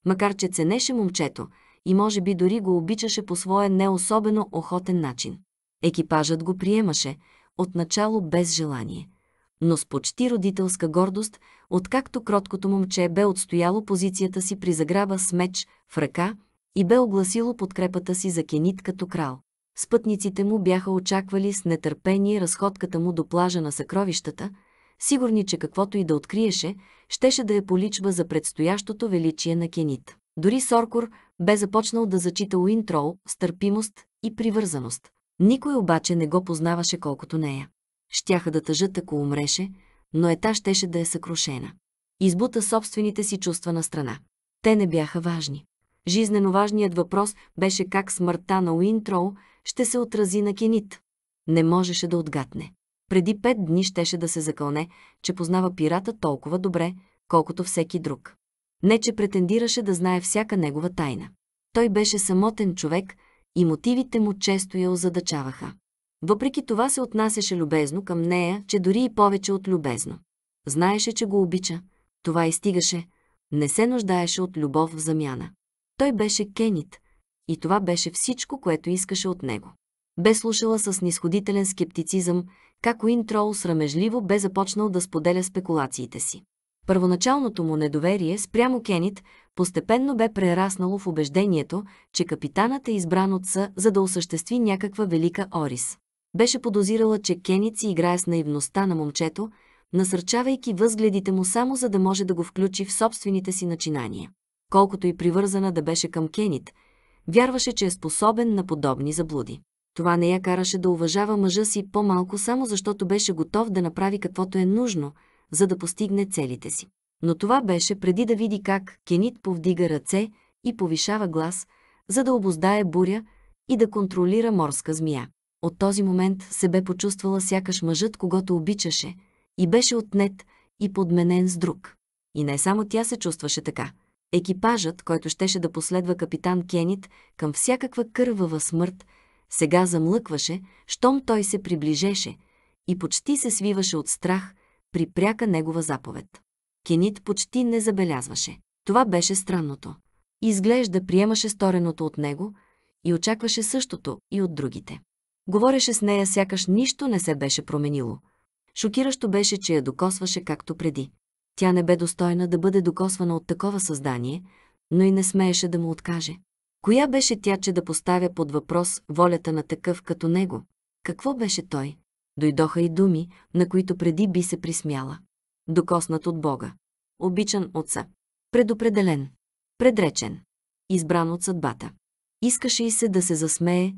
макар че ценеше момчето и може би дори го обичаше по своя не особено охотен начин. Екипажът го приемаше, отначало без желание, но с почти родителска гордост, откакто кроткото момче бе отстояло позицията си при заграба с меч в ръка и бе огласило подкрепата си за Кенит като крал. Спътниците му бяха очаквали с нетърпение разходката му до плажа на съкровищата, сигурни, че каквото и да откриеше, щеше да е поличба за предстоящото величие на Кенит. Дори Соркор бе започнал да зачита Уинтроу с търпимост и привързаност. Никой обаче не го познаваше колкото нея. Щяха да тъжат, ако умреше, но ета щеше да е съкрушена. Избута собствените си чувства на страна. Те не бяха важни. Жизнено важният въпрос беше как смъртта на Уинтроу ще се отрази на Кенит. Не можеше да отгатне. Преди пет дни щеше да се закълне, че познава пирата толкова добре, колкото всеки друг. Не, че претендираше да знае всяка негова тайна. Той беше самотен човек и мотивите му често я озадачаваха. Въпреки това се отнасяше любезно към нея, че дори и повече от любезно. Знаеше, че го обича, това и стигаше, не се нуждаеше от любов в замяна. Той беше Кенит, и това беше всичко, което искаше от него. Бе слушала с нисходителен скептицизъм, как Трол срамежливо бе започнал да споделя спекулациите си. Първоначалното му недоверие спрямо Кенит постепенно бе прераснало в убеждението, че капитанът е избран от Са, за да осъществи някаква велика Орис. Беше подозирала, че Кенит си играе с наивността на момчето, насърчавайки възгледите му само за да може да го включи в собствените си начинания. Колкото и привързана да беше към Кенит, Вярваше, че е способен на подобни заблуди. Това не я караше да уважава мъжа си по-малко само защото беше готов да направи каквото е нужно, за да постигне целите си. Но това беше преди да види как Кенит повдига ръце и повишава глас, за да обоздае буря и да контролира морска змия. От този момент се бе почувствала сякаш мъжът, когато обичаше, и беше отнет и подменен с друг. И не само тя се чувстваше така. Екипажът, който щеше да последва капитан Кенит към всякаква кървава смърт, сега замлъкваше, щом той се приближеше и почти се свиваше от страх при пряка негова заповед. Кенит почти не забелязваше. Това беше странното. Изглежда приемаше стореното от него и очакваше същото и от другите. Говореше с нея сякаш нищо не се беше променило. Шокиращо беше, че я докосваше както преди. Тя не бе достойна да бъде докосвана от такова създание, но и не смееше да му откаже. Коя беше тя, че да поставя под въпрос волята на такъв като него? Какво беше той? Дойдоха и думи, на които преди би се присмяла. Докоснат от Бога. Обичан отца. Предопределен. Предречен. Избран от съдбата. Искаше и се да се засмее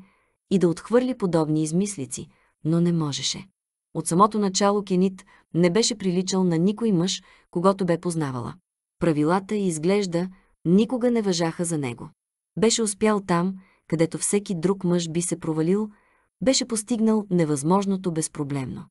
и да отхвърли подобни измислици, но не можеше. От самото начало Кенит не беше приличал на никой мъж, когато бе познавала. Правилата и изглежда никога не въжаха за него. Беше успял там, където всеки друг мъж би се провалил, беше постигнал невъзможното безпроблемно.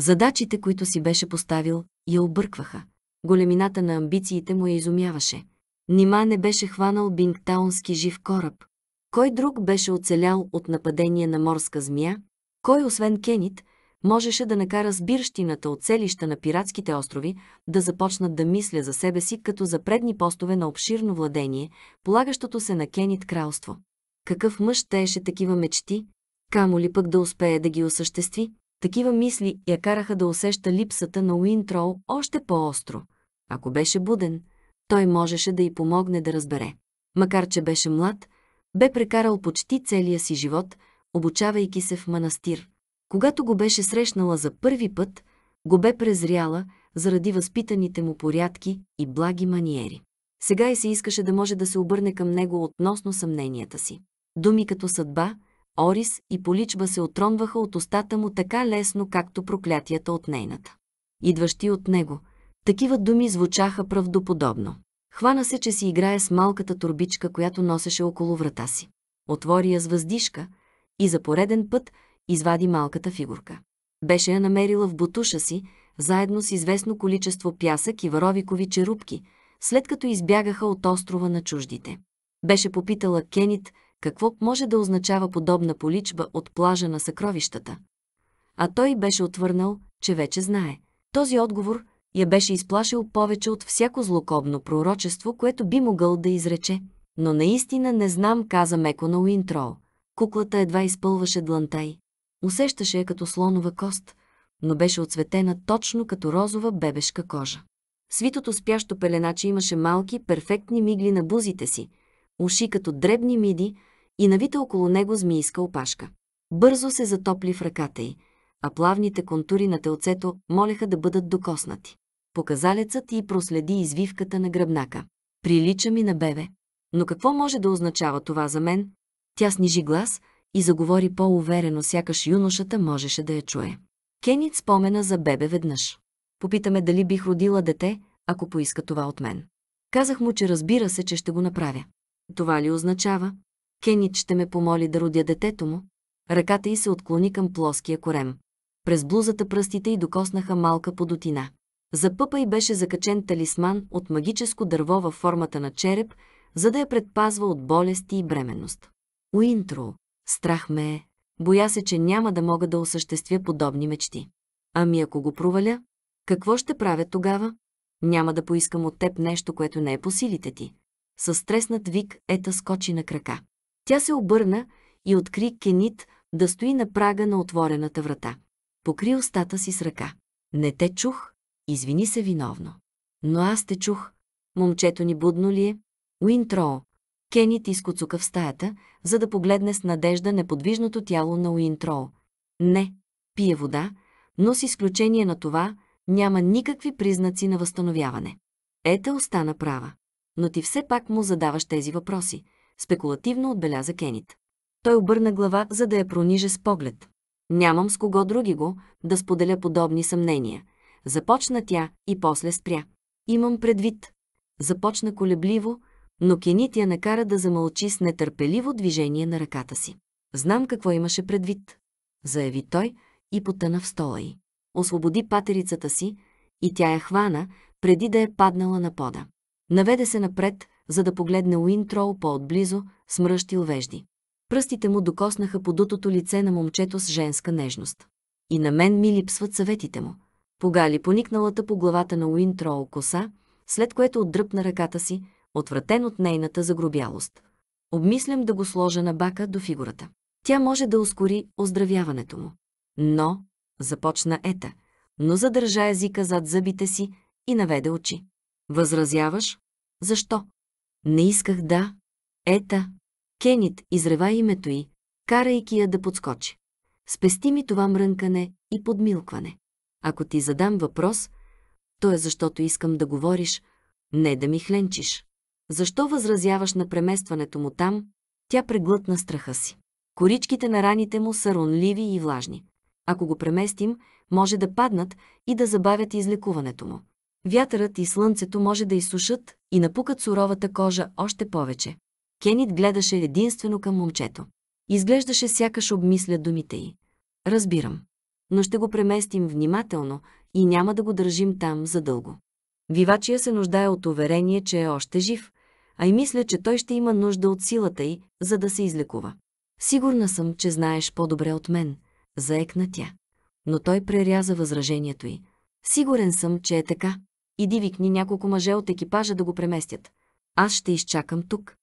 Задачите, които си беше поставил, я объркваха. Големината на амбициите му я изумяваше. Нима не беше хванал бингтаунски жив кораб. Кой друг беше оцелял от нападение на морска змия? Кой, освен Кенит, можеше да накара сбирщината от селища на пиратските острови да започнат да мисля за себе си като за предни постове на обширно владение, полагащото се на Кенит кралство. Какъв мъж теше такива мечти, камо ли пък да успее да ги осъществи, такива мисли я караха да усеща липсата на Уинтроу още по-остро. Ако беше буден, той можеше да й помогне да разбере. Макар, че беше млад, бе прекарал почти целия си живот, обучавайки се в манастир – когато го беше срещнала за първи път, го бе презряла заради възпитаните му порядки и благи маниери. Сега и се искаше да може да се обърне към него относно съмненията си. Думи като съдба, орис и поличба се отронваха от устата му така лесно, както проклятията от нейната. Идващи от него, такива думи звучаха правдоподобно. Хвана се, че си играе с малката турбичка, която носеше около врата си. Отвори я с въздишка и за пореден път извади малката фигурка. Беше я намерила в бутуша си, заедно с известно количество пясък и варовикови черупки, след като избягаха от острова на чуждите. Беше попитала Кенит какво може да означава подобна поличба от плажа на съкровищата. А той беше отвърнал, че вече знае. Този отговор я беше изплашил повече от всяко злокобно пророчество, което би могъл да изрече. Но наистина не знам, каза меко на Уинтрол. Куклата едва изпълваше длантай. Усещаше я като слонова кост, но беше оцветена точно като розова бебешка кожа. Свитото спящо пеленаче имаше малки, перфектни мигли на бузите си, уши като дребни миди и навита около него змийска опашка. Бързо се затопли в ръката й, а плавните контури на телцето молеха да бъдат докоснати. Показалецът й проследи извивката на гръбнака. Прилича ми на бебе. Но какво може да означава това за мен? Тя снижи глас – и заговори по-уверено, сякаш юношата можеше да я чуе. Кенит спомена за бебе веднъж. Попитаме дали бих родила дете, ако поиска това от мен. Казах му, че разбира се, че ще го направя. Това ли означава? Кенит ще ме помоли да родя детето му. Ръката й се отклони към плоския корем. През блузата пръстите й докоснаха малка подотина. За пъпа й беше закачен талисман от магическо дърво във формата на череп, за да я предпазва от болести и бременност. Уинтро, Страх ме е. Боя се, че няма да мога да осъществя подобни мечти. Ами ако го проваля, какво ще правя тогава? Няма да поискам от теб нещо, което не е по силите ти. Със стреснат вик Ета скочи на крака. Тя се обърна и откри Кенит да стои на прага на отворената врата. Покри устата си с ръка. Не те чух, извини се виновно. Но аз те чух. Момчето ни будно ли е? Уинтроо, Кенит изкоцука в стаята, за да погледне с надежда неподвижното тяло на Уинтроу. Не, пие вода, но с изключение на това няма никакви признаци на възстановяване. Ета остана права. Но ти все пак му задаваш тези въпроси, спекулативно отбеляза Кенит. Той обърна глава, за да я прониже с поглед. Нямам с кого други го да споделя подобни съмнения. Започна тя и после спря. Имам предвид. Започна колебливо, но Кенит я накара да замълчи с нетърпеливо движение на ръката си. Знам какво имаше предвид, заяви той и потъна в стола й. Освободи патерицата си и тя я хвана, преди да е паднала на пода. Наведе се напред, за да погледне Уинтроу по-отблизо, смръщил вежди. Пръстите му докоснаха подутото лице на момчето с женска нежност. И на мен ми липсват съветите му. Погали поникналата по главата на Уинтроу коса, след което отдръпна ръката си, отвратен от нейната загробялост. Обмислям да го сложа на бака до фигурата. Тя може да ускори оздравяването му. Но, започна Ета, но задържа езика зад зъбите си и наведе очи. Възразяваш? Защо? Не исках да. Ета. Кенит изрева името й, карайки я да подскочи. Спести ми това мрънкане и подмилкване. Ако ти задам въпрос, то е защото искам да говориш, не да ми хленчиш. Защо възразяваш на преместването му там? Тя преглътна страха си. Коричките на раните му са ронливи и влажни. Ако го преместим, може да паднат и да забавят излекуването му. Вятърът и слънцето може да изсушат и напукат суровата кожа още повече. Кенит гледаше единствено към момчето. Изглеждаше сякаш обмисля думите й. Разбирам. Но ще го преместим внимателно и няма да го държим там задълго. Вивачия се нуждае от уверение, че е още жив, а и мисля, че той ще има нужда от силата й, за да се излекува. Сигурна съм, че знаеш по-добре от мен, заекна тя. Но той преряза възражението й. Сигурен съм, че е така. Иди викни няколко мъже от екипажа да го преместят. Аз ще изчакам тук.